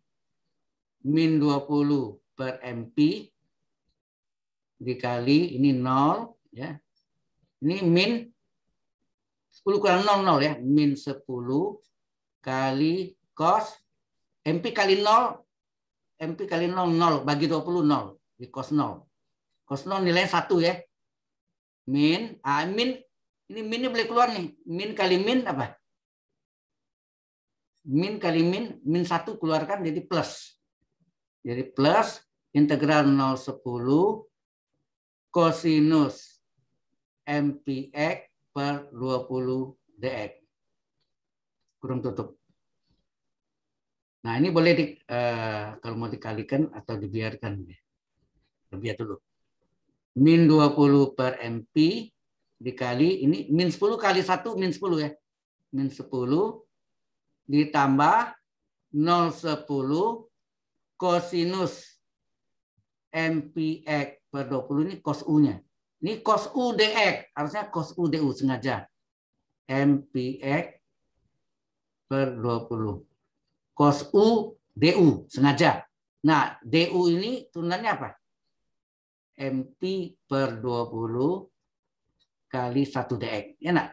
min 20 per MP dikali ini 0 ya. Ini min 10 kurang 0 0 ya, min 10 kali cos MP kali 0 MP kali 0 0 bagi 20 0 di cos 0. Cos 0 nilainya 1 ya. Min ah, min ini minnya boleh keluar nih. Min kali min apa? Min kali min, min 1 keluarkan jadi plus. Jadi plus integral 0 10 kosinus MPX per 20 DX. Kurung tutup. Nah ini boleh di, uh, kalau mau dikalikan atau dibiarkan. Biar dulu. Min 20 per MP dikali ini min 10 kali 1 min 10 ya. Min 10 ditambah 010 kosinus MPX per 20 ini cos U-nya. Ini cos U dx. Harusnya cos U du sengaja. MPX per 20. Cos U du sengaja. Nah, du ini tunannya apa? MP per 20 kali 1 dx. Ya nak?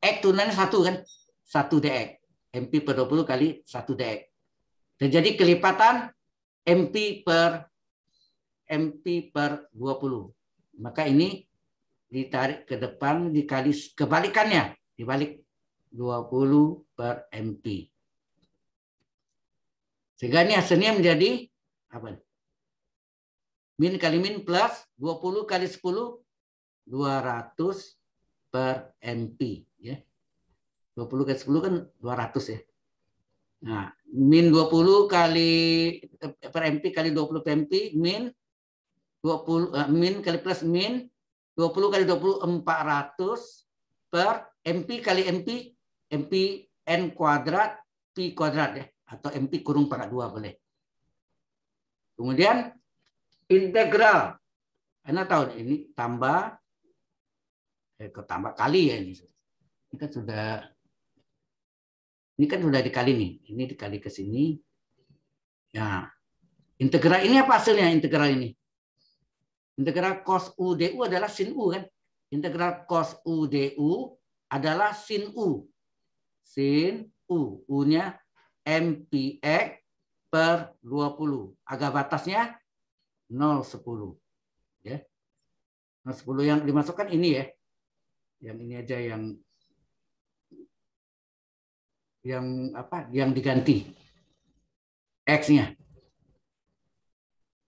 X tunannya 1 kan? 1 dx. MP per 20 kali 1 dx. Dan jadi kelipatan MP per MP per 20. Maka ini ditarik ke depan dikali kebalikannya, dibalik 20 per MP. Sehingga ini hasilnya menjadi apa? Min kali min plus 20 kali 10 200 per MP ya. 20 kali 10 kan 200 ya. Nah, min 20 kali eh, per MP kali 20 per MP min 20 eh, min kali plus min 20 kali 20 400 per MP kali MP MP N kuadrat P kuadrat ya atau MP kurung pangkat 2 boleh. Kemudian integral. Anda tahu ini tambah eh, tambah kali ya ini. Ini kan sudah ini kan sudah dikali nih. Ini dikali ke sini. Ya. Integral ini apa hasilnya integral ini? Integral cos U DU adalah sin U kan? Integral cos U DU adalah sin U. Sin U. U-nya MPX per 20. Agak batasnya 0,10. Ya. 0,10 yang dimasukkan ini ya. Yang ini aja yang yang apa? Yang diganti. X-nya.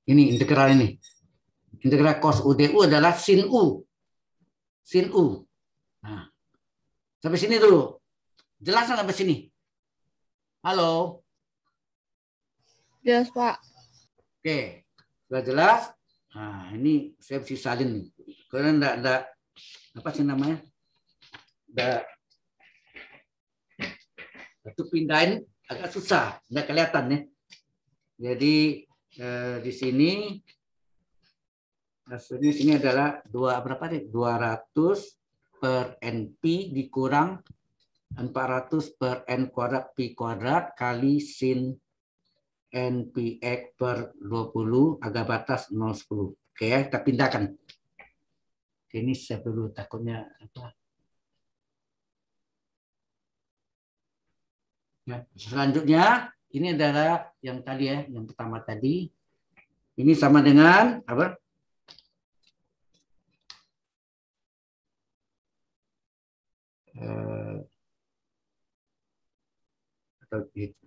Ini integral ini. Integral cos UDU adalah sin U. Sin U. Nah, sampai sini dulu. nggak sampai sini. Halo. Jelas, Pak. Oke. Sudah jelas? Nah, ini saya mesti salin Karena nggak enggak, apa sih namanya? Enggak. Itu pindahin agak susah, enggak kelihatan ya. Jadi eh, di sini jadi sini adalah dua berapa nih? 200 per NP dikurang 400 per N kuadrat P kuadrat kali sin NPX per 20 agak batas nol sepuluh Oke ya, kita pindahkan. Ini saya perlu takutnya apa? Ya, selanjutnya ini adalah yang tadi ya, yang pertama tadi. Ini sama dengan apa? uh, atau gitu.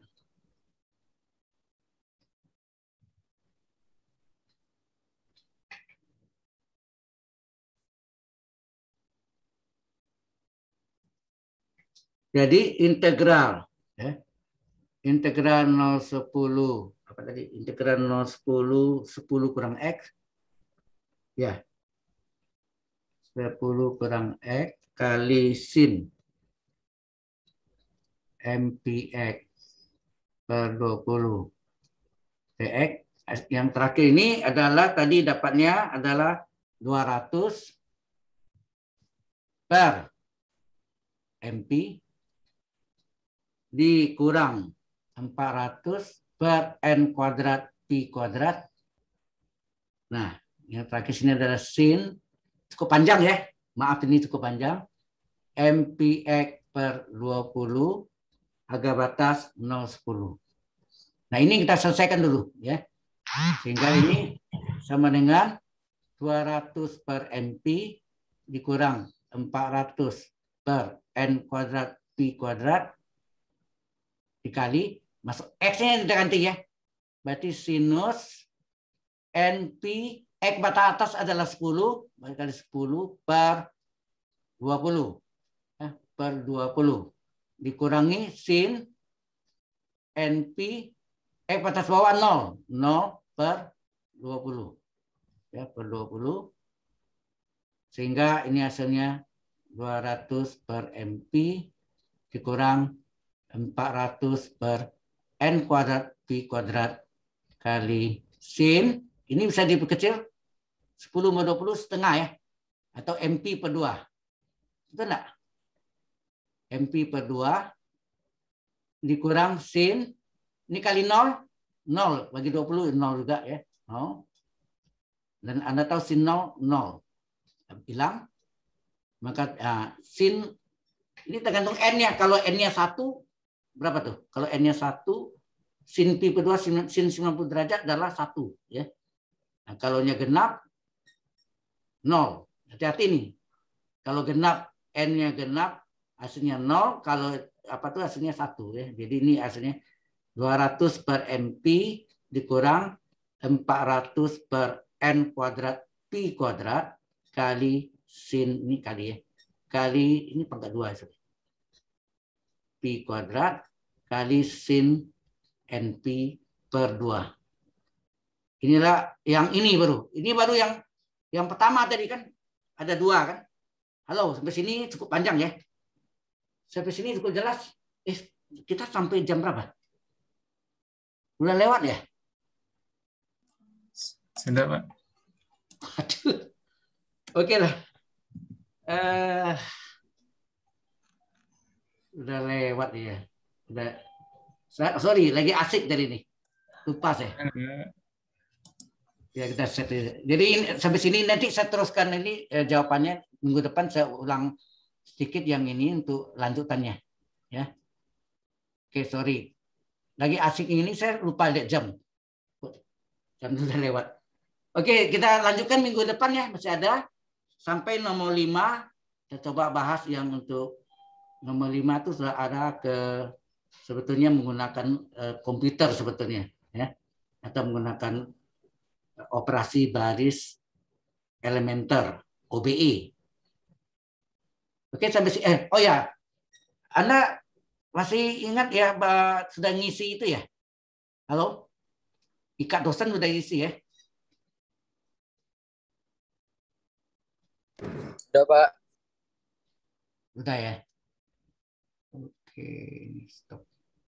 Jadi integral ya. Integral 0 10 apa tadi? Integral 0 10 10 kurang x ya 10 kurang X kali sin MPX per 20. PX yang terakhir ini adalah tadi dapatnya adalah 200 per MP dikurang 400 per N kuadrat P kuadrat. Nah, yang terakhir sini adalah sin cukup panjang ya. Maaf ini cukup panjang. MPX per 20 harga batas 0,10. Nah ini kita selesaikan dulu ya. Sehingga ini sama dengan 200 per MP dikurang 400 per N kuadrat P kuadrat dikali masuk X-nya kita ganti ya. Berarti sinus NP X batas atas adalah 10, maka 10 per 20. Eh, per 20. Dikurangi sin NP X batas bawah 0. 0 per 20. Ya, per 20. Sehingga ini hasilnya 200 per MP dikurang 400 per N kuadrat P kuadrat kali sin. Ini bisa diperkecil 10 per 20 setengah ya. Atau MP per 2. Betul enggak? MP per 2 dikurang sin. Ini kali 0, 0. Bagi 20, 0 juga ya. 0. Dan Anda tahu sin 0, 0. Hilang. Maka uh, sin, ini tergantung N-nya. Kalau N-nya 1, berapa tuh? Kalau N-nya 1, sin pi per 2, sin 90 derajat adalah 1. Ya. Nah, kalau nya genap, nol. Hati-hati nih. Kalau genap n-nya genap, hasilnya nol. Kalau apa tuh hasilnya satu ya. Jadi ini hasilnya 200 per mp dikurang 400 per n kuadrat pi kuadrat kali sin ini kali ya kali ini pangkat dua sorry. pi kuadrat kali sin np per dua inilah yang ini baru ini baru yang yang pertama tadi kan ada dua kan. Halo, sampai sini cukup panjang ya. Sampai sini cukup jelas. Eh, kita sampai jam berapa? Udah lewat ya? Sudah, Pak. Aduh. Oke lah. Uh, udah lewat ya. Udah. Sorry, lagi asik dari ini. Lupa Ya. Ya kita set. Jadi sampai sini nanti saya teruskan ini eh, jawabannya minggu depan saya ulang sedikit yang ini untuk lanjutannya. Ya. Oke, sorry. Lagi asik ini saya lupa lihat jam. Jam sudah lewat. Oke, kita lanjutkan minggu depan ya masih ada sampai nomor 5 kita coba bahas yang untuk nomor 5 itu sudah ada ke sebetulnya menggunakan eh, komputer sebetulnya ya atau menggunakan operasi baris elementer OBE. Oke sampai si eh, oh ya, Anda masih ingat ya sudah ngisi itu ya? Halo, ikat dosen sudah ngisi ya? Sudah Pak. Sudah ya. Oke, stop.